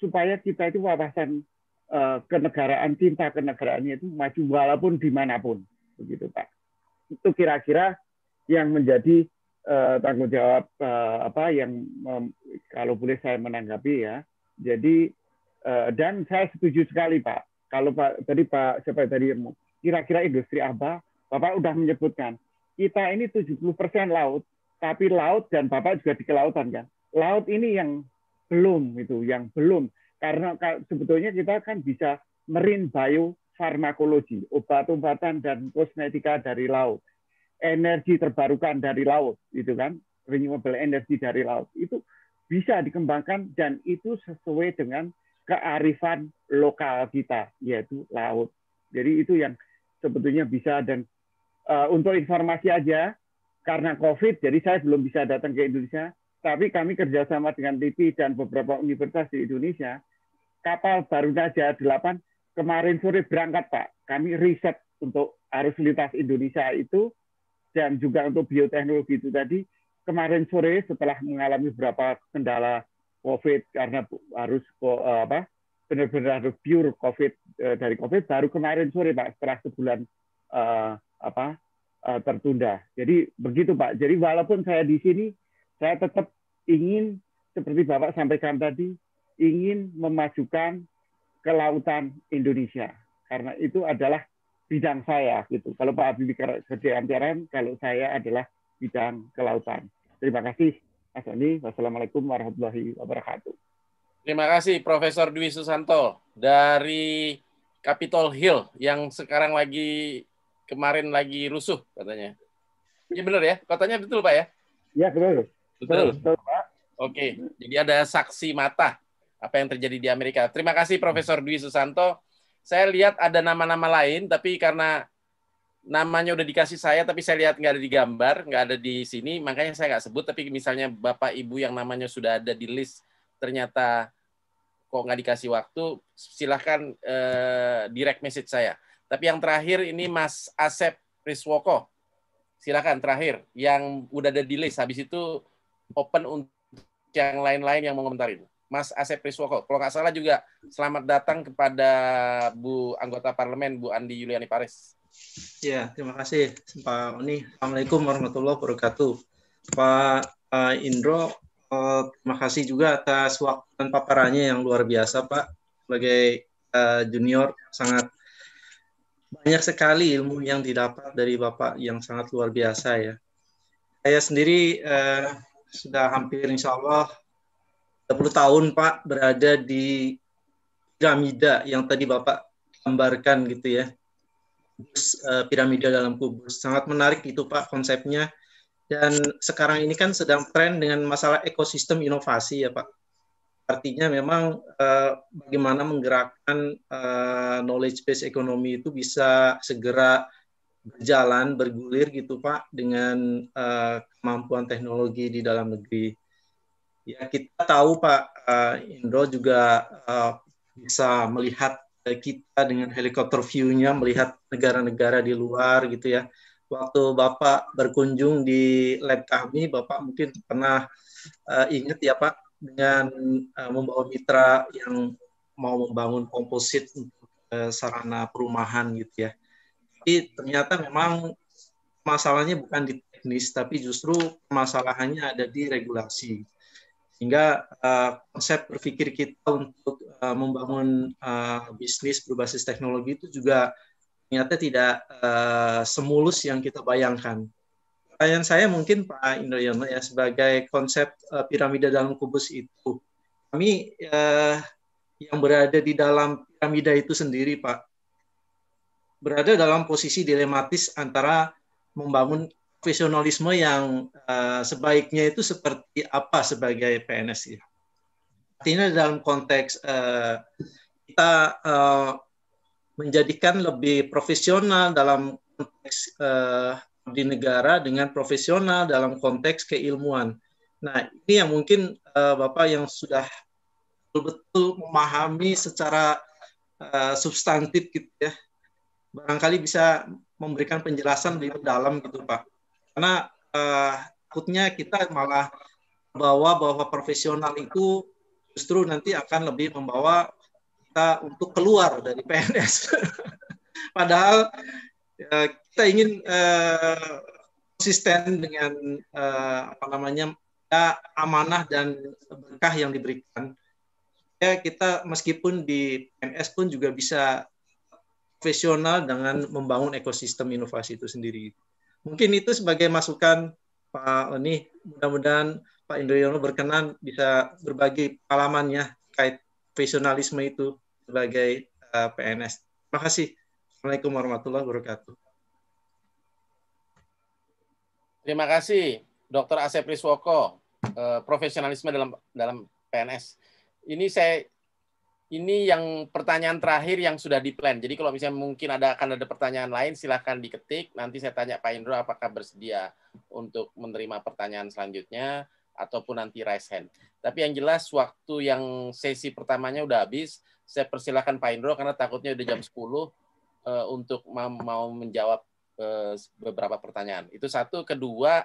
supaya kita itu wawasan uh, kenegaraan cinta kenegaraannya itu maju walaupun dimanapun begitu Pak. Itu kira-kira yang menjadi uh, tanggung jawab uh, apa yang um, kalau boleh saya menanggapi ya. Jadi uh, dan saya setuju sekali Pak. Kalau Pak tadi Pak siapa tadi kira-kira industri apa Bapak sudah menyebutkan kita ini 70% laut, tapi laut dan Bapak juga di kelautan kan. Laut ini yang belum itu, yang belum karena sebetulnya kita kan bisa merin bio farmakologi, obat-obatan dan kosmetika dari laut energi terbarukan dari laut, itu kan? Renewable energi dari laut itu bisa dikembangkan dan itu sesuai dengan kearifan lokal kita, yaitu laut. Jadi itu yang sebetulnya bisa dan uh, untuk informasi aja karena COVID, jadi saya belum bisa datang ke Indonesia. Tapi kami kerjasama dengan LIPI dan beberapa universitas di Indonesia. Kapal Jaya delapan kemarin sore berangkat, Pak. Kami riset untuk arus lintas Indonesia itu dan juga untuk bioteknologi itu tadi kemarin sore setelah mengalami beberapa kendala COVID karena harus eh, apa benar-benar harus pure COVID eh, dari COVID baru kemarin sore Pak setelah sebulan eh, apa tertunda. Jadi begitu Pak. Jadi walaupun saya di sini saya tetap ingin seperti Bapak sampaikan tadi ingin memajukan kelautan Indonesia karena itu adalah bidang saya gitu. Kalau Pak Habibie kerja antaran, kalau saya adalah bidang kelautan. Terima kasih Mas Wassalamualaikum warahmatullahi wabarakatuh. Terima kasih Profesor Dwi Susanto dari Capitol Hill yang sekarang lagi kemarin lagi rusuh katanya. Iya benar ya? Katanya betul Pak ya? Iya betul. Betul. betul Pak. Oke, jadi ada saksi mata apa yang terjadi di Amerika. Terima kasih Profesor Dwi Susanto saya lihat ada nama-nama lain, tapi karena namanya udah dikasih saya, tapi saya lihat nggak ada di gambar, nggak ada di sini, makanya saya nggak sebut. Tapi misalnya Bapak Ibu yang namanya sudah ada di list, ternyata kok nggak dikasih waktu, silahkan eh, direct message saya. Tapi yang terakhir ini Mas Asep Riswoko. Silakan terakhir yang udah ada di list habis itu open untuk yang lain-lain yang mau komentarin. Mas Asep Priswoko. Kalau nggak salah juga selamat datang kepada Bu anggota parlemen Bu Andi Yuliani Paris. Ya, terima kasih Pak Oni. Assalamualaikum warahmatullahi wabarakatuh. Pak uh, Indro, uh, terima kasih juga atas waktu dan paparannya yang luar biasa Pak. Sebagai uh, junior sangat banyak sekali ilmu yang didapat dari Bapak yang sangat luar biasa ya. Saya sendiri uh, sudah hampir insya Allah 30 tahun Pak berada di piramida yang tadi Bapak gambarkan gitu ya. Kubus, uh, eh, piramida dalam kubus. Sangat menarik itu Pak konsepnya. Dan sekarang ini kan sedang tren dengan masalah ekosistem inovasi ya Pak. Artinya memang uh, bagaimana menggerakkan uh, knowledge based ekonomi itu bisa segera berjalan bergulir gitu Pak dengan uh, kemampuan teknologi di dalam negeri. Ya kita tahu Pak uh, Indro juga uh, bisa melihat eh, kita dengan helikopter view-nya melihat negara-negara di luar gitu ya. Waktu Bapak berkunjung di lab kami, Bapak mungkin pernah uh, ingat ya Pak dengan uh, membawa mitra yang mau membangun komposit untuk uh, sarana perumahan gitu ya. Tapi ternyata memang masalahnya bukan di teknis tapi justru masalahnya ada di regulasi sehingga uh, konsep berpikir kita untuk uh, membangun uh, bisnis berbasis teknologi itu juga ternyata tidak uh, semulus yang kita bayangkan. Pertanyaan saya mungkin Pak Indoyono ya sebagai konsep uh, piramida dalam kubus itu kami uh, yang berada di dalam piramida itu sendiri Pak berada dalam posisi dilematis antara membangun profesionalisme yang uh, sebaiknya itu seperti apa sebagai PNS ya. Artinya dalam konteks uh, kita uh, menjadikan lebih profesional dalam konteks uh, di negara dengan profesional dalam konteks keilmuan. Nah ini yang mungkin uh, Bapak yang sudah betul-betul memahami secara uh, substantif gitu ya, barangkali bisa memberikan penjelasan lebih dalam gitu Pak. Karena uh, takutnya kita malah bawa bahwa profesional itu justru nanti akan lebih membawa kita untuk keluar dari PNS. Padahal uh, kita ingin uh, konsisten dengan uh, apa namanya ya, amanah dan berkah yang diberikan. Ya, kita meskipun di PNS pun juga bisa profesional dengan membangun ekosistem inovasi itu sendiri. Mungkin itu sebagai masukan Pak Oni. Mudah-mudahan Pak Indroyono berkenan bisa berbagi pengalamannya terkait profesionalisme itu sebagai eh, PNS. Terima kasih. Assalamualaikum warahmatullahi wabarakatuh. Terima kasih Dr. Asep Riswoko, eh, profesionalisme dalam dalam PNS. Ini saya ini yang pertanyaan terakhir yang sudah di-plan. Jadi kalau misalnya mungkin ada akan ada pertanyaan lain, silahkan diketik. Nanti saya tanya Pak Indro apakah bersedia untuk menerima pertanyaan selanjutnya ataupun nanti raise hand. Tapi yang jelas waktu yang sesi pertamanya udah habis. Saya persilahkan Pak Indro karena takutnya udah jam 10 uh, eh, untuk mau menjawab uh, beberapa pertanyaan. Itu satu. Kedua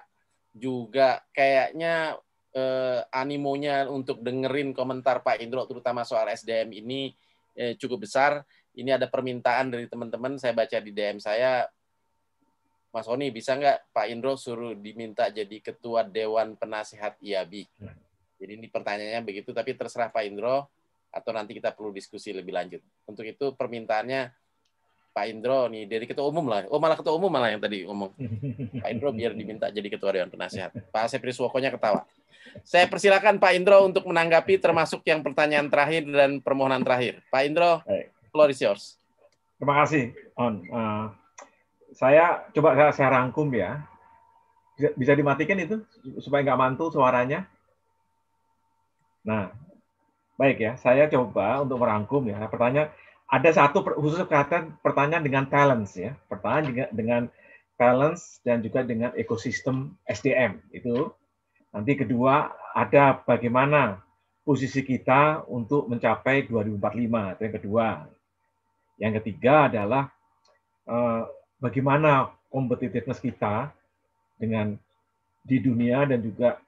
juga kayaknya eh, animonya untuk dengerin komentar Pak Indro terutama soal SDM ini eh, cukup besar. Ini ada permintaan dari teman-teman saya baca di DM saya Mas Oni bisa nggak Pak Indro suruh diminta jadi ketua Dewan Penasehat IaB? Jadi ini pertanyaannya begitu, tapi terserah Pak Indro atau nanti kita perlu diskusi lebih lanjut. Untuk itu permintaannya Pak Indro nih dari ketua umum lah. Oh malah ketua umum malah yang tadi ngomong. Pak Indro biar diminta jadi ketua Dewan Penasehat. Pak Sepri Suwokonya ketawa. Saya persilakan Pak Indro untuk menanggapi termasuk yang pertanyaan terakhir dan permohonan terakhir. Pak Indro, floor is yours. Terima kasih, On. Uh, eh, saya coba saya, saya rangkum ya. Bisa, bisa dimatikan itu supaya nggak mantul suaranya. Nah, baik ya. Saya coba untuk merangkum ya. Pertanyaan ada satu khusus kaitan pertanyaan dengan talents ya. Pertanyaan dengan, dengan talents dan juga dengan ekosistem SDM itu Nanti kedua ada bagaimana posisi kita untuk mencapai 2045 itu yang kedua. Yang ketiga adalah eh, bagaimana competitiveness kita dengan di dunia dan juga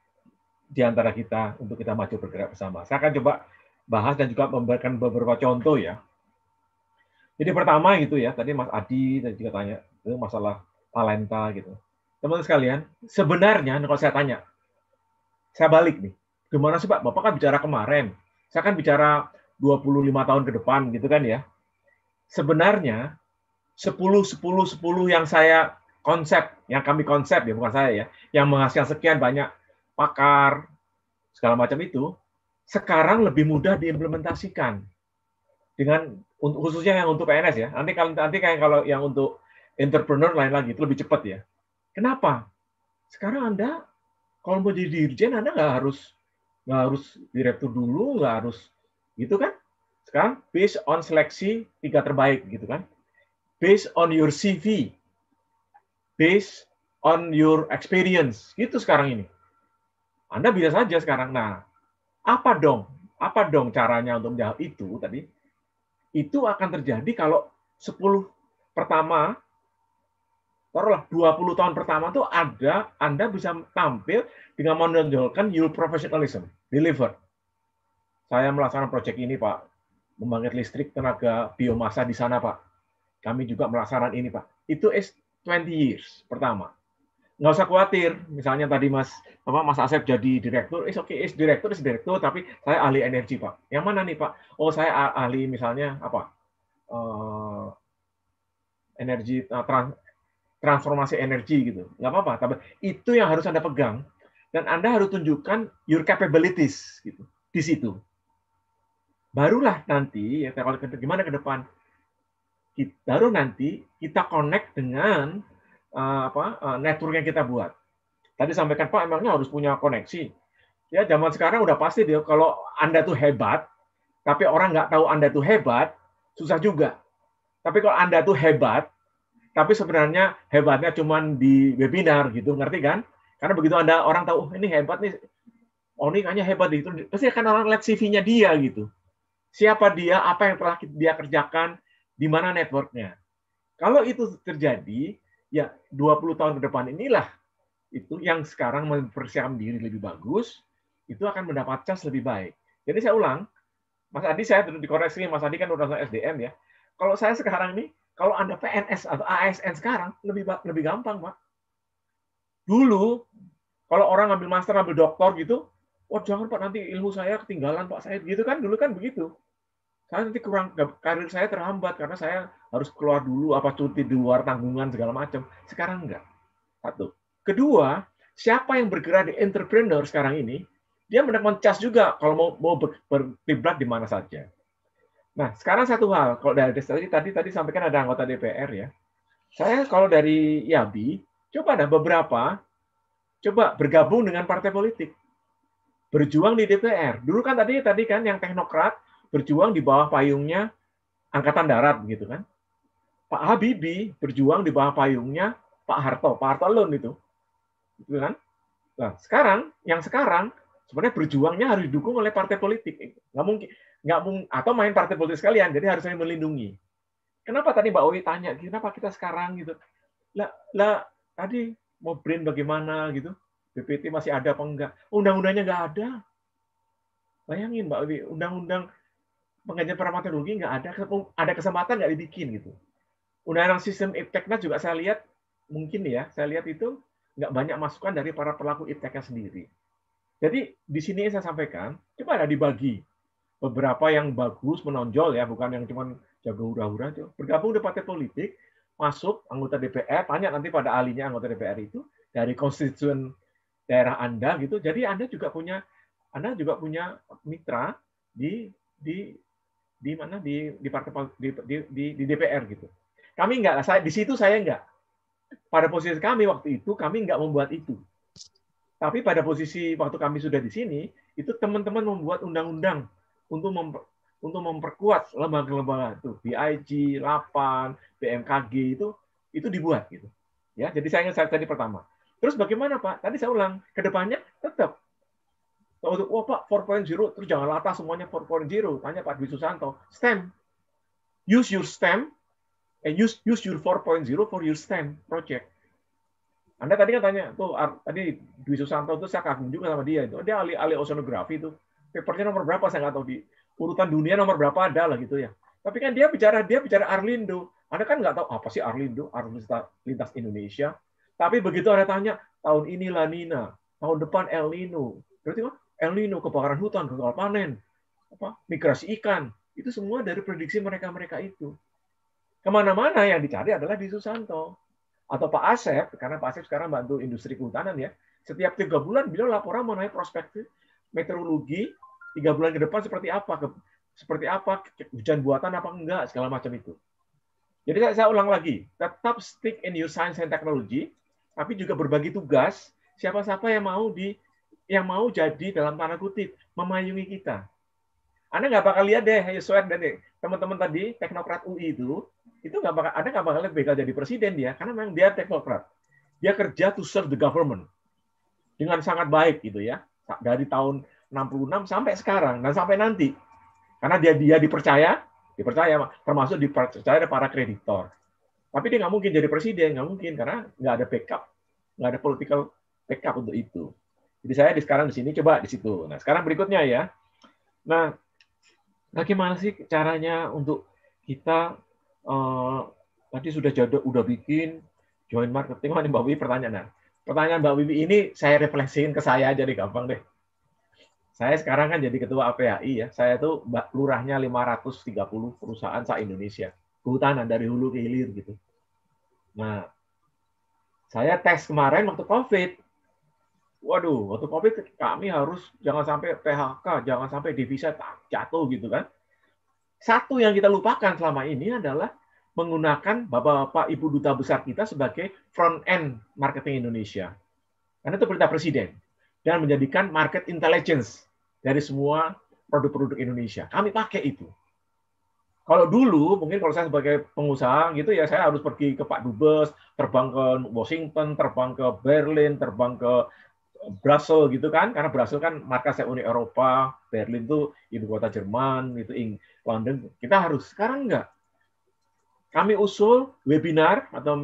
di antara kita untuk kita maju bergerak bersama. Saya akan coba bahas dan juga memberikan beberapa contoh ya. Jadi pertama gitu ya, tadi Mas Adi tadi juga tanya itu eh, masalah talenta gitu. Teman-teman sekalian, sebenarnya kalau saya tanya, saya balik nih. Gimana sih Pak? Bapak kan bicara kemarin. Saya kan bicara 25 tahun ke depan gitu kan ya. Sebenarnya 10 10 10 yang saya konsep, yang kami konsep ya bukan saya ya, yang menghasilkan sekian banyak pakar segala macam itu sekarang lebih mudah diimplementasikan dengan khususnya yang untuk PNS ya. Nanti kalau nanti kayak kalau yang untuk entrepreneur lain lagi itu lebih cepat ya. Kenapa? Sekarang Anda kalau mau jadi dirjen, Anda nggak harus nggak harus direktur dulu, nggak harus gitu kan? Sekarang based on seleksi tiga terbaik gitu kan? Based on your CV, based on your experience, gitu sekarang ini. Anda bisa saja sekarang. Nah, apa dong? Apa dong caranya untuk menjawab itu tadi? Itu akan terjadi kalau 10 pertama taruhlah 20 tahun pertama tuh ada Anda bisa tampil dengan menonjolkan your professionalism, deliver. Saya melaksanakan proyek ini, Pak. Membangkit listrik tenaga biomasa di sana, Pak. Kami juga melaksanakan ini, Pak. Itu is 20 years pertama. Nggak usah khawatir, misalnya tadi Mas apa Mas Asep jadi direktur, is oke, okay, is direktur, is direktur, tapi saya ahli energi, Pak. Yang mana nih, Pak? Oh, saya ahli misalnya apa? Uh, energi uh, trans, transformasi energi gitu. Nggak apa-apa, tapi itu yang harus Anda pegang dan Anda harus tunjukkan your capabilities gitu di situ. Barulah nanti ya kalau gimana ke depan kita, baru nanti kita connect dengan uh, apa uh, network yang kita buat. Tadi sampaikan Pak emangnya harus punya koneksi. Ya zaman sekarang udah pasti dia kalau Anda tuh hebat, tapi orang nggak tahu Anda tuh hebat, susah juga. Tapi kalau Anda tuh hebat, tapi sebenarnya hebatnya cuma di webinar gitu, ngerti kan? Karena begitu Anda orang tahu, oh, ini hebat nih, oh ini kayaknya hebat itu, pasti akan orang lihat CV-nya dia gitu. Siapa dia, apa yang telah dia kerjakan, di mana networknya. Kalau itu terjadi, ya 20 tahun ke depan inilah itu yang sekarang mempersiapkan diri lebih bagus, itu akan mendapat cas lebih baik. Jadi saya ulang, Mas Adi saya dikoreksi, Mas Adi kan urusan SDM ya. Kalau saya sekarang ini kalau Anda PNS atau ASN sekarang lebih lebih gampang, Pak. Dulu kalau orang ngambil master, ngambil doktor gitu, oh, jangan Pak nanti ilmu saya ketinggalan Pak saya, gitu kan dulu kan begitu. Saya nanti kurang karir saya terhambat karena saya harus keluar dulu apa cuti di luar tanggungan segala macam. Sekarang enggak. Satu. Kedua, siapa yang bergerak di entrepreneur sekarang ini, dia mendapatkan cas juga kalau mau mau ber, di mana saja. Nah, sekarang satu hal, kalau dari tadi tadi tadi sampaikan ada anggota DPR ya. Saya kalau dari Yabi, coba ada beberapa coba bergabung dengan partai politik. Berjuang di DPR. Dulu kan tadi tadi kan yang teknokrat berjuang di bawah payungnya angkatan darat gitu kan. Pak Habibie berjuang di bawah payungnya Pak Harto, Pak Harto alone itu. Gitu kan? Nah, sekarang yang sekarang sebenarnya berjuangnya harus didukung oleh partai politik. Nggak mungkin nggak atau main partai politik sekalian, jadi harus saling melindungi. Kenapa tadi Mbak Owi tanya, kenapa kita sekarang gitu? Lah, lah tadi mau brand bagaimana gitu? BPT masih ada apa enggak? Undang-undangnya nggak ada. Bayangin Mbak Owi, undang-undang pengajian rugi nggak ada ada kesempatan nggak dibikin gitu. Undang-undang sistem ipteknas juga saya lihat mungkin ya, saya lihat itu nggak banyak masukan dari para pelaku ipteknya sendiri. Jadi di sini saya sampaikan, coba ada dibagi beberapa yang bagus menonjol ya, bukan yang cuma jago hura-hura itu. Bergabung di partai politik, masuk anggota DPR, tanya nanti pada ahlinya anggota DPR itu dari konstituen daerah Anda gitu. Jadi Anda juga punya Anda juga punya mitra di di di mana di di partai di di, di DPR gitu. Kami nggak saya di situ saya nggak Pada posisi kami waktu itu kami nggak membuat itu. Tapi pada posisi waktu kami sudah di sini, itu teman-teman membuat undang-undang untuk memper, untuk memperkuat lembaga-lembaga itu BIG, LAPAN, BMKG itu itu dibuat gitu. Ya, jadi saya ingin saya tadi pertama. Terus bagaimana Pak? Tadi saya ulang, kedepannya tetap untuk oh, Pak 4.0 terus jangan latah semuanya 4.0. Tanya Pak Dwi Susanto, STEM. Use your STEM and use use your 4.0 for your STEM project. Anda tadi kan tanya tuh tadi Dwi Susanto itu saya kagum juga sama dia itu. Dia ahli ahli oceanografi itu papernya nomor berapa saya nggak tahu di urutan dunia nomor berapa ada lah gitu ya. Tapi kan dia bicara dia bicara Arlindo. Anda kan nggak tahu apa sih Arlindo, Arlindo Lintas Indonesia. Tapi begitu Anda tanya, tahun ini La Nina, tahun depan El Nino. Berarti apa? El Nino kebakaran hutan, gagal panen, apa migrasi ikan, itu semua dari prediksi mereka-mereka itu. Kemana-mana yang dicari adalah di Susanto atau Pak Asep, karena Pak Asep sekarang bantu industri kehutanan ya. Setiap tiga bulan beliau laporan mengenai prospek meteorologi tiga bulan ke depan seperti apa, seperti apa, hujan buatan apa enggak, segala macam itu. Jadi saya, ulang lagi, tetap stick in your science and technology, tapi juga berbagi tugas siapa-siapa yang mau di yang mau jadi dalam tanda kutip memayungi kita. Anda nggak bakal lihat deh, Yusuf dan teman-teman tadi teknokrat UI itu, itu nggak bakal, Anda nggak bakal lihat bakal jadi presiden dia, karena memang dia teknokrat. Dia kerja to serve the government dengan sangat baik gitu ya. Dari tahun 66 sampai sekarang dan sampai nanti. Karena dia dia dipercaya, dipercaya termasuk dipercaya para kreditor. Tapi dia nggak mungkin jadi presiden, nggak mungkin karena nggak ada backup, nggak ada political backup untuk itu. Jadi saya di sekarang di sini coba di situ. Nah sekarang berikutnya ya. Nah, bagaimana sih caranya untuk kita eh, tadi sudah jadi udah bikin join marketing, mana Mbak Wiwi pertanyaan. Nah, pertanyaan Mbak Wiwi ini saya refleksiin ke saya jadi gampang deh saya sekarang kan jadi ketua APHI ya. Saya itu lurahnya 530 perusahaan sa Indonesia. Kehutanan dari hulu ke hilir gitu. Nah, saya tes kemarin waktu COVID. Waduh, waktu COVID kami harus jangan sampai PHK, jangan sampai divisa jatuh gitu kan. Satu yang kita lupakan selama ini adalah menggunakan bapak-bapak ibu duta besar kita sebagai front end marketing Indonesia. Karena itu perintah presiden dan menjadikan market intelligence dari semua produk-produk Indonesia. Kami pakai itu. Kalau dulu mungkin kalau saya sebagai pengusaha gitu ya saya harus pergi ke Pak Dubes, terbang ke Washington, terbang ke Berlin, terbang ke Brussels gitu kan karena Brussel kan markasnya Uni Eropa, Berlin itu ibu kota Jerman, itu ing London. Kita harus sekarang enggak. Kami usul webinar atau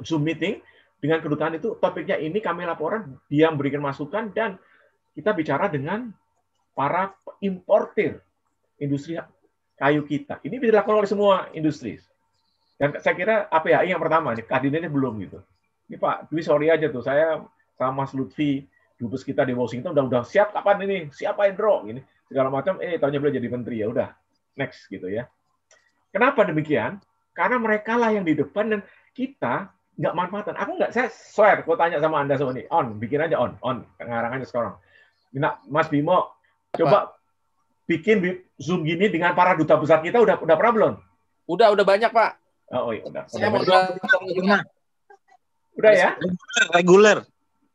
Zoom meeting dengan kedutaan itu topiknya ini kami laporan, dia memberikan masukan dan kita bicara dengan para importer industri kayu kita. Ini bisa dilakukan oleh semua industri. Dan saya kira apa APHI yang pertama, nih, kehadirannya belum gitu. Ini Pak Dwi sorry aja tuh, saya sama Mas Lutfi, dubes kita di Washington, udah udah siap kapan ini, yang Indro ini segala macam. Eh tahunya beliau jadi menteri ya udah next gitu ya. Kenapa demikian? Karena mereka lah yang di depan dan kita nggak manfaatan. Aku nggak, saya swear, Kau tanya sama Anda semua nih on, bikin aja on, on, ngarang aja sekarang. Mas Bimo, Coba bikin Zoom gini dengan para duta besar kita udah udah pernah belum? Udah, udah banyak, Pak. Oh, iya, udah. Saya udah mau Udah ya? Reguler.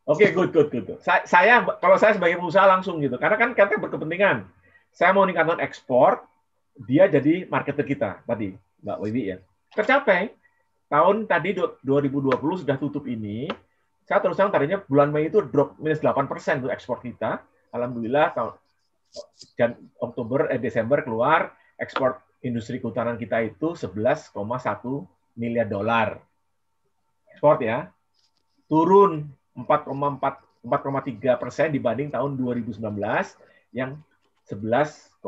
Oke, okay, good, good, good. Saya, saya kalau saya sebagai pengusaha langsung gitu, karena kan kita berkepentingan. Saya mau meningkatkan ekspor, dia jadi marketer kita tadi, Mbak Wiwi ya. Tercapai. Tahun tadi 2020 sudah tutup ini. Saya terus terang tadinya bulan Mei itu drop minus 8 persen untuk ekspor kita. Alhamdulillah tahun Jan Oktober eh Desember keluar ekspor industri kehutanan kita itu 11,1 miliar dolar. Ekspor ya. Turun 4,4 4,3 persen dibanding tahun 2019 yang 11,6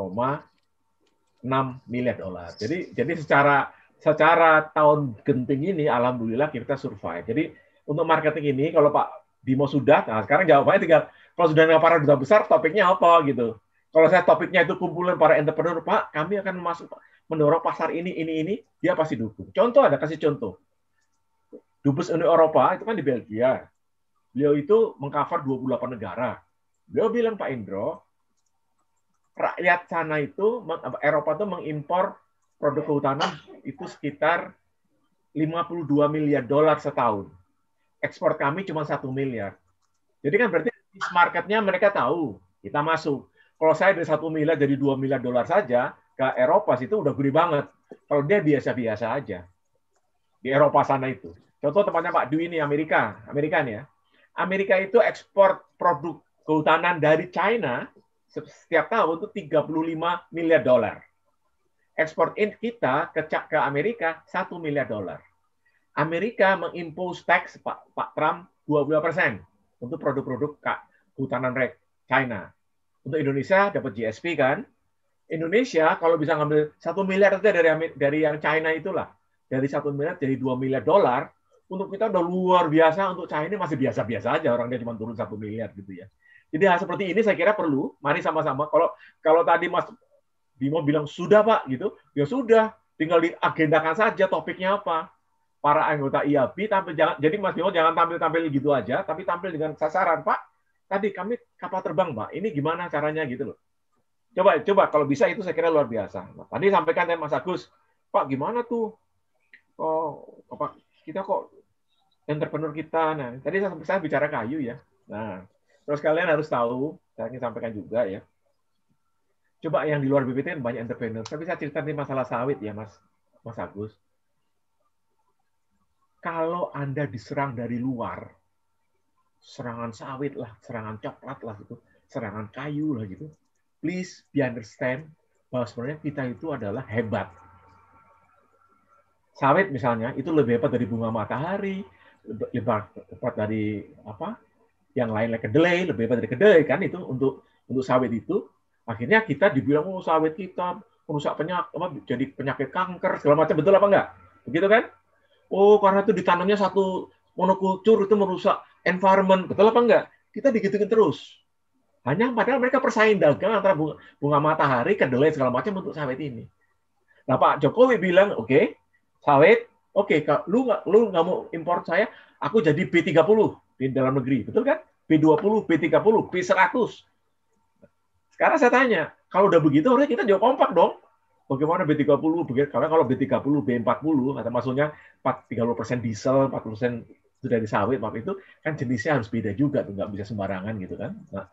miliar dolar. Jadi jadi secara secara tahun genting ini alhamdulillah kita survive. Jadi untuk marketing ini kalau Pak Bimo sudah, nah sekarang jawabannya tinggal kalau sudah nggak parah duta besar topiknya apa gitu. Kalau saya topiknya itu kumpulan para entrepreneur, Pak, kami akan masuk mendorong pasar ini, ini, ini, dia pasti dukung. Contoh ada kasih contoh. Dubes Uni Eropa itu kan di Belgia. Beliau itu mengcover 28 negara. Beliau bilang Pak Indro, rakyat sana itu Eropa itu mengimpor produk kehutanan itu sekitar 52 miliar dolar setahun. Ekspor kami cuma satu miliar. Jadi kan berarti marketnya mereka tahu, kita masuk. Kalau saya dari satu miliar jadi dua miliar dolar saja ke Eropa itu udah gede banget. Kalau dia biasa-biasa aja di Eropa sana itu. Contoh tempatnya Pak Dwi ini Amerika, Amerika ya. Amerika itu ekspor produk kehutanan dari China setiap tahun itu 35 miliar dolar. Ekspor in kita ke ke Amerika 1 miliar dolar. Amerika mengimpose tax Pak, Pak Trump 22 persen untuk produk-produk kehutanan China. Untuk Indonesia dapat GSP kan. Indonesia kalau bisa ngambil satu miliar itu dari dari yang China itulah. Dari satu miliar jadi dua miliar dolar, untuk kita udah luar biasa, untuk China masih biasa-biasa aja, orang dia cuma turun satu miliar gitu ya. Jadi hal seperti ini saya kira perlu, mari sama-sama. Kalau kalau tadi Mas Bimo bilang sudah Pak gitu, ya sudah, tinggal diagendakan saja topiknya apa. Para anggota IAB tampil jangan jadi Mas Bimo jangan tampil-tampil gitu aja, tapi tampil dengan sasaran, Pak tadi kami kapal terbang, Pak. Ini gimana caranya gitu loh. Coba coba kalau bisa itu saya kira luar biasa. Nah, tadi sampaikan Mas Agus, Pak gimana tuh? Oh, apa kita kok entrepreneur kita. Nah, tadi saya, saya bicara kayu ya. Nah, terus kalian harus tahu, saya ingin sampaikan juga ya. Coba yang di luar BPT kan banyak entrepreneur. Tapi saya cerita nih masalah sawit ya, Mas Mas Agus. Kalau Anda diserang dari luar, serangan sawit lah, serangan coklat lah gitu, serangan kayu lah gitu. Please be understand bahwa sebenarnya kita itu adalah hebat. Sawit misalnya itu lebih hebat dari bunga matahari, lebih hebat dari apa? Yang lain like kedelai, lebih hebat dari kedelai kan itu untuk untuk sawit itu. Akhirnya kita dibilang oh sawit kita merusak penyakit apa jadi penyakit kanker segala macam betul apa enggak? Begitu kan? Oh karena itu ditanamnya satu monokultur itu merusak environment betul apa enggak kita digituin terus hanya padahal mereka persaing dagang antara bunga, bunga matahari kedelai segala macam untuk sawit ini nah Pak Jokowi bilang oke okay, sawit oke okay, lu nggak lu nggak mau impor saya aku jadi B30 di dalam negeri betul kan B20 B30 B100 sekarang saya tanya kalau udah begitu harusnya kita jauh kompak dong bagaimana B30 karena kalau B30 B40 kata maksudnya 30% diesel 40% dari sawit maaf itu kan jenisnya harus beda juga tuh nggak bisa sembarangan gitu kan nah,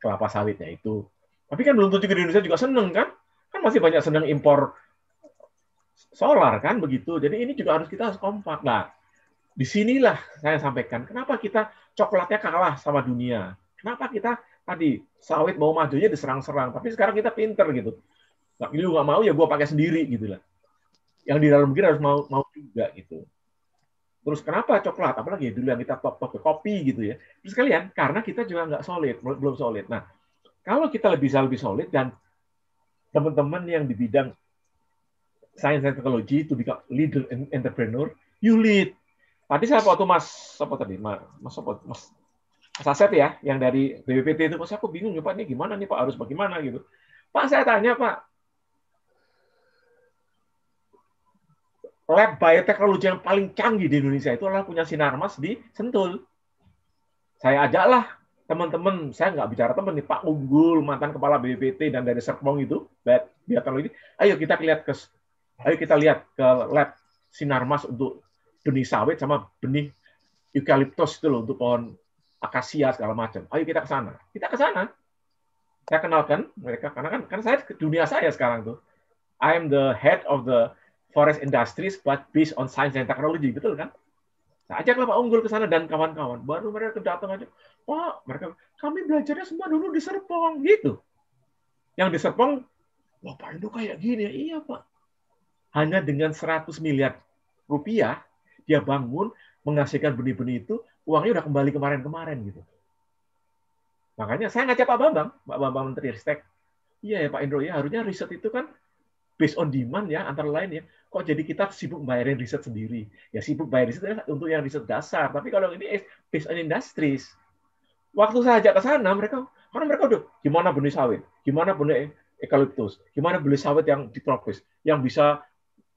kelapa sawitnya itu tapi kan belum tentu di Indonesia juga seneng kan kan masih banyak seneng impor solar kan begitu jadi ini juga harus kita harus kompak lah disinilah saya sampaikan kenapa kita coklatnya kalah sama dunia kenapa kita tadi sawit mau majunya diserang-serang tapi sekarang kita pinter gitu nah, nggak mau ya gue pakai sendiri gitu lah yang di dalam negeri harus mau mau juga gitu Terus kenapa coklat? Apalagi dulu yang kita top-top ke kopi gitu ya. Terus kalian, karena kita juga nggak solid, belum solid. Nah, kalau kita lebih bisa lebih solid dan teman-teman yang di bidang science and technology itu bisa leader and entrepreneur, you lead. Tadi saya waktu Mas, siapa tadi? Mas, Mas, Mas, Mas Aset ya, yang dari BBPT itu, Mas aku bingung, Pak, ini gimana nih Pak, harus bagaimana gitu. Pak, saya tanya Pak, lab bioteknologi yang paling canggih di Indonesia itu adalah punya Sinarmas di Sentul. Saya ajaklah teman-teman, saya nggak bicara teman nih, Pak Unggul, mantan kepala BPT dan dari Serpong itu, bioteknologi, ayo kita lihat ke ayo kita lihat ke lab Sinarmas untuk benih sawit sama benih eukaliptus itu loh untuk pohon akasia segala macam. Ayo kita ke sana. Kita ke sana. Saya kenalkan mereka karena kan karena saya ke dunia saya sekarang tuh. I am the head of the forest industries but based on science and technology, betul kan? Nah, kalau Pak Unggul ke sana dan kawan-kawan. Baru mereka datang aja. wah mereka kami belajarnya semua dulu di Serpong gitu. Yang di Serpong, wah Pak Indo kayak gini ya? Iya Pak. Hanya dengan 100 miliar rupiah dia bangun menghasilkan benih-benih itu uangnya udah kembali kemarin-kemarin gitu. Makanya saya ngajak Pak Bambang, Pak Bambang Menteri Ristek. Iya ya Pak Indro ya, harusnya riset itu kan based on demand ya antara lain ya kok jadi kita sibuk bayarin riset sendiri? Ya sibuk bayar riset kan untuk yang riset dasar. Tapi kalau ini based on industries, waktu saya ajak ke sana, mereka karena mereka udah gimana benih sawit, gimana benih eukaliptus, gimana benih sawit yang di tropis, yang bisa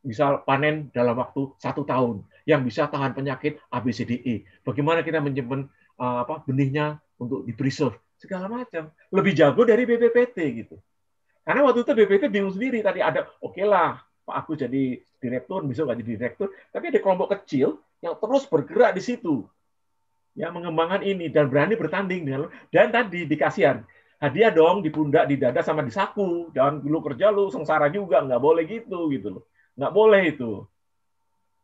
bisa panen dalam waktu satu tahun, yang bisa tahan penyakit ABCDE. Bagaimana kita menyimpan eh, apa benihnya untuk di preserve segala macam. Lebih jago dari BPPT gitu. Karena waktu itu BPPT bingung sendiri tadi ada oke okay lah Pak Agus jadi direktur, bisa nggak jadi direktur. Tapi ada kelompok kecil yang terus bergerak di situ. yang mengembangkan ini dan berani bertanding dengan dan tadi dikasihan hadiah dong di pundak, di dada sama di saku. Jangan dulu kerja lu sengsara juga, nggak boleh gitu gitu loh. Nggak boleh itu.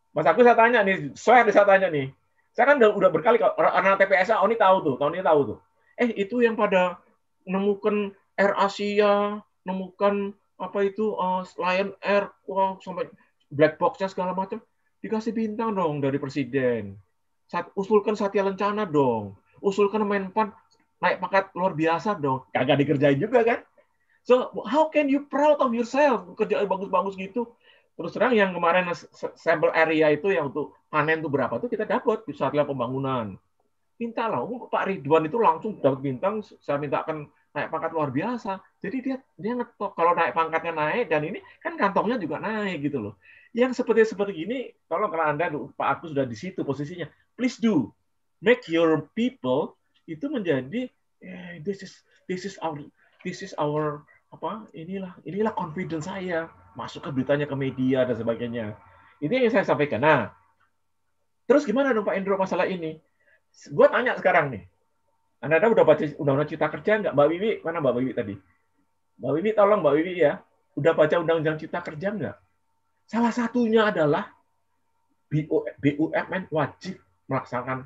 Mas aku saya tanya nih, saya saya tanya nih. Saya kan udah, berkali karena anak TPSA oh ini tahu tuh, tahun ini tahu tuh. Eh itu yang pada nemukan Air Asia, nemukan apa itu uh, Lion Air wow sampai black boxnya segala macam dikasih bintang dong dari presiden. Usulkan Satya Lencana dong. Usulkan main Menpan naik pangkat luar biasa dong. Kagak dikerjain juga kan? So how can you proud of yourself kerja bagus-bagus gitu? Terus terang yang kemarin sampel area itu yang untuk panen itu berapa tuh kita dapat di Satya Pembangunan. Mintalah, oh, Pak Ridwan itu langsung dapat bintang, saya mintakan naik pangkat luar biasa. Jadi dia dia ngetok kalau naik pangkatnya naik dan ini kan kantongnya juga naik gitu loh. Yang seperti seperti ini kalau kalau Anda Pak Agus sudah di situ posisinya, please do make your people itu menjadi eh, this is this is our this is our apa inilah inilah confidence saya masuk ke beritanya ke media dan sebagainya. Ini yang saya sampaikan. Nah, terus gimana dong Pak Endro masalah ini? Gue tanya sekarang nih, anda udah baca Undang-Undang Cipta Kerja nggak? Mbak Wiwi, mana Mbak Wiwi tadi? Mbak Wiwi, tolong Mbak Wiwi ya. Udah baca Undang-Undang Cipta Kerja nggak? Salah satunya adalah BUMN wajib melaksanakan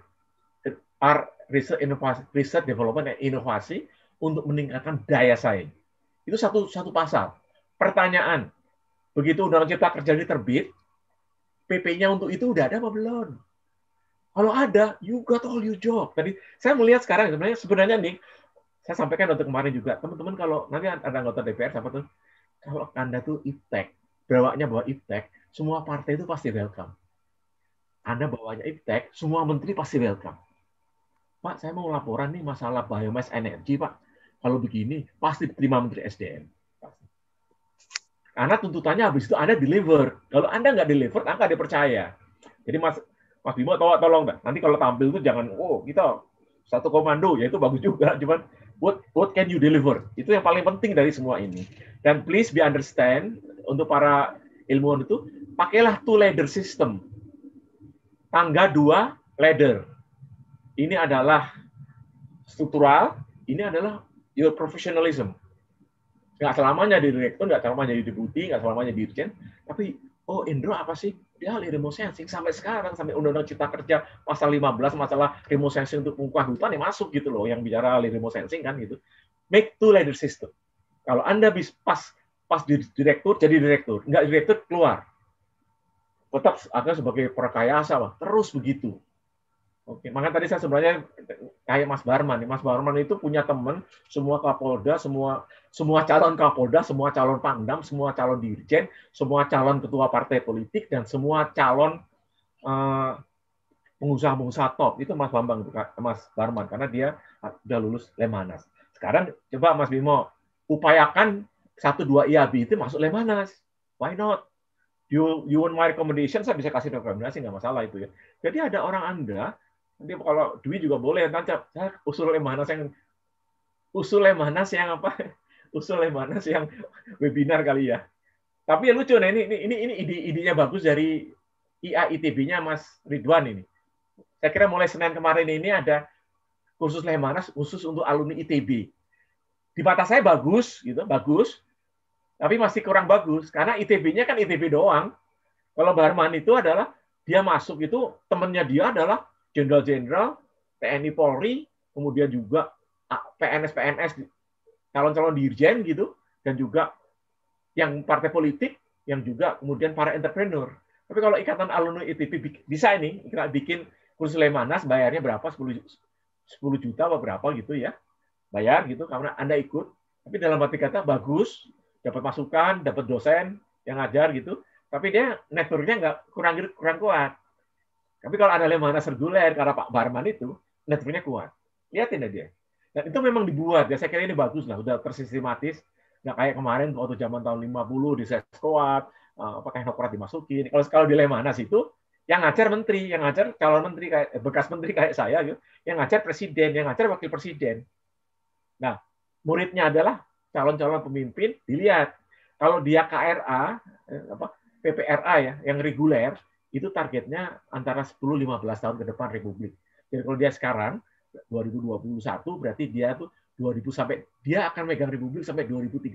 R, Research inovasi, research development, dan inovasi untuk meningkatkan daya saing. Itu satu satu pasal. Pertanyaan, begitu Undang-Undang Cipta Kerja ini terbit, PP-nya untuk itu udah ada apa belum? Kalau ada, you got all your job. Tadi saya melihat sekarang sebenarnya sebenarnya nih, saya sampaikan untuk kemarin juga, teman-teman kalau nanti ada anggota DPR siapa tuh, kalau Anda tuh iptek, bawanya bawa iptek, semua partai itu pasti welcome. Anda bawanya iptek, semua menteri pasti welcome. Pak, saya mau laporan nih masalah biomass energi, Pak. Kalau begini, pasti diterima Menteri SDM. Karena tuntutannya habis itu Anda deliver. Kalau Anda nggak deliver, Anda nggak dipercaya. Jadi mas, Mas Bimo tolong, tolong dah. Nanti kalau tampil tuh jangan, oh kita satu komando, ya itu bagus juga. Cuman what what can you deliver? Itu yang paling penting dari semua ini. Dan please be understand untuk para ilmuwan itu pakailah two ladder system. Tangga dua ladder. Ini adalah struktural, ini adalah your professionalism. Nggak selamanya di direktur, nggak selamanya di deputi, nggak selamanya di dirjen, tapi oh Indro apa sih? Padahal ya, remote sensing sampai sekarang sampai Undang-Undang Cipta Kerja pasal 15 masalah remote sensing untuk pengukuhan hutan yang masuk gitu loh yang bicara remote sensing kan gitu. Make two ladder system. Kalau Anda bisa pas pas di direktur jadi direktur, nggak direktur keluar. Tetap akan sebagai perkayasa terus begitu. Oke, makanya tadi saya sebenarnya kayak Mas Barman. Mas Barman itu punya teman semua Kapolda, semua semua calon Kapolda, semua calon Pangdam, semua calon Dirjen, semua calon ketua partai politik dan semua calon eh, pengusaha-pengusaha top itu Mas Bambang, Mas Barman karena dia sudah lulus Lemanas. Sekarang coba Mas Bimo upayakan satu dua IAB itu masuk Lemanas. Why not? You, you want my recommendation, saya bisa kasih rekomendasi, nggak masalah itu ya. Jadi ada orang Anda nanti kalau duit juga boleh tancap ya, usul lemanas yang usul lemanas yang apa usul lemanas yang webinar kali ya tapi ya lucu nih ini ini ini, ini ide idenya bagus dari IAITB-nya Mas Ridwan ini saya kira mulai Senin kemarin ini ada kursus lemanas khusus untuk alumni ITB di mata saya bagus gitu bagus tapi masih kurang bagus karena ITB-nya kan ITB doang kalau Barman itu adalah dia masuk itu temennya dia adalah jenderal-jenderal, TNI Polri, kemudian juga PNS-PNS, calon-calon dirjen gitu, dan juga yang partai politik, yang juga kemudian para entrepreneur. Tapi kalau ikatan alumni ITB bisa ini, kita bikin kursus lemanas, bayarnya berapa, 10, 10 juta apa berapa gitu ya. Bayar gitu, karena Anda ikut. Tapi dalam arti kata bagus, dapat masukan, dapat dosen yang ngajar gitu. Tapi dia networknya nggak kurang kurang kuat. Tapi kalau ada Lemana Serguler karena Pak Barman itu, netrinya kuat. Lihatin dia. Dan itu memang dibuat. Ya saya kira ini bagus lah, udah tersistematis. Nggak kayak kemarin waktu zaman tahun 50 di Seskoat, eh, apa teknokrat dimasukin. Kalau kalau di Lemanas itu yang ngajar menteri, yang ngajar calon menteri kayak eh, bekas menteri kayak saya gitu, yang ngajar presiden, yang ngajar wakil presiden. Nah, muridnya adalah calon-calon pemimpin dilihat. Kalau dia KRA eh, apa PPRA ya, yang reguler, itu targetnya antara 10-15 tahun ke depan Republik. Jadi kalau dia sekarang 2021 berarti dia tuh 2000 sampai dia akan megang Republik sampai 2035.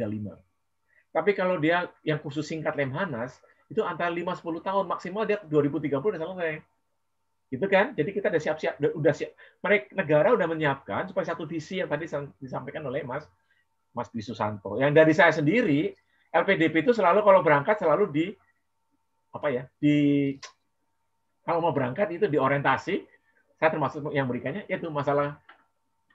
Tapi kalau dia yang khusus singkat Lemhanas itu antara 5-10 tahun maksimal dia 2030 udah selesai. Gitu kan? Jadi kita udah siap-siap udah siap mereka negara udah menyiapkan supaya satu visi yang tadi disampaikan oleh Mas Mas Dwi Susanto. Yang dari saya sendiri LPDP itu selalu kalau berangkat selalu di apa ya di kalau mau berangkat itu diorientasi, saya termasuk yang berikannya, yaitu masalah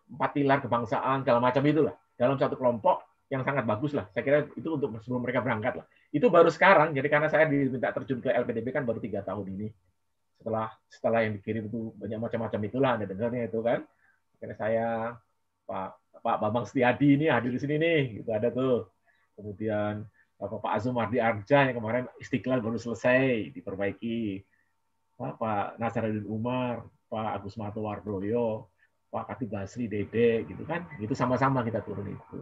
empat pilar kebangsaan, segala macam itulah. Dalam satu kelompok yang sangat bagus lah. Saya kira itu untuk sebelum mereka berangkat lah. Itu baru sekarang, jadi karena saya diminta terjun ke LPDB kan baru tiga tahun ini. Setelah setelah yang dikirim itu banyak macam-macam itulah, Anda dengarnya itu kan. Karena saya, Pak, Pak Bambang Setiadi ini hadir di sini nih, itu ada tuh. Kemudian Bapak Pak Arja yang kemarin Istiqlal baru selesai, diperbaiki. Pak Nasaruddin Umar, Pak Agus Marto Wardoyo, Pak Kati Basri Dede gitu kan. Itu sama-sama kita turun itu.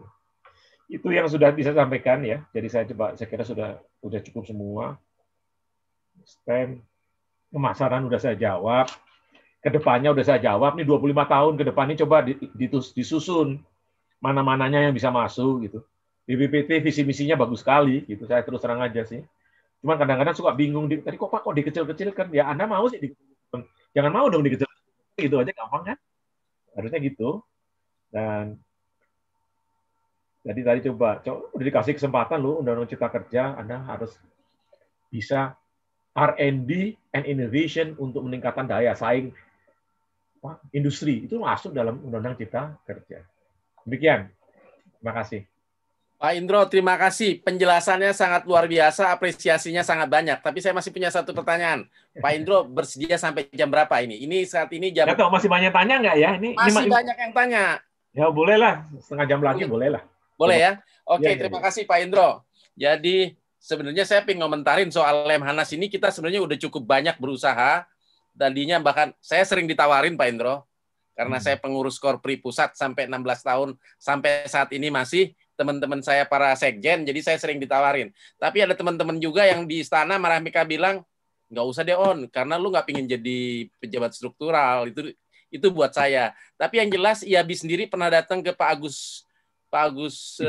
Itu yang sudah bisa sampaikan ya. Jadi saya coba saya kira sudah sudah cukup semua. STEM pemasaran sudah saya jawab. Kedepannya sudah saya jawab Ini 25 tahun ke depan ini coba disusun mana-mananya yang bisa masuk gitu. BPPT visi misinya bagus sekali gitu. Saya terus terang aja sih. Cuman kadang-kadang suka bingung, di, tadi kok Pak kok dikecil-kecilkan? Ya Anda mau sih di, Jangan mau dong dikecil Itu aja gampang kan? Harusnya gitu. Dan jadi tadi coba, coba udah dikasih kesempatan lu Undang-Undang Cipta Kerja, Anda harus bisa R&D and innovation untuk meningkatkan daya saing industri. Itu masuk dalam Undang-Undang Cipta Kerja. Demikian. Terima kasih. Pak Indro, terima kasih. Penjelasannya sangat luar biasa, apresiasinya sangat banyak. Tapi saya masih punya satu pertanyaan. Pak Indro bersedia sampai jam berapa ini? Ini saat ini jam... Gak tahu, masih banyak tanya nggak ya? Ini, masih ini... banyak yang tanya. Ya boleh lah, setengah jam lagi boleh lah. Boleh ya? Iya, Oke, ya, ya, terima iya. kasih Pak Indro. Jadi sebenarnya saya ingin ngomentarin soal Lemhanas ini, kita sebenarnya udah cukup banyak berusaha. Tadinya bahkan saya sering ditawarin Pak Indro, karena hmm. saya pengurus Korpri Pusat sampai 16 tahun, sampai saat ini masih teman-teman saya para sekjen, jadi saya sering ditawarin. Tapi ada teman-teman juga yang di istana mereka bilang, nggak usah deh on, karena lu nggak pingin jadi pejabat struktural, itu itu buat saya. Tapi yang jelas IAB sendiri pernah datang ke Pak Agus Pak Agus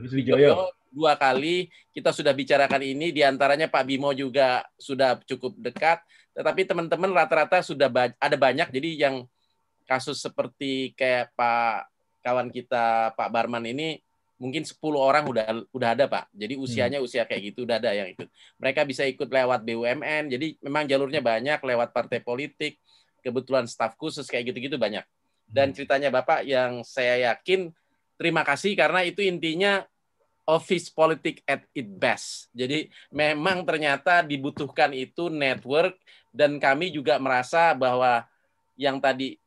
Wijoyo. Uh, dua kali kita sudah bicarakan ini diantaranya Pak Bimo juga sudah cukup dekat tetapi teman-teman rata-rata sudah ba ada banyak jadi yang kasus seperti kayak Pak kawan kita Pak Barman ini mungkin 10 orang udah udah ada Pak. Jadi hmm. usianya usia kayak gitu udah ada yang ikut. Mereka bisa ikut lewat BUMN. Jadi memang jalurnya banyak lewat partai politik, kebetulan staf khusus kayak gitu-gitu banyak. Dan hmm. ceritanya Bapak yang saya yakin terima kasih karena itu intinya office politik at its best. Jadi memang ternyata dibutuhkan itu network dan kami juga merasa bahwa yang tadi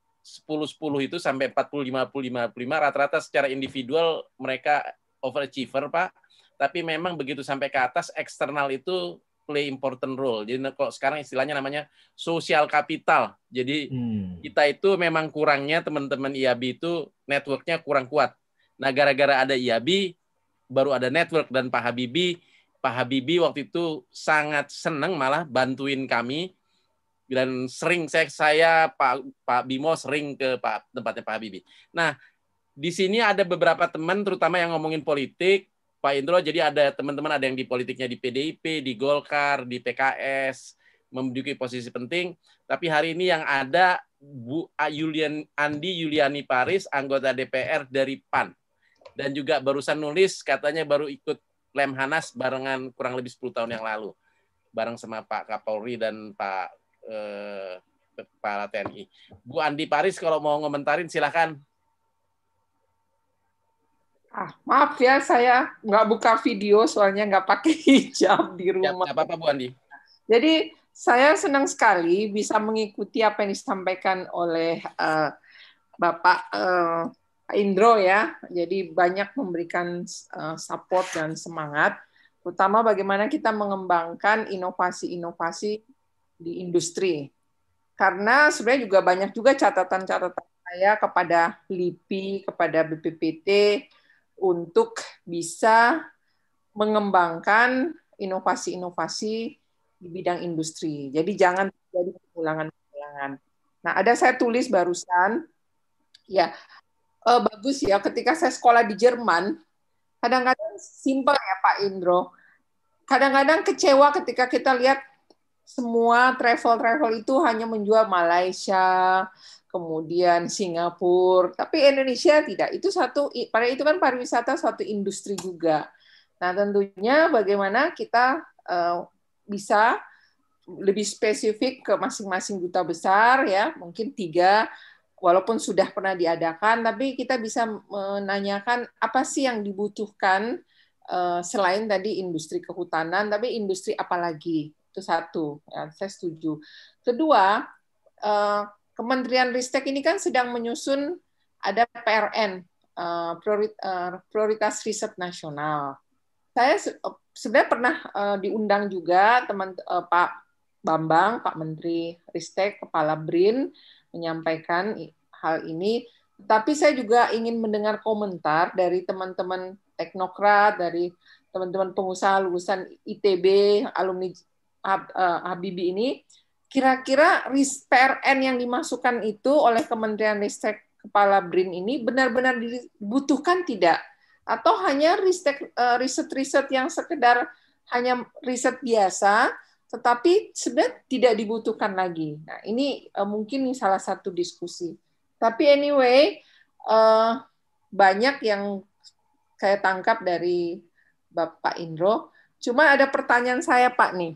10-10 itu sampai 40-50-55 rata-rata secara individual mereka overachiever Pak. Tapi memang begitu sampai ke atas eksternal itu play important role. Jadi kalau sekarang istilahnya namanya social capital Jadi hmm. kita itu memang kurangnya teman-teman IAB itu networknya kurang kuat. Nah gara-gara ada IAB baru ada network dan Pak Habibie Pak Habibie waktu itu sangat senang malah bantuin kami dan sering saya, saya Pak Pak Bimo sering ke Pak tempatnya Pak Habibie. Nah, di sini ada beberapa teman terutama yang ngomongin politik, Pak Indro jadi ada teman-teman ada yang di politiknya di PDIP, di Golkar, di PKS memiliki posisi penting, tapi hari ini yang ada Bu Yulian Andi Yuliani Paris anggota DPR dari PAN dan juga barusan nulis katanya baru ikut Lemhanas barengan kurang lebih 10 tahun yang lalu bareng sama Pak Kapolri dan Pak eh, TNI. Bu Andi Paris kalau mau ngomentarin silakan. Ah, maaf ya saya nggak buka video soalnya nggak pakai hijab di ya, rumah. Nggak apa-apa Bu Andi. Jadi saya senang sekali bisa mengikuti apa yang disampaikan oleh uh, Bapak uh, Indro ya. Jadi banyak memberikan uh, support dan semangat, terutama bagaimana kita mengembangkan inovasi-inovasi di industri. Karena sebenarnya juga banyak juga catatan-catatan saya kepada LIPI, kepada BPPT untuk bisa mengembangkan inovasi-inovasi di bidang industri. Jadi jangan terjadi pengulangan-pengulangan. Nah, ada saya tulis barusan, ya eh, bagus ya ketika saya sekolah di Jerman, kadang-kadang simpel ya Pak Indro, kadang-kadang kecewa ketika kita lihat semua travel-travel itu hanya menjual Malaysia, kemudian Singapura, tapi Indonesia tidak. Itu satu pada itu kan pariwisata satu industri juga. Nah, tentunya bagaimana kita eh, bisa lebih spesifik ke masing-masing duta besar ya, mungkin tiga walaupun sudah pernah diadakan tapi kita bisa menanyakan apa sih yang dibutuhkan eh, selain tadi industri kehutanan tapi industri apa lagi itu satu, ya, saya setuju. Kedua, eh, Kementerian Ristek ini kan sedang menyusun ada PRN, eh, prioritas, eh, prioritas riset nasional. Saya sebenarnya pernah diundang juga teman Pak Bambang, Pak Menteri Ristek, Kepala BRIN menyampaikan hal ini. Tapi saya juga ingin mendengar komentar dari teman-teman teknokrat, dari teman-teman pengusaha lulusan ITB, alumni Eh, Habibie ini, kira-kira PRN yang dimasukkan itu oleh Kementerian Ristek Kepala BRIN ini benar-benar dibutuhkan tidak? Atau hanya eh, riset-riset yang sekedar hanya riset biasa, tetapi sebenarnya tidak dibutuhkan lagi. Nah, ini eh, mungkin salah satu diskusi. Tapi anyway, banyak yang saya tangkap dari Bapak Indro. Cuma ada pertanyaan saya, Pak, nih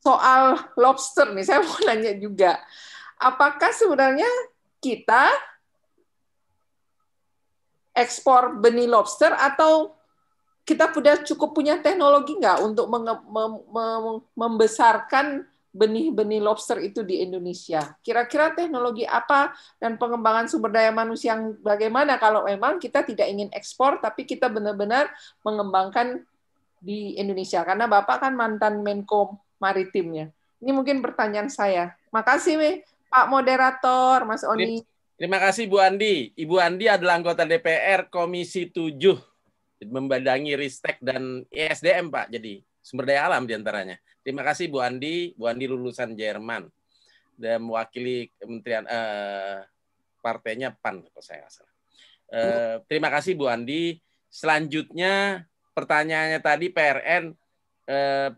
soal lobster nih, saya mau nanya juga. Apakah sebenarnya kita ekspor benih lobster atau kita sudah cukup punya teknologi nggak untuk membesarkan benih-benih lobster itu di Indonesia? Kira-kira teknologi apa dan pengembangan sumber daya manusia yang bagaimana kalau memang kita tidak ingin ekspor tapi kita benar-benar mengembangkan di Indonesia? Karena Bapak kan mantan Menko maritimnya. Ini mungkin pertanyaan saya. Makasih we, Pak Moderator, Mas Oni. Terima kasih Bu Andi. Ibu Andi adalah anggota DPR Komisi 7 membadangi Ristek dan ISDM Pak. Jadi sumber daya alam diantaranya. Terima kasih Bu Andi. Bu Andi lulusan Jerman dan mewakili Kementerian eh, partainya PAN kalau saya nggak salah. Eh, terima kasih Bu Andi. Selanjutnya pertanyaannya tadi PRN eh,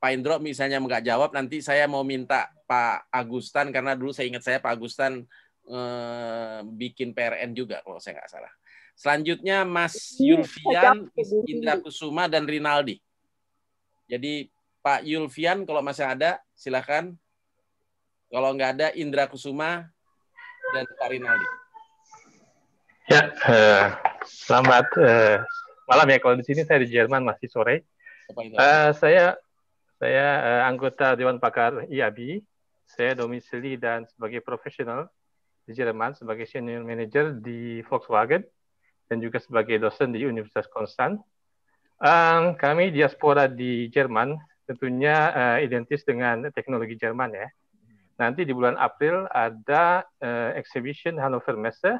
Pak Indro misalnya nggak jawab, nanti saya mau minta Pak Agustan karena dulu saya ingat saya Pak Agustan eh, bikin PRN juga kalau saya nggak salah. Selanjutnya Mas Yulfian, Indra Kusuma dan Rinaldi. Jadi Pak Yulfian kalau masih ada silakan. Kalau nggak ada Indra Kusuma dan Pak Rinaldi. Ya, eh, selamat eh, malam ya. Kalau di sini saya di Jerman masih sore. Uh, saya saya uh, anggota Dewan Pakar IAB. E saya domisili dan sebagai profesional di Jerman sebagai senior manager di Volkswagen dan juga sebagai dosen di Universitas Konstan. Um, kami diaspora di Jerman tentunya uh, identis dengan teknologi Jerman ya. Nanti di bulan April ada uh, exhibition Hannover Messe.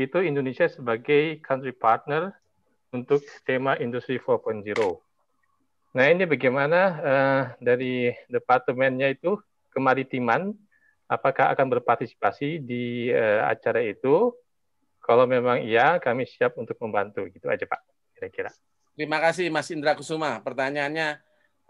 Itu Indonesia sebagai country partner untuk tema industri 4.0 Nah ini bagaimana uh, dari departemennya itu kemaritiman, apakah akan berpartisipasi di uh, acara itu? Kalau memang iya, kami siap untuk membantu. Gitu aja Pak, kira-kira. Terima kasih Mas Indra Kusuma. Pertanyaannya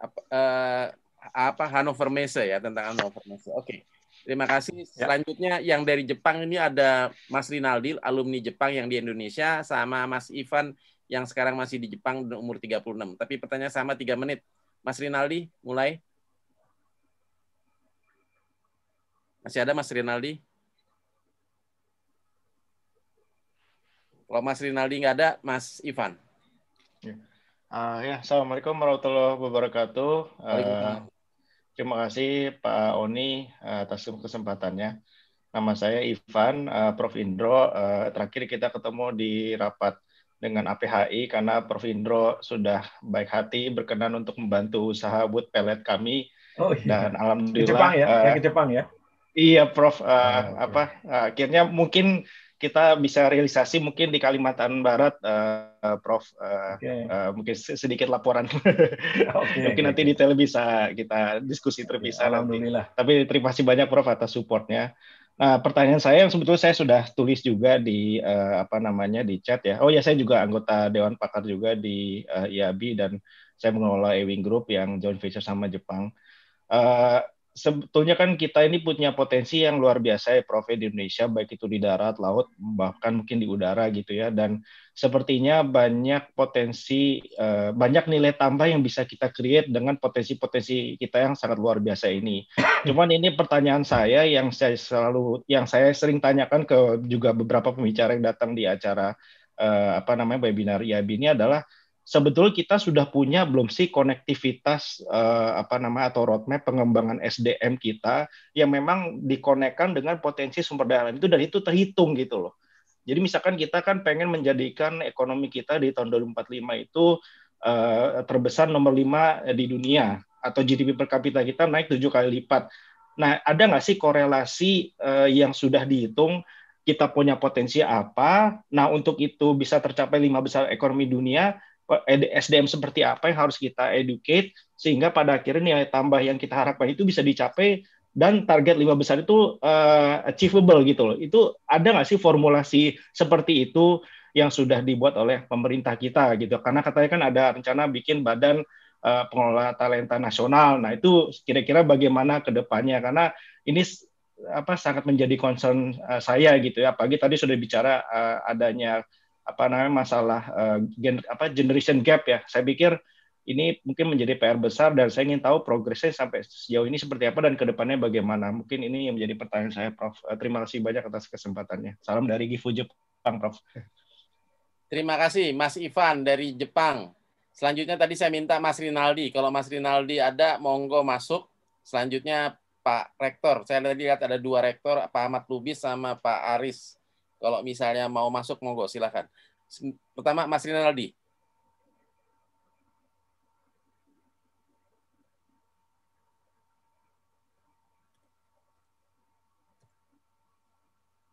uh, apa eh, Hanover Messe ya tentang Hanover Messe. Oke. Okay. Terima kasih. Ya. Selanjutnya ya. yang dari Jepang ini ada Mas Rinaldi, alumni Jepang yang di Indonesia, sama Mas Ivan yang sekarang masih di Jepang dan umur 36. Tapi pertanyaan sama 3 menit. Mas Rinaldi, mulai. Masih ada Mas Rinaldi? Kalau Mas Rinaldi nggak ada, Mas Ivan. Ya. Uh, ya, Assalamualaikum warahmatullahi wabarakatuh. Uh, terima kasih Pak Oni ah, atas kesempatannya. Nama saya Ivan, uh, Prof. Indro. Uh, terakhir kita ketemu di rapat dengan APHI karena Prof. Indro sudah baik hati berkenan untuk membantu usaha wood pellet kami oh, iya. dan alhamdulillah ke Jepang ya, uh, ke Jepang ya. Iya, Prof. Uh, eh, oh, ah, okay. apa uh, akhirnya mungkin kita bisa realisasi mungkin di Kalimantan Barat, uh, Prof. Uh, okay. uh, mungkin sedikit laporan. okay. mungkin nanti detail bisa kita diskusi terpisah. Okay, alhamdulillah. Nanti. Tapi terima kasih banyak, Prof. atas supportnya. Nah, pertanyaan saya yang sebetulnya saya sudah tulis juga di uh, apa namanya di chat ya. Oh ya, saya juga anggota Dewan Pakar juga di uh, eh, IAB dan saya mengelola Ewing Group yang joint venture sama Jepang. Uh, sebetulnya kan kita ini punya potensi yang luar biasa ya Prof ya, di Indonesia baik itu di darat, laut, bahkan mungkin di udara gitu ya dan sepertinya banyak potensi eh, banyak nilai tambah yang bisa kita create dengan potensi-potensi kita yang sangat luar biasa ini. Cuman ini pertanyaan saya yang saya selalu yang saya sering tanyakan ke juga beberapa pembicara yang datang di acara eh, apa namanya webinar IAB ini adalah sebetulnya kita sudah punya belum sih konektivitas uh, apa nama atau roadmap pengembangan SDM kita yang memang dikonekkan dengan potensi sumber daya alam itu dan itu terhitung gitu loh. Jadi misalkan kita kan pengen menjadikan ekonomi kita di tahun 2045 itu uh, terbesar nomor 5 eh, di dunia atau GDP per kapita kita naik tujuh kali lipat. Nah, ada nggak sih korelasi uh, yang sudah dihitung kita punya potensi apa? Nah, untuk itu bisa tercapai lima besar ekonomi dunia, Eh, SDM seperti apa yang harus kita educate sehingga pada akhirnya nilai tambah yang kita harapkan itu bisa dicapai dan target lima besar itu uh, achievable gitu loh. Itu ada nggak sih formulasi seperti itu yang sudah dibuat oleh pemerintah kita gitu? Karena katanya kan ada rencana bikin badan uh, pengelola talenta nasional. Nah itu kira-kira bagaimana kedepannya? Karena ini apa sangat menjadi concern uh, saya gitu ya. Pagi tadi sudah bicara uh, adanya apa namanya masalah uh, gen, apa generation gap ya. Saya pikir ini mungkin menjadi PR besar dan saya ingin tahu progresnya sampai sejauh ini seperti apa dan kedepannya bagaimana. Mungkin ini yang menjadi pertanyaan saya, Prof. Eh, terima kasih banyak atas kesempatannya. Salam dari Gifu Jepang, Prof. Terima kasih, Mas Ivan dari Jepang. Selanjutnya tadi saya minta Mas Rinaldi. Kalau Mas Rinaldi ada, monggo masuk. Selanjutnya Pak Rektor. Saya tadi lihat ada dua rektor, Pak Ahmad Lubis sama Pak Aris. Kalau misalnya mau masuk monggo silakan. Pertama Mas Rinaldi.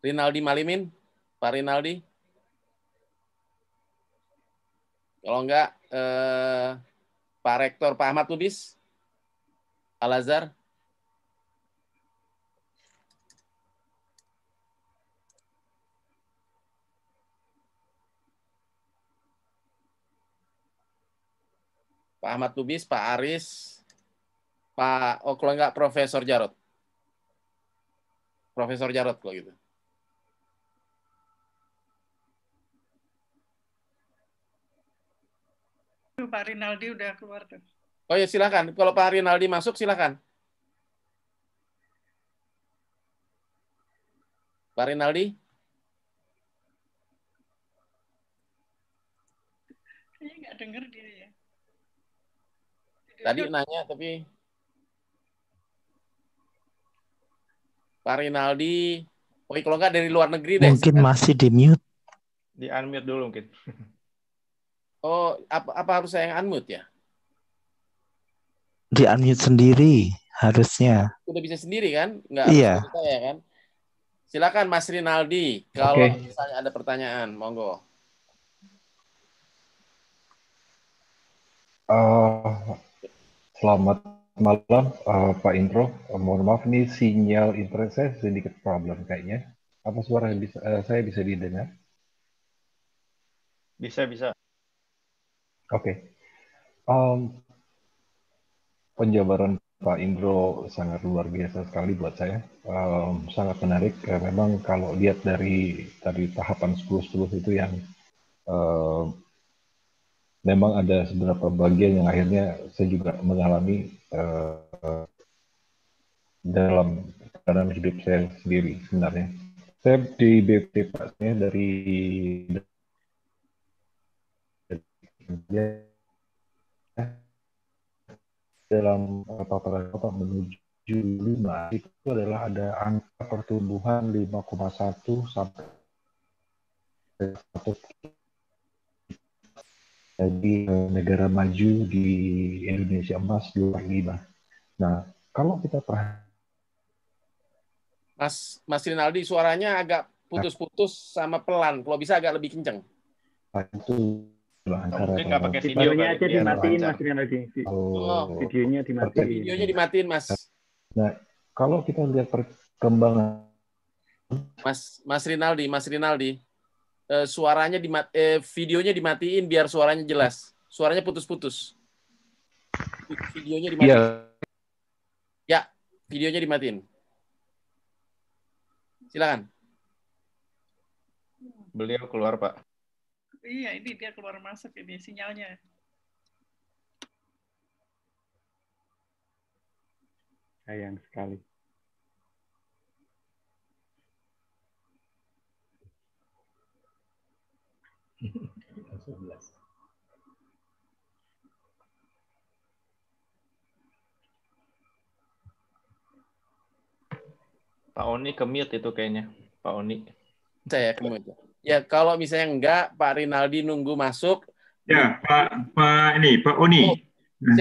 Rinaldi Malimin, Pak Rinaldi. Kalau enggak, eh, Pak Rektor, Pak Ahmad Lubis, Al Azhar. Pak Ahmad Lubis, Pak Aris, Pak oh kalau enggak Profesor Jarot. Profesor Jarot kalau gitu. Pak Rinaldi udah keluar tuh. Oh ya silakan. Kalau Pak Rinaldi masuk silakan. Pak Rinaldi? Kayaknya nggak dengar dia. Tadi nanya tapi Pak Rinaldi, oh kalau nggak dari luar negeri deh. Mungkin sekarang. masih di mute. Di unmute dulu mungkin. Oh, apa, apa harus saya yang unmute ya? Di unmute sendiri harusnya. Udah bisa sendiri kan? Nggak iya. saya ya kan? Silakan Mas Rinaldi, kalau okay. misalnya ada pertanyaan, monggo. Uh, Selamat malam uh, Pak Intro. Eh, mohon maaf nih sinyal internet saya sedikit problem kayaknya. Apa suara yang bisa, uh, saya bisa didengar? Bisa bisa. Oke. Okay. Um, penjabaran Pak Indro sangat luar biasa sekali buat saya. Um, sangat menarik. memang kalau lihat dari dari tahapan 10-10 itu yang um, memang ada beberapa bagian yang akhirnya saya juga mengalami uh, dalam dalam hidup saya sendiri sebenarnya. Saya di BP Pak saya dari dalam apa apa menuju lima itu adalah ada angka pertumbuhan 5,1 sampai 1 jadi eh, negara maju di Indonesia emas lima. Nah, kalau kita perhatikan Mas Mas Rinaldi suaranya agak putus-putus sama pelan. Kalau bisa agak lebih kenceng. Nah, itu antara nggak pakai video videonya aja ya, dimatiin Mas Rinaldi. Oh, videonya dimatiin. Videonya dimatiin Mas. Nah, kalau kita lihat perkembangan Mas Mas Rinaldi, Mas Rinaldi eh, suaranya di eh, videonya dimatiin biar suaranya jelas. Suaranya putus-putus. Videonya dimatiin. Yeah. Ya, videonya dimatiin. Silakan. Beliau keluar, Pak. Iya, ini dia keluar masuk ini sinyalnya. Sayang sekali. 11. Pak Oni ke mute itu kayaknya. Pak Oni. Saya ke mute. Ya, kalau misalnya enggak, Pak Rinaldi nunggu masuk. Ya, Pak Pak ini, Pak Oni. Oh,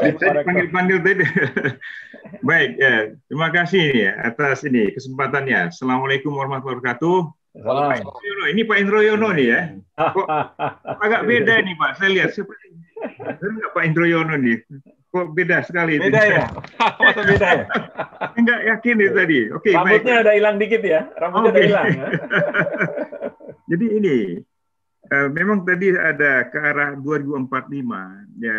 nah, panggil-panggil tadi. Baik, ya. terima kasih ya atas ini kesempatannya. Assalamualaikum warahmatullahi wabarakatuh. Ah. Ini Pak Indroyono nih ya. Kok agak beda nih Pak. Saya lihat seperti enggak Pak Indroyono nih. Kok beda sekali. Beda ini. ya. Masa beda ya. enggak yakin nih tadi. Oke. Okay, Rambutnya baik. ada hilang dikit ya. Rambutnya okay. ada hilang. Ya? Jadi ini eh, memang tadi ada ke arah 2045 ya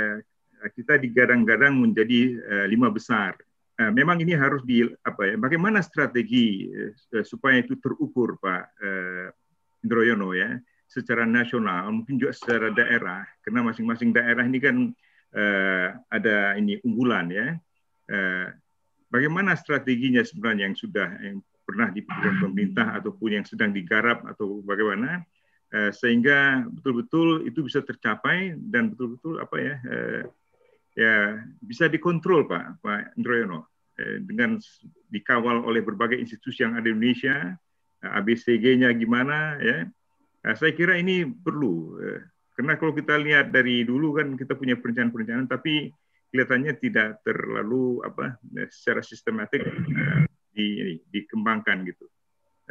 kita digadang-gadang menjadi eh, lima besar Nah, memang ini harus di apa ya bagaimana strategi eh, eh, supaya itu terukur Pak eh, Indroyono ya secara nasional mungkin juga secara daerah karena masing-masing daerah ini kan eh, ada ini unggulan ya Eh, bagaimana strateginya sebenarnya yang sudah yang pernah dipikirkan pemerintah ataupun yang sedang digarap atau bagaimana eh, sehingga betul-betul itu bisa tercapai dan betul-betul apa ya ya bisa dikontrol Pak Pak Indroyono eh, dengan dikawal oleh berbagai institusi yang ada di Indonesia eh, ABCG-nya gimana ya nah, saya kira ini perlu karena kalau kita lihat dari dulu kan kita punya perencanaan-perencanaan tapi kelihatannya tidak terlalu apa secara sistematik di, ini, dikembangkan gitu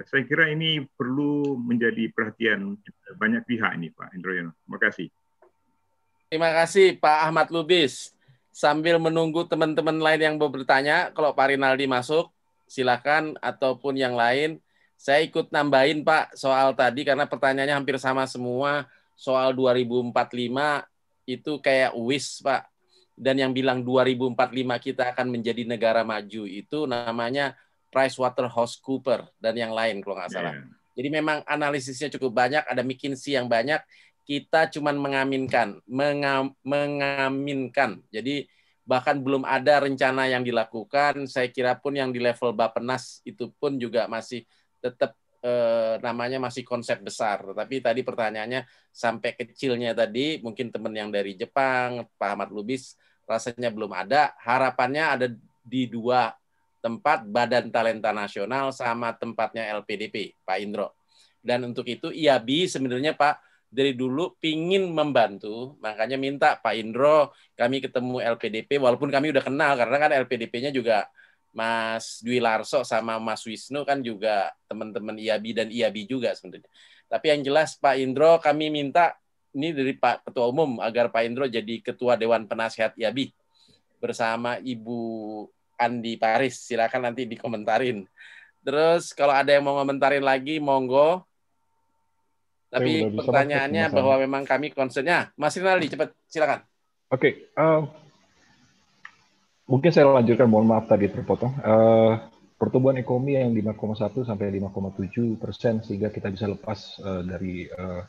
saya kira ini perlu menjadi perhatian banyak pihak ini Pak Indroyono terima kasih Terima kasih Pak Ahmad Lubis sambil menunggu teman-teman lain yang mau bertanya, kalau Pak Rinaldi masuk, silakan ataupun yang lain. Saya ikut nambahin Pak soal tadi karena pertanyaannya hampir sama semua soal 2045 itu kayak wish Pak. Dan yang bilang 2045 kita akan menjadi negara maju itu namanya Price Waterhouse Cooper dan yang lain kalau nggak salah. Yeah. Jadi memang analisisnya cukup banyak, ada McKinsey yang banyak kita cuman mengaminkan, mengam, mengaminkan. Jadi bahkan belum ada rencana yang dilakukan. Saya kira pun yang di level Bappenas itu pun juga masih tetap eh, namanya masih konsep besar. Tapi tadi pertanyaannya sampai kecilnya tadi mungkin teman yang dari Jepang, Pak Ahmad Lubis rasanya belum ada. Harapannya ada di dua tempat Badan Talenta Nasional sama tempatnya LPDP, Pak Indro. Dan untuk itu IABI, sebenarnya Pak dari dulu pingin membantu, makanya minta Pak Indro kami ketemu LPDP, walaupun kami udah kenal karena kan LPDP-nya juga Mas Dwi Larso sama Mas Wisnu kan juga teman-teman IABI dan IABI juga sebenarnya. Tapi yang jelas Pak Indro kami minta ini dari Pak Ketua Umum agar Pak Indro jadi Ketua Dewan Penasehat IABI bersama Ibu Andi Paris. Silakan nanti dikomentarin. Terus kalau ada yang mau komentarin lagi, monggo tapi pertanyaannya bahwa memang kami concernnya, Mas Rinaldi, cepat silakan. Oke, okay, uh, eh, mungkin saya lanjutkan, mohon maaf tadi terpotong. Uh, pertumbuhan ekonomi yang 5,1 sampai 5,7 persen sehingga kita bisa lepas uh, dari uh,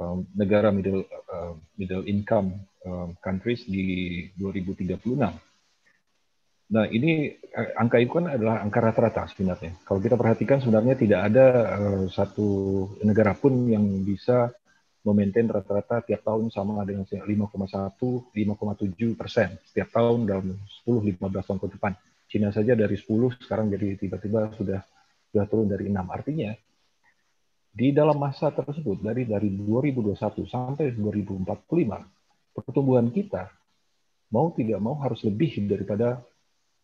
um, negara middle uh, middle income uh, countries di 2036 Nah, ini eh, angka itu kan adalah angka rata-rata sebenarnya. Kalau kita perhatikan sebenarnya tidak ada uh, satu negara pun yang bisa memaintain rata-rata tiap tahun sama dengan 5,1, 5,7 persen setiap tahun dalam 10-15 tahun ke depan. Cina saja dari 10 sekarang jadi tiba-tiba sudah sudah turun dari 6. Artinya di dalam masa tersebut dari dari 2021 sampai 2045 pertumbuhan kita mau tidak mau harus lebih daripada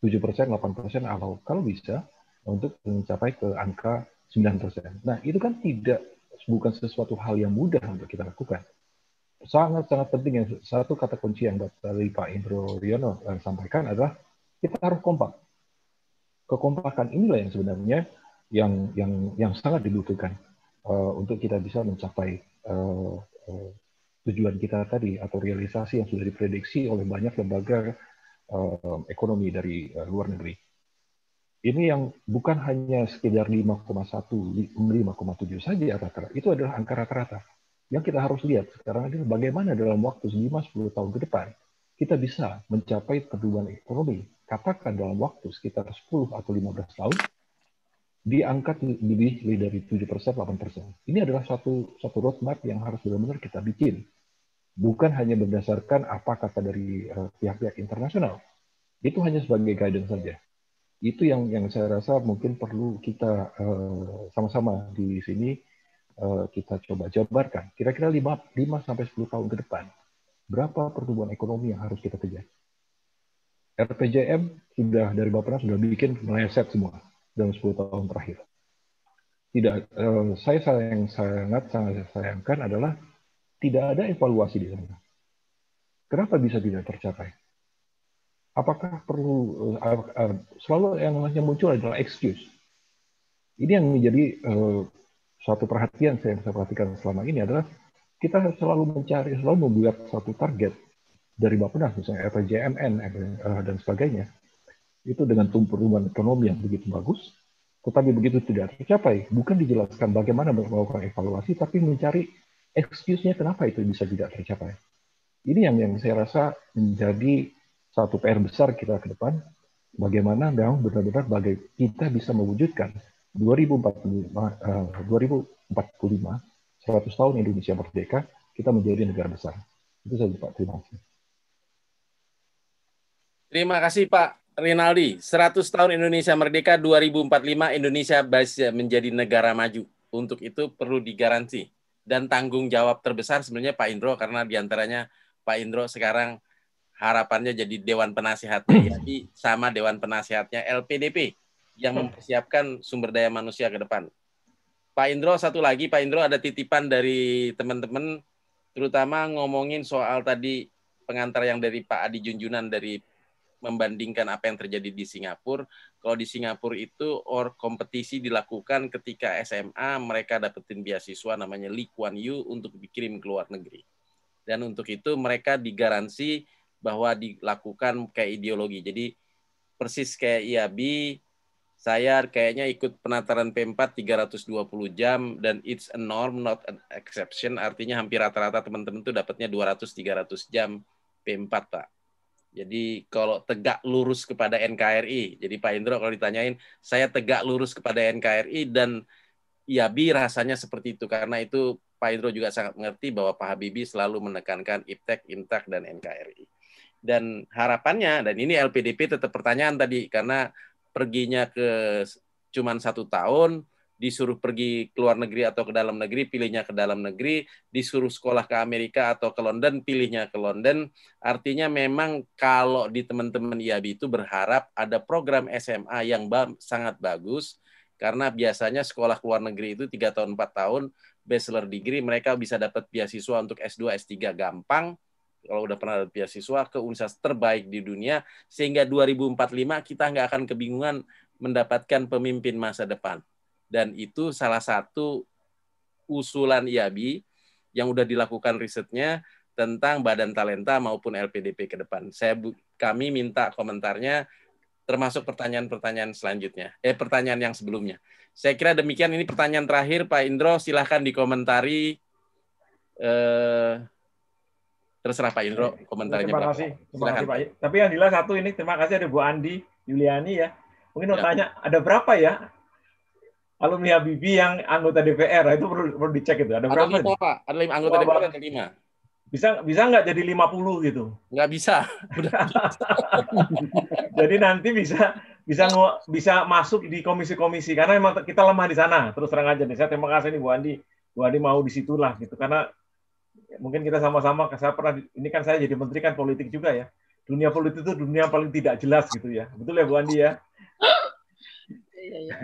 tujuh persen, delapan persen, atau kalau bisa untuk mencapai ke angka sembilan persen. Nah, itu kan tidak bukan sesuatu hal yang mudah untuk kita lakukan. Sangat-sangat penting yang satu kata kunci yang dari Pak Indro Riono yang eh, sampaikan adalah kita harus kompak. Kekompakan inilah yang sebenarnya yang yang yang sangat dibutuhkan uh, untuk kita bisa mencapai uh, uh, tujuan kita tadi atau realisasi yang sudah diprediksi oleh banyak lembaga ekonomi dari eh, luar negeri. Ini yang bukan hanya sekedar 5,1, 5,7 saja rata-rata. Itu adalah angka rata-rata. Yang kita harus lihat sekarang adalah bagaimana dalam waktu 5-10 tahun ke depan kita bisa mencapai pertumbuhan ekonomi. Katakan dalam waktu sekitar 10 atau 15 tahun, diangkat lebih dari 7 persen, 8 persen. Ini adalah satu, satu roadmap yang harus benar-benar kita bikin bukan hanya berdasarkan apa kata dari eh, pihak-pihak internasional. Itu hanya sebagai guidance saja. Itu yang yang saya rasa mungkin perlu kita eh, sama-sama uh, di sini uh, kita coba jabarkan. Kira-kira 5 5 sampai 10 tahun ke depan berapa pertumbuhan ekonomi yang harus kita kejar? RPJM sudah dari Bapak sudah bikin meleset semua dalam 10 tahun terakhir. Tidak, uh, saya yang sangat sangat sayangkan adalah tidak ada evaluasi di sana. Kenapa bisa tidak tercapai? Apakah perlu eh, eh, selalu yang namanya muncul adalah excuse? Ini yang menjadi eh, suatu perhatian saya yang saya perhatikan selama ini adalah kita selalu mencari selalu membuat satu target dari Bappenas misalnya RPJMN dan sebagainya itu dengan pertumbuhan ekonomi yang begitu bagus tetapi begitu tidak tercapai bukan dijelaskan bagaimana melakukan evaluasi tapi mencari excuse-nya kenapa itu bisa tidak tercapai. Ini yang yang saya rasa menjadi satu PR besar kita ke depan, bagaimana memang benar-benar bagai kita bisa mewujudkan 2045, uh, 2045 100 tahun Indonesia merdeka, kita menjadi negara besar. Itu saja Pak, terima kasih. Terima kasih Pak Rinaldi. 100 tahun Indonesia merdeka 2045 Indonesia menjadi negara maju. Untuk itu perlu digaransi dan tanggung jawab terbesar sebenarnya Pak Indro karena diantaranya Pak Indro sekarang harapannya jadi Dewan Penasihat hmm. jadi sama Dewan Penasihatnya LPDP yang hmm. mempersiapkan sumber daya manusia ke depan. Pak Indro satu lagi Pak Indro ada titipan dari teman-teman terutama ngomongin soal tadi pengantar yang dari Pak Adi Junjunan dari membandingkan apa yang terjadi di Singapura. Kalau di Singapura itu or kompetisi dilakukan ketika SMA mereka dapetin beasiswa namanya Lee Kuan Yew untuk dikirim ke luar negeri. Dan untuk itu mereka digaransi bahwa dilakukan kayak ideologi. Jadi persis kayak IAB, saya kayaknya ikut penataran P4 320 jam dan it's a norm not an exception artinya hampir rata-rata teman-teman tuh dapatnya 200 300 jam P4 Pak jadi kalau tegak lurus kepada NKRI. Jadi Pak Indro kalau ditanyain, saya tegak lurus kepada NKRI dan ya bi rasanya seperti itu karena itu Pak Indro juga sangat mengerti bahwa Pak Habibie selalu menekankan IPTEK, intak dan NKRI. Dan harapannya dan ini LPDP tetap pertanyaan tadi karena perginya ke cuman satu tahun disuruh pergi ke luar negeri atau ke dalam negeri, pilihnya ke dalam negeri, disuruh sekolah ke Amerika atau ke London, pilihnya ke London. Artinya memang kalau di teman-teman IAB itu berharap ada program SMA yang ba sangat bagus, karena biasanya sekolah ke luar negeri itu tiga tahun, 4 tahun, bachelor degree, mereka bisa dapat beasiswa untuk S2, S3 gampang, kalau udah pernah dapat beasiswa ke universitas terbaik di dunia, sehingga 2045 kita nggak akan kebingungan mendapatkan pemimpin masa depan dan itu salah satu usulan IABI yang sudah dilakukan risetnya tentang Badan Talenta maupun LPDP ke depan. Saya kami minta komentarnya termasuk pertanyaan-pertanyaan selanjutnya. Eh pertanyaan yang sebelumnya. Saya kira demikian ini pertanyaan terakhir Pak Indro silahkan dikomentari eh terserah Pak Indro komentarnya. Terima kasih. Terima kasih Pak. Tapi yang jelas satu ini terima kasih ada Bu Andi Yuliani ya. Mungkin mau ya. tanya ada berapa ya alumni Habibi yang anggota DPR itu perlu perlu dicek itu ada berapa? Ada lima ada lima anggota DPR yang lima. Bisa bisa nggak jadi puluh gitu? Nggak bisa. jadi nanti bisa bisa bisa masuk di komisi-komisi karena memang kita lemah di sana terus terang aja nih saya terima kasih nih Bu Andi Bu Andi mau di situlah gitu karena mungkin kita sama-sama saya pernah ini kan saya jadi menteri kan politik juga ya dunia politik itu dunia paling tidak jelas gitu ya betul ya Bu Andi ya Iya, iya.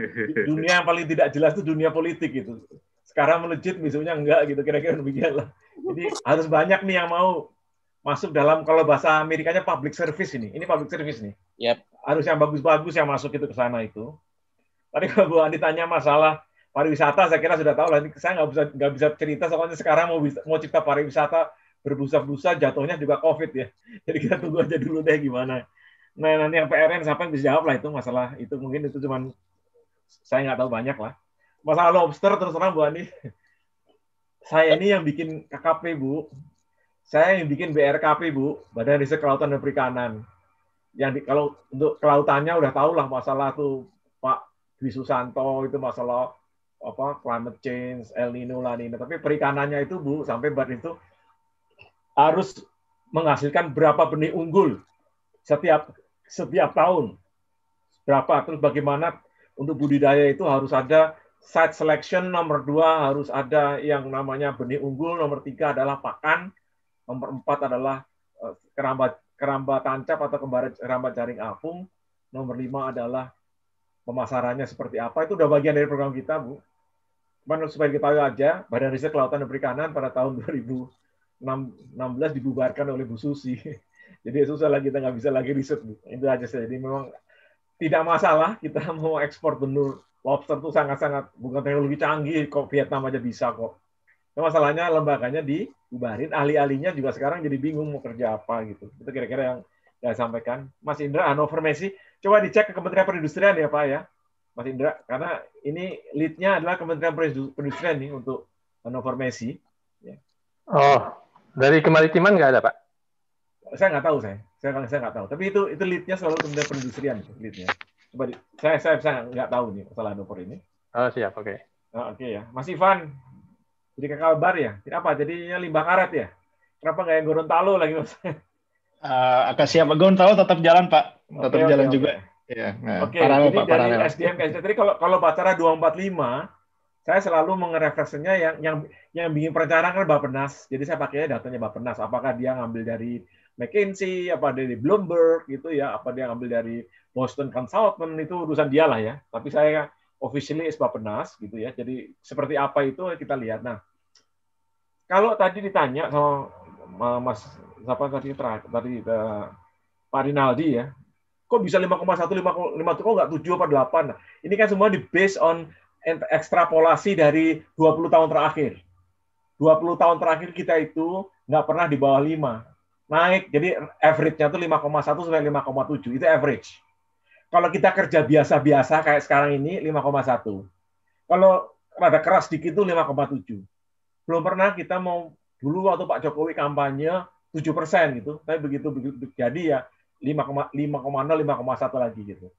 dunia yang paling tidak jelas itu dunia politik gitu. Sekarang melejit misalnya enggak gitu kira-kira demikian lah. Jadi harus banyak nih yang mau masuk dalam kalau bahasa Amerikanya public service ini. Ini public service nih. Yep. Harus yang bagus-bagus yang masuk itu ke sana itu. Tadi kalau Bu Andi tanya masalah pariwisata, saya kira sudah tahu lah. ini Saya nggak bisa nggak bisa cerita soalnya sekarang mau mau cipta pariwisata berbusa-busa jatuhnya juga COVID ya. Jadi kita tunggu aja dulu deh gimana. Nah nanti yang PRN siapa yang bisa jawab lah itu masalah itu mungkin itu cuman saya nggak tahu banyak lah. Masalah lobster terus terang Bu Ani, saya ini yang bikin KKP Bu, saya yang bikin BRKP Bu, Badan Riset Kelautan dan Perikanan. Yang di, kalau untuk kelautannya udah tahu lah masalah tuh Pak Dwi Susanto itu masalah apa climate change, El Nino, La Nina. Tapi perikanannya itu Bu sampai bat itu harus menghasilkan berapa benih unggul setiap setiap tahun berapa terus bagaimana untuk budidaya itu harus ada site selection, nomor dua harus ada yang namanya benih unggul, nomor tiga adalah pakan, nomor empat adalah eh, keramba keramba tancap atau keramba jaring apung, nomor lima adalah pemasarannya seperti apa. Itu udah bagian dari program kita, Bu. Cuman supaya kita tahu aja, Badan Riset Kelautan dan Perikanan pada tahun 2016 dibubarkan oleh Bu Susi. Jadi susah lagi kita nggak bisa lagi riset, Bu. Itu aja saya. Jadi memang tidak masalah kita mau ekspor benur lobster itu sangat-sangat bukan teknologi canggih kok Vietnam aja bisa kok. Nah, masalahnya lembaganya dibubarin, ahli-ahlinya juga sekarang jadi bingung mau kerja apa gitu. Itu kira-kira yang saya sampaikan. Mas Indra, Hanover ah, Messi, coba dicek ke Kementerian Perindustrian ya Pak ya. Mas Indra, karena ini leadnya adalah Kementerian Perindustrian nih untuk Hanover Messi. Ya. Oh, dari kemaritiman nggak ada Pak? saya nggak tahu saya. Saya saya nggak tahu. Tapi itu itu leadnya selalu kemudian perindustrian leadnya. Coba di, saya saya saya nggak tahu nih masalah Hannover ini. Oh siap, oke. Okay. Oh, oke okay, ya. Mas Ivan jadi ke kabar ya. Apa? Jadinya limbah karet ya. Kenapa nggak yang Gorontalo lagi mas? Uh, akan siap Gorontalo tetap jalan pak, tetap okay, jalan okay, juga. Okay. yeah, yeah. Oke, okay, jadi dari SDM ke SDM. Jadi kalau kalau Bacara 245, saya selalu mengerefleksinya yang yang yang bikin perencanaan kan Bapenas. Jadi saya pakainya datanya Bapenas. Apakah dia ngambil dari McKinsey, apa dari Bloomberg gitu ya, apa dia ngambil dari Boston Consultant itu urusan dia lah ya. Tapi saya officially is penas gitu ya. Jadi seperti apa itu kita lihat. Nah, kalau tadi ditanya sama Mas siapa tadi terakhir tadi eh, Pak Rinaldi ya, kok bisa 5,1, 5,5 kok nggak 7 apa 8? Nah, ini kan semua di based on ekstrapolasi dari 20 tahun terakhir. 20 tahun terakhir kita itu nggak pernah di bawah 5 naik. Jadi average-nya itu 5,1 sampai 5,7 itu average. Kalau kita kerja biasa-biasa kayak sekarang ini 5,1. Kalau rada keras dikit itu 5,7. Belum pernah kita mau dulu waktu Pak Jokowi kampanye 7 persen gitu, tapi begitu, begitu jadi ya 5,0, 5,1 lagi gitu.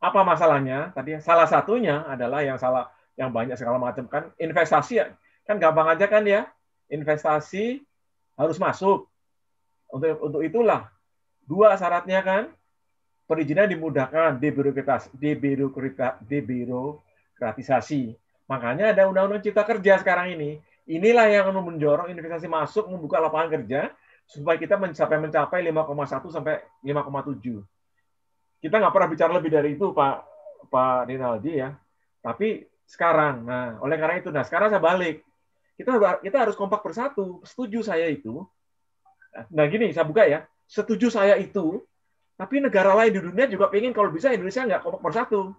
Apa masalahnya? Tadi salah satunya adalah yang salah yang banyak segala macam kan investasi ya. kan gampang aja kan ya investasi harus masuk untuk, untuk itulah dua syaratnya kan perizinan dimudahkan debirokratis debirokratisasi. Makanya ada undang-undang cipta kerja sekarang ini. Inilah yang mendorong investasi masuk membuka lapangan kerja supaya kita mencapai mencapai 5,1 sampai 5,7. Kita nggak pernah bicara lebih dari itu, Pak Pak Rinaldi ya. Tapi sekarang, nah oleh karena itu, nah sekarang saya balik. Kita kita harus kompak bersatu. Setuju saya itu Nah gini, saya buka ya. Setuju saya itu, tapi negara lain di dunia juga ingin kalau bisa Indonesia nggak kompak bersatu.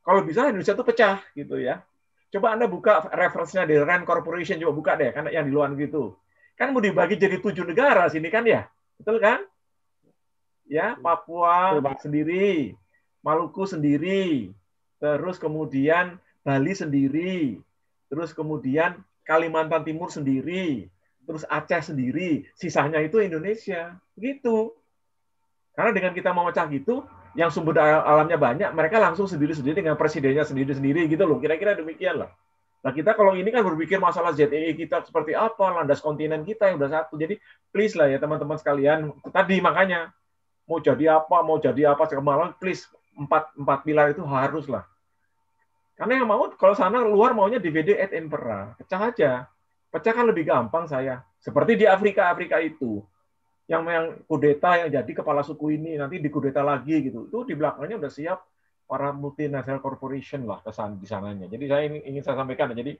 Kalau bisa Indonesia itu pecah gitu ya. Coba Anda buka referensinya di Rand Corporation, coba buka deh, karena yang di luar gitu. Kan mau dibagi jadi tujuh negara sini kan ya, betul kan? Ya, Papua Terbang. sendiri, Maluku sendiri, terus kemudian Bali sendiri, terus kemudian Kalimantan Timur sendiri, terus Aceh sendiri, sisanya itu Indonesia. gitu. Karena dengan kita memecah gitu, yang sumber daya alamnya banyak, mereka langsung sendiri-sendiri dengan presidennya sendiri-sendiri gitu loh. Kira-kira demikian lah. Nah kita kalau ini kan berpikir masalah ZEE e kita seperti apa, landas kontinen kita yang udah satu. Jadi please lah ya teman-teman sekalian, tadi makanya mau jadi apa, mau jadi apa, malah please empat, empat pilar itu harus lah. Karena yang mau, kalau sana luar maunya DVD at impera, pecah aja. Pecahkan lebih gampang saya. Seperti di Afrika Afrika itu yang yang kudeta yang jadi kepala suku ini nanti dikudeta lagi gitu. Itu di belakangnya udah siap para multinational corporation lah kesan di sananya. Jadi saya ingin, saya sampaikan. Nah, jadi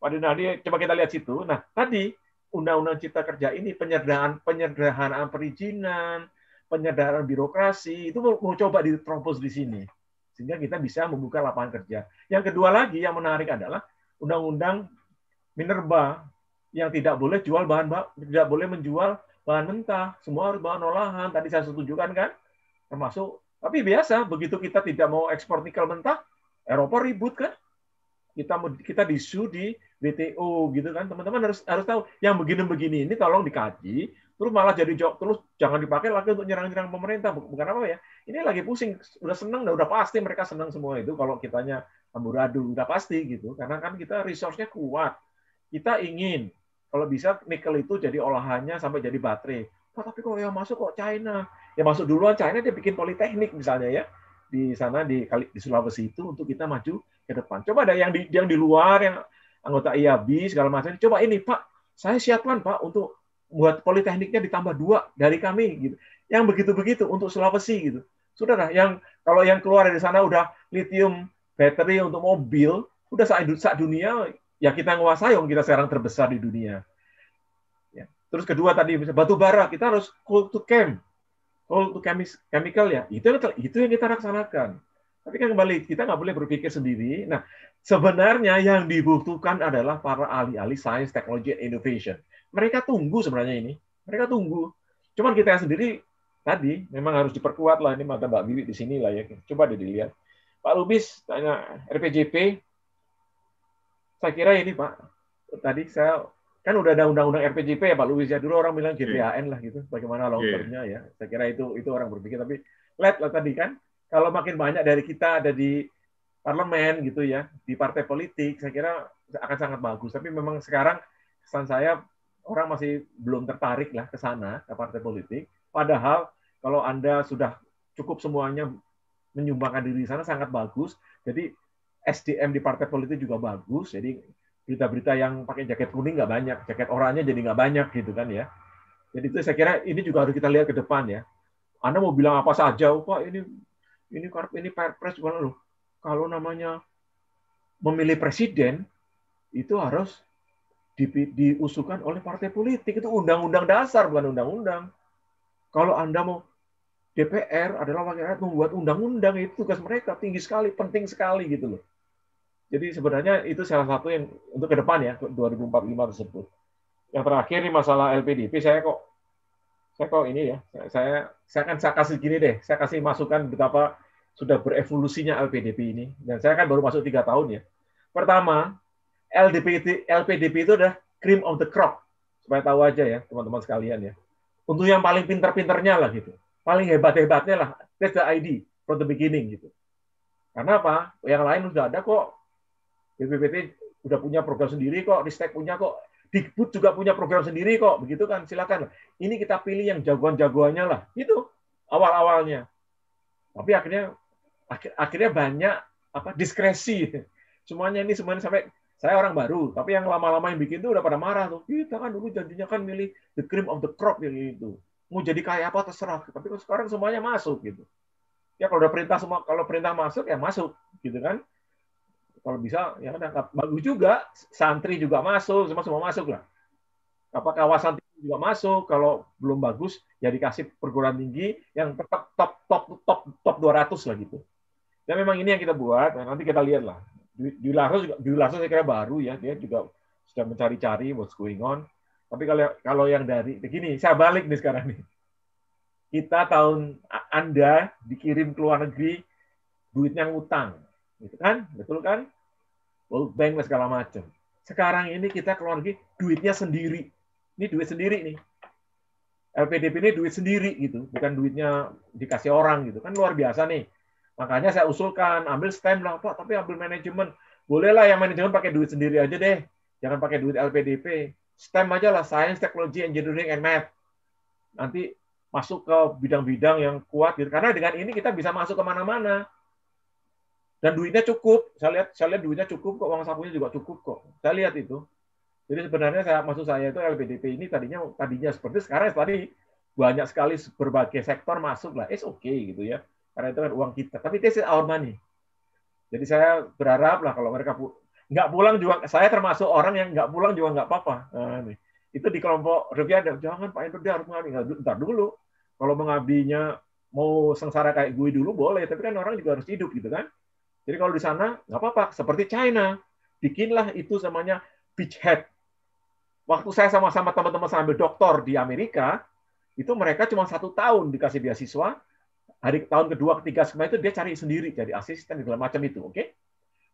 pada nanti coba kita lihat situ. Nah tadi Undang-Undang Cipta Kerja ini penyederhanaan penyederhanaan perizinan, penyederhanaan birokrasi itu mau, mau coba diterobos di sini sehingga kita bisa membuka lapangan kerja. Yang kedua lagi yang menarik adalah Undang-Undang Minerba yang tidak boleh jual bahan tidak boleh menjual bahan mentah, semua harus bahan olahan. Tadi saya setujukan kan, termasuk. Tapi biasa, begitu kita tidak mau ekspor nikel mentah, Eropa ribut kan? Kita kita disu di WTO gitu kan, teman-teman harus harus tahu yang begini-begini ini tolong dikaji. Terus malah jadi jok terus jangan dipakai lagi untuk nyerang-nyerang pemerintah. Bukan apa ya? Ini lagi pusing, udah seneng, udah pasti mereka senang semua itu kalau kitanya amburadul udah pasti gitu. Karena kan kita resource-nya kuat. Kita ingin kalau bisa nikel itu jadi olahannya sampai jadi baterai. Oh, tapi kalau yang masuk kok China? yang masuk duluan China dia bikin politeknik misalnya ya di sana di di Sulawesi itu untuk kita maju ke depan. Coba ada yang di yang di luar yang anggota IAB segala macam. Coba ini Pak, saya siapkan Pak untuk buat politekniknya ditambah dua dari kami gitu. Yang begitu-begitu untuk Sulawesi gitu. Sudahlah yang kalau yang keluar dari sana udah lithium battery untuk mobil, udah saat dunia ya kita nguasai yang kita sekarang terbesar di dunia. Ya. Terus kedua tadi batu bara kita harus coal to chem, coal to chemis, chemical ya itu itu yang kita laksanakan. Tapi kan kembali kita nggak boleh berpikir sendiri. Nah sebenarnya yang dibutuhkan adalah para ahli-ahli science, technology, and innovation. Mereka tunggu sebenarnya ini, mereka tunggu. Cuman kita sendiri tadi memang harus diperkuat lah ini mata Mbak Bibi di sini lah ya. Coba deh dilihat. Pak Lubis tanya RPJP saya kira ini Pak, tadi saya kan udah ada undang-undang RPJP ya Pak Luis ya dulu orang bilang iya. GPAN lah gitu, bagaimana iya. long termnya yeah. ya. Saya kira itu itu orang berpikir tapi let lah tadi kan, kalau makin banyak dari kita ada di parlemen gitu ya, di partai politik, saya kira akan sangat bagus. Tapi memang sekarang kesan saya orang masih belum tertarik lah ke sana ke partai politik. Padahal kalau anda sudah cukup semuanya menyumbangkan diri sana sangat bagus. Jadi SDM di partai politik juga bagus. Jadi berita-berita yang pakai jaket kuning nggak banyak, jaket oranye jadi nggak banyak gitu kan ya. Jadi itu saya kira ini juga harus kita lihat ke depan ya. Anda mau bilang apa saja, oh, Pak ini ini ini perpres loh. Kalau namanya memilih presiden itu harus di, diusulkan oleh partai politik itu undang-undang dasar bukan undang-undang. Kalau Anda mau DPR adalah wakil rakyat membuat undang-undang itu tugas mereka tinggi sekali, penting sekali gitu loh. Jadi sebenarnya itu salah satu yang untuk ke depan ya 2045 tersebut. Yang terakhir nih masalah LPDP saya kok saya kok ini ya saya saya akan saya kasih gini deh saya kasih masukan betapa sudah berevolusinya LPDP ini dan saya kan baru masuk tiga tahun ya. Pertama LDP LPDP itu udah cream of the crop supaya tahu aja ya teman-teman sekalian ya. Untuk yang paling pinter-pinternya lah gitu, paling hebat-hebatnya lah Test the ID from the beginning gitu. Karena apa? Yang lain sudah ada kok BPPT udah punya program sendiri kok, Ristek punya kok, Dikbud juga punya program sendiri kok, begitu kan? Silakan. Ini kita pilih yang jagoan-jagoannya lah. Itu awal-awalnya. Tapi akhirnya akhir, akhirnya banyak apa diskresi. Semuanya ini semuanya sampai saya orang baru, tapi yang lama-lama yang bikin itu udah pada marah tuh. Kita kan dulu janjinya kan milih the cream of the crop yang itu. Mau jadi kayak apa terserah. Tapi sekarang semuanya masuk gitu. Ya kalau udah perintah semua, kalau perintah masuk ya masuk gitu kan kalau bisa ya udah bagus juga santri juga masuk semua semua masuk lah apa kawasan tinggi juga masuk kalau belum bagus ya dikasih perguruan tinggi yang tetap top top top top 200 lah gitu dan ya memang ini yang kita buat nah, nanti kita lihat lah di juga di saya kira baru ya dia juga sudah mencari-cari what's going on tapi kalau kalau yang dari begini saya balik nih sekarang nih kita tahun Anda dikirim ke luar negeri duitnya ngutang Gitu kan? Betul kan? World Bank dan segala macam. Sekarang ini kita keluar lagi duitnya sendiri. Ini duit sendiri nih. LPDP ini duit sendiri gitu, bukan duitnya dikasih orang gitu. Kan luar biasa nih. Makanya saya usulkan ambil STEM lah, Pak, tapi ambil manajemen. Bolehlah yang manajemen pakai duit sendiri aja deh. Jangan pakai duit LPDP. STEM aja lah, Science, Technology, Engineering, and Math. Nanti masuk ke bidang-bidang yang kuat gitu. Karena dengan ini kita bisa masuk kemana-mana. Dan duitnya cukup. Saya lihat saya lihat duitnya cukup kok, uang sapunya juga cukup kok. Saya lihat itu. Jadi sebenarnya saya maksud saya itu LPDP ini tadinya tadinya seperti sekarang tadi banyak sekali berbagai sektor masuk lah. It's okay gitu ya. Karena itu kan uang kita. Tapi this is our money. Jadi saya berharap lah kalau mereka nggak pulang juga, saya termasuk orang yang nggak pulang juga nggak apa-apa. Nah, nih. itu di kelompok Rupiah, ada, jangan Pak Indra dia harus mengabdi. Ntar dulu, kalau mengabdinya mau sengsara kayak gue dulu boleh, tapi kan orang juga harus hidup gitu kan. Jadi kalau di sana nggak apa-apa, seperti China, bikinlah itu namanya beachhead. Waktu saya sama sama teman-teman sambil doktor di Amerika, itu mereka cuma satu tahun dikasih beasiswa. Hari tahun kedua, ketiga, semua itu dia cari sendiri, jadi asisten segala macam itu, oke?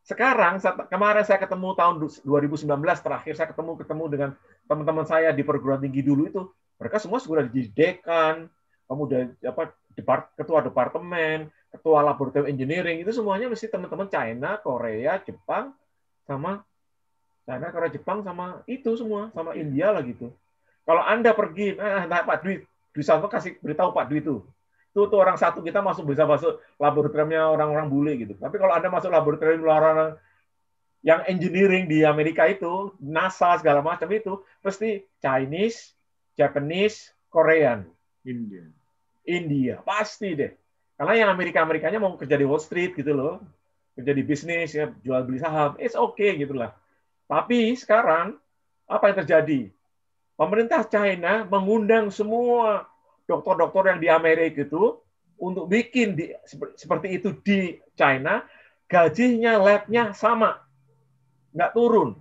Sekarang kemarin saya ketemu tahun 2019 terakhir saya ketemu ketemu dengan teman-teman saya di perguruan tinggi dulu itu mereka semua sudah jadi dekan, kemudian apa depart, ketua departemen, ketua laboratorium engineering itu semuanya mesti teman-teman China, Korea, Jepang sama China, Korea, Jepang sama itu semua sama India lah gitu. Kalau Anda pergi, nah, nah Pak Dwi, Dwi Santo kasih beritahu Pak Dwi itu. Itu tuh orang satu kita masuk bisa masuk laboratoriumnya orang-orang bule gitu. Tapi kalau Anda masuk laboratorium luar orang yang engineering di Amerika itu, NASA segala macam itu, pasti Chinese, Japanese, Korean. India. India, pasti deh. Karena yang Amerika-Amerikanya mau kerja di Wall Street gitu loh, kerja di bisnis, ya, jual beli saham, it's okay gitulah. Tapi sekarang apa yang terjadi? Pemerintah China mengundang semua dokter-dokter yang di Amerika itu untuk bikin di, seperti itu di China, gajinya labnya sama, nggak turun.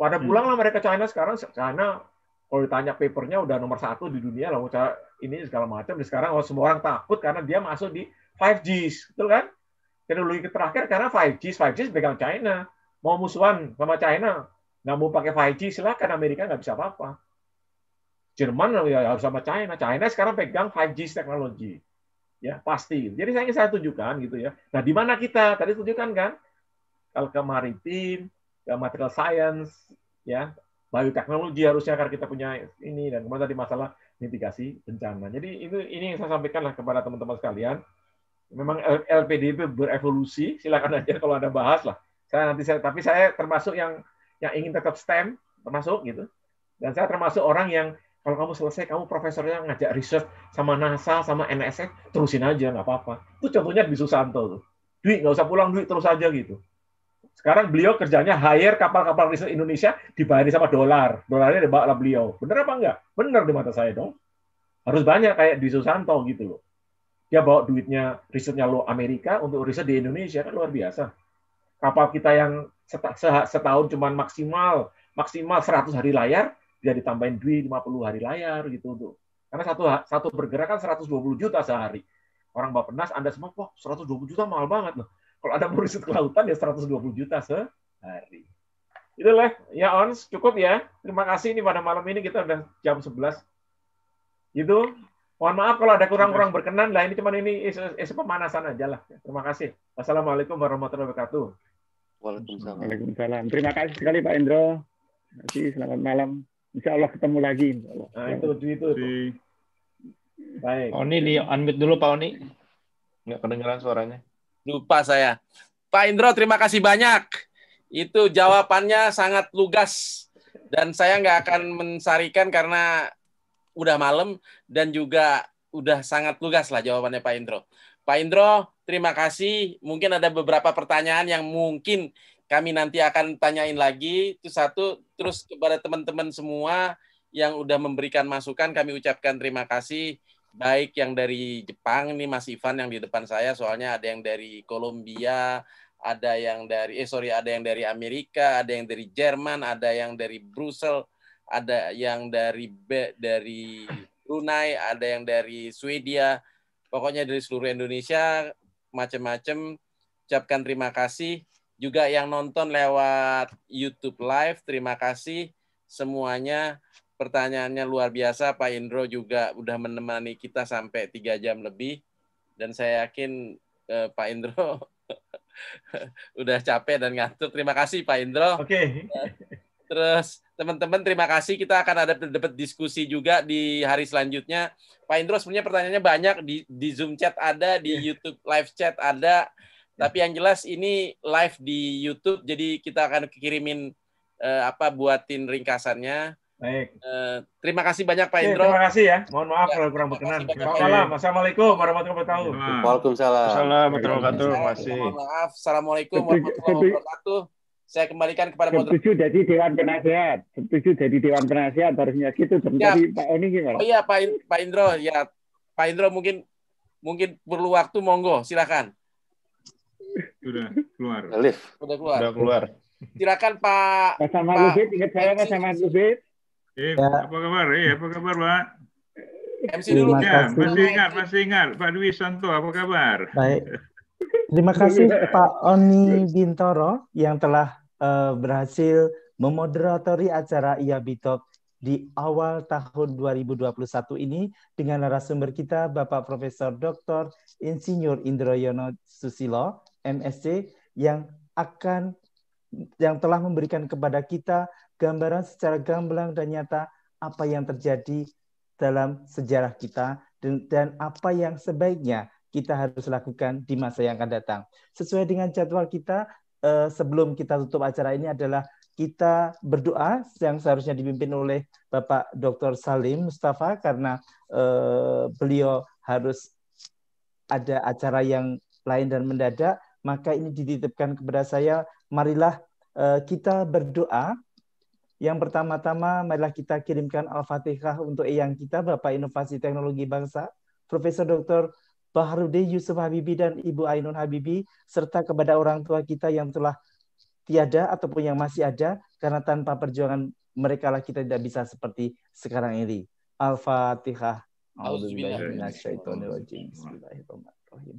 Pada hmm. pulanglah mereka China sekarang, China kalau ditanya papernya udah nomor satu di dunia lah cara ini segala macam. Dan ya sekarang oh, semua orang takut karena dia masuk di 5G, betul kan? Teknologi terakhir karena 5G, 5G pegang China. Mau musuhan sama China, nggak mau pakai 5G, silakan Amerika nggak bisa apa-apa. Jerman ya harus sama China. China sekarang pegang 5G teknologi. Ya, pasti. Jadi saya ingin saya tunjukkan gitu ya. Nah, di mana kita? Tadi tunjukkan kan? Kalau ke maritim, ke material science, ya, bioteknologi harusnya karena kita punya ini dan kemudian tadi masalah mitigasi bencana. Jadi itu ini yang saya sampaikanlah kepada teman-teman sekalian. Memang LPDP berevolusi, silakan aja kalau ada bahas lah. Saya nanti saya tapi saya termasuk yang yang ingin tetap STEM termasuk gitu. Dan saya termasuk orang yang kalau kamu selesai kamu profesornya ngajak riset sama NASA sama NSF terusin aja nggak apa-apa. Itu contohnya di Susanto tuh. Duit nggak usah pulang duit terus aja gitu. Sekarang beliau kerjanya hire kapal-kapal riset Indonesia dibayar sama dolar. Dolarnya dibawa beliau. Bener apa enggak? Bener di mata saya dong. Harus banyak kayak di Susanto gitu loh. Dia bawa duitnya, risetnya lo Amerika untuk riset di Indonesia. Kan luar biasa. Kapal kita yang setahun cuma maksimal maksimal 100 hari layar, dia ditambahin duit 50 hari layar gitu tuh karena satu satu bergerak kan 120 juta sehari. Orang Penas, Anda semua, wah 120 juta mahal banget loh. Kalau Anda riset kelautan ya 120 juta sehari. Itulah ya Ons, cukup ya. Terima kasih ini pada malam ini kita udah jam 11. Gitu. mohon maaf kalau ada kurang-kurang berkenan lah ini cuman ini es pemanasan aja lah. Terima kasih. Wassalamualaikum warahmatullahi wabarakatuh. Waalaikumsalam. Waalaikumsalam. Terima kasih sekali Pak Indro. Terima selamat malam. Insya Allah ketemu lagi. Nah, itu, itu, itu. Si. Baik. Oni, di unmute dulu Pak Oni. Nggak kedengeran suaranya. Lupa saya. Pak Indro, terima kasih banyak. Itu jawabannya sangat lugas. Dan saya nggak akan mensarikan karena udah malam dan juga udah sangat lugas lah jawabannya Pak Indro. Pak Indro, terima kasih. Mungkin ada beberapa pertanyaan yang mungkin kami nanti akan tanyain lagi. Itu satu. Terus kepada teman-teman semua yang udah memberikan masukan, kami ucapkan terima kasih baik yang dari Jepang ini Mas Ivan yang di depan saya soalnya ada yang dari Kolombia ada yang dari eh sorry ada yang dari Amerika ada yang dari Jerman ada yang dari Brussel ada yang dari dari Brunei ada yang dari Swedia pokoknya dari seluruh Indonesia macam-macam ucapkan terima kasih juga yang nonton lewat YouTube live terima kasih semuanya pertanyaannya luar biasa. Pak Indro juga udah menemani kita sampai tiga jam lebih. Dan saya yakin eh, Pak Indro udah capek dan ngantuk. Terima kasih Pak Indro. Oke. Okay. Terus teman-teman terima kasih. Kita akan ada debat diskusi juga di hari selanjutnya. Pak Indro sebenarnya pertanyaannya banyak di, di Zoom chat ada, di yeah. YouTube live chat ada. Iya. Tapi yang jelas ini live di YouTube, jadi kita akan kirimin eh, apa buatin ringkasannya. Baik. Uh, terima kasih banyak Pak Indro. terima kasih ya. Mohon maaf ya, kalau kurang berkenan. Selamat malam. Assalamualaikum warahmatullahi wabarakatuh. Waalaikumsalam. Warahmatullahi wabarakatuh. Mohon maaf. Assalamualaikum warahmatullahi wabarakatuh. Saya kembalikan kepada Pak Setuju jadi Dewan penasihat Setuju jadi Dewan penasihat harusnya gitu. Jadi ya. Pak Oni gimana? Oh iya Pak, In Pak Indro. Ya Pak Indro mungkin mungkin perlu waktu monggo. Silakan. Sudah keluar. Alif. Sudah keluar. Sudah keluar. Silakan Pak. pak sama ingat saya pak sama Eh, ya. apa kabar? Eh, apa kabar, Pak? MC dulu. Ya, masih ingat, masih ingat. Pak Dwi Santo, apa kabar? Baik. Terima kasih Pak Oni Bintoro yang telah uh, berhasil memoderatori acara Ia Bitok di awal tahun 2021 ini dengan narasumber kita Bapak Profesor Dr. Insinyur Indroyono Susilo, MSc, yang akan yang telah memberikan kepada kita gambaran secara gamblang dan nyata apa yang terjadi dalam sejarah kita dan, dan apa yang sebaiknya kita harus lakukan di masa yang akan datang. Sesuai dengan jadwal kita, eh, sebelum kita tutup acara ini adalah kita berdoa yang seharusnya dipimpin oleh Bapak Dr. Salim Mustafa karena eh, beliau harus ada acara yang lain dan mendadak maka ini dititipkan kepada saya. Marilah eh, kita berdoa. Yang pertama-tama marilah kita kirimkan Al-Fatihah untuk yang kita Bapak Inovasi Teknologi Bangsa, Profesor Dr. Baharudin Yusuf Habibi dan Ibu Ainun Habibi serta kepada orang tua kita yang telah tiada ataupun yang masih ada karena tanpa perjuangan mereka lah kita tidak bisa seperti sekarang ini. Al-Fatihah. Al-Fatihah. Auzubillahi minasyaitonirrajim. Bismillahirrahmanirrahim.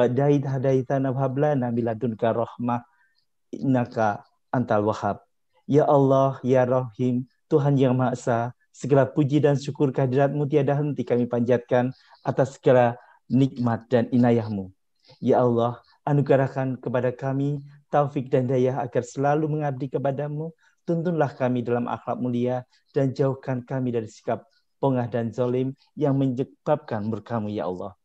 Badaid hadaitana hablana miladunka rahmah innaka antal wahab. Ya Allah, ya Rahim, Tuhan yang Maha Esa, segala puji dan syukur kehadiratmu tiada henti kami panjatkan atas segala nikmat dan inayahmu. Ya Allah, anugerahkan kepada kami taufik dan daya agar selalu mengabdi kepadamu, tuntunlah kami dalam akhlak mulia, dan jauhkan kami dari sikap pongah dan zalim yang menyebabkan murkamu, Ya Allah.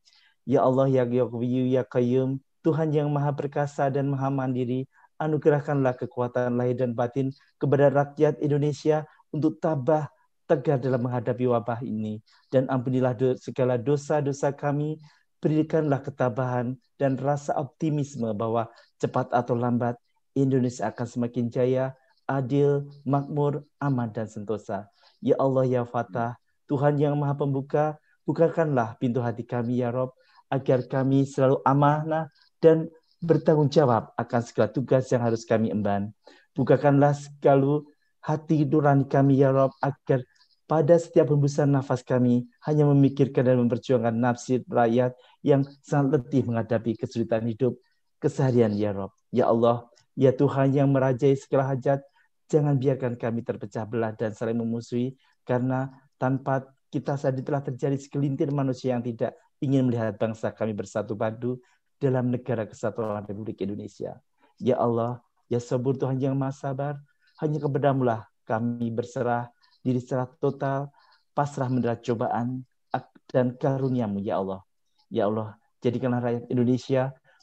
Ya Allah ya Yughwiyu ya Qayyum, Tuhan yang Maha Perkasa dan Maha Mandiri, anugerahkanlah kekuatan lahir dan batin kepada rakyat Indonesia untuk tabah tegar dalam menghadapi wabah ini. Dan ampunilah do segala dosa-dosa kami, berikanlah ketabahan dan rasa optimisme bahwa cepat atau lambat Indonesia akan semakin jaya, adil, makmur, aman, dan sentosa. Ya Allah, Ya Fatah, Tuhan yang Maha Pembuka, bukakanlah pintu hati kami, Ya Rob, agar kami selalu amanah dan bertanggung jawab akan segala tugas yang harus kami emban. Bukakanlah segala hati nurani kami, ya Rob, agar pada setiap hembusan nafas kami hanya memikirkan dan memperjuangkan nafsi rakyat yang sangat letih menghadapi kesulitan hidup keseharian ya Rob. Ya Allah, ya Tuhan yang merajai segala hajat, jangan biarkan kami terpecah belah dan saling memusuhi karena tanpa kita sadar telah terjadi segelintir manusia yang tidak ingin melihat bangsa kami bersatu padu dalam negara kesatuan Republik Indonesia. Ya Allah, ya sabur Tuhan yang maha sabar, hanya kepadamulah kami berserah diri secara total, pasrah menerima cobaan dan karuniamu, ya Allah. Ya Allah, jadikanlah rakyat Indonesia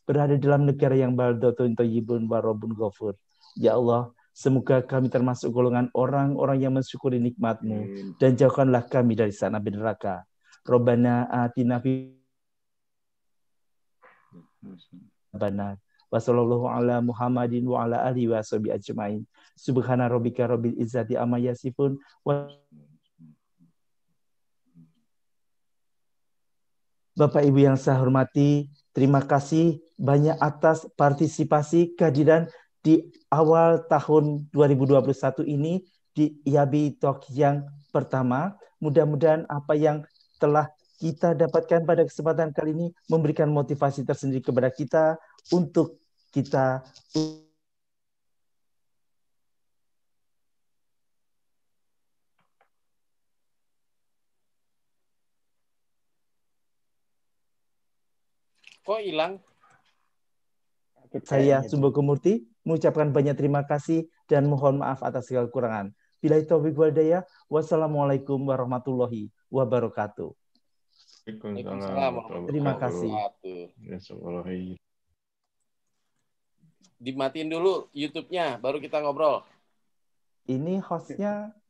berada dalam negara yang baldotun tayyibun warobun gofur. Ya Allah, semoga kami termasuk golongan orang-orang yang mensyukuri nikmatmu dan jauhkanlah kami dari sana neraka. Robana atina fi Robana wa sallallahu ala Muhammadin wa ala alihi wa sahbihi ajmain. Subhana rabbika rabbil izzati amma yasifun wa Bapak Ibu yang saya hormati, terima kasih banyak atas partisipasi kehadiran di awal tahun 2021 ini di Yabi Talk yang pertama. Mudah-mudahan apa yang telah kita dapatkan pada kesempatan kali ini memberikan motivasi tersendiri kepada kita untuk kita Kok hilang? Saya Sumbo Kemurti mengucapkan banyak terima kasih dan mohon maaf atas segala kekurangan. Bila itu wassalamualaikum warahmatullahi wabarakatuh. Waalaikumsalam. Terima kasih. Ya, Dimatiin dulu YouTube-nya, baru kita ngobrol. Ini hostnya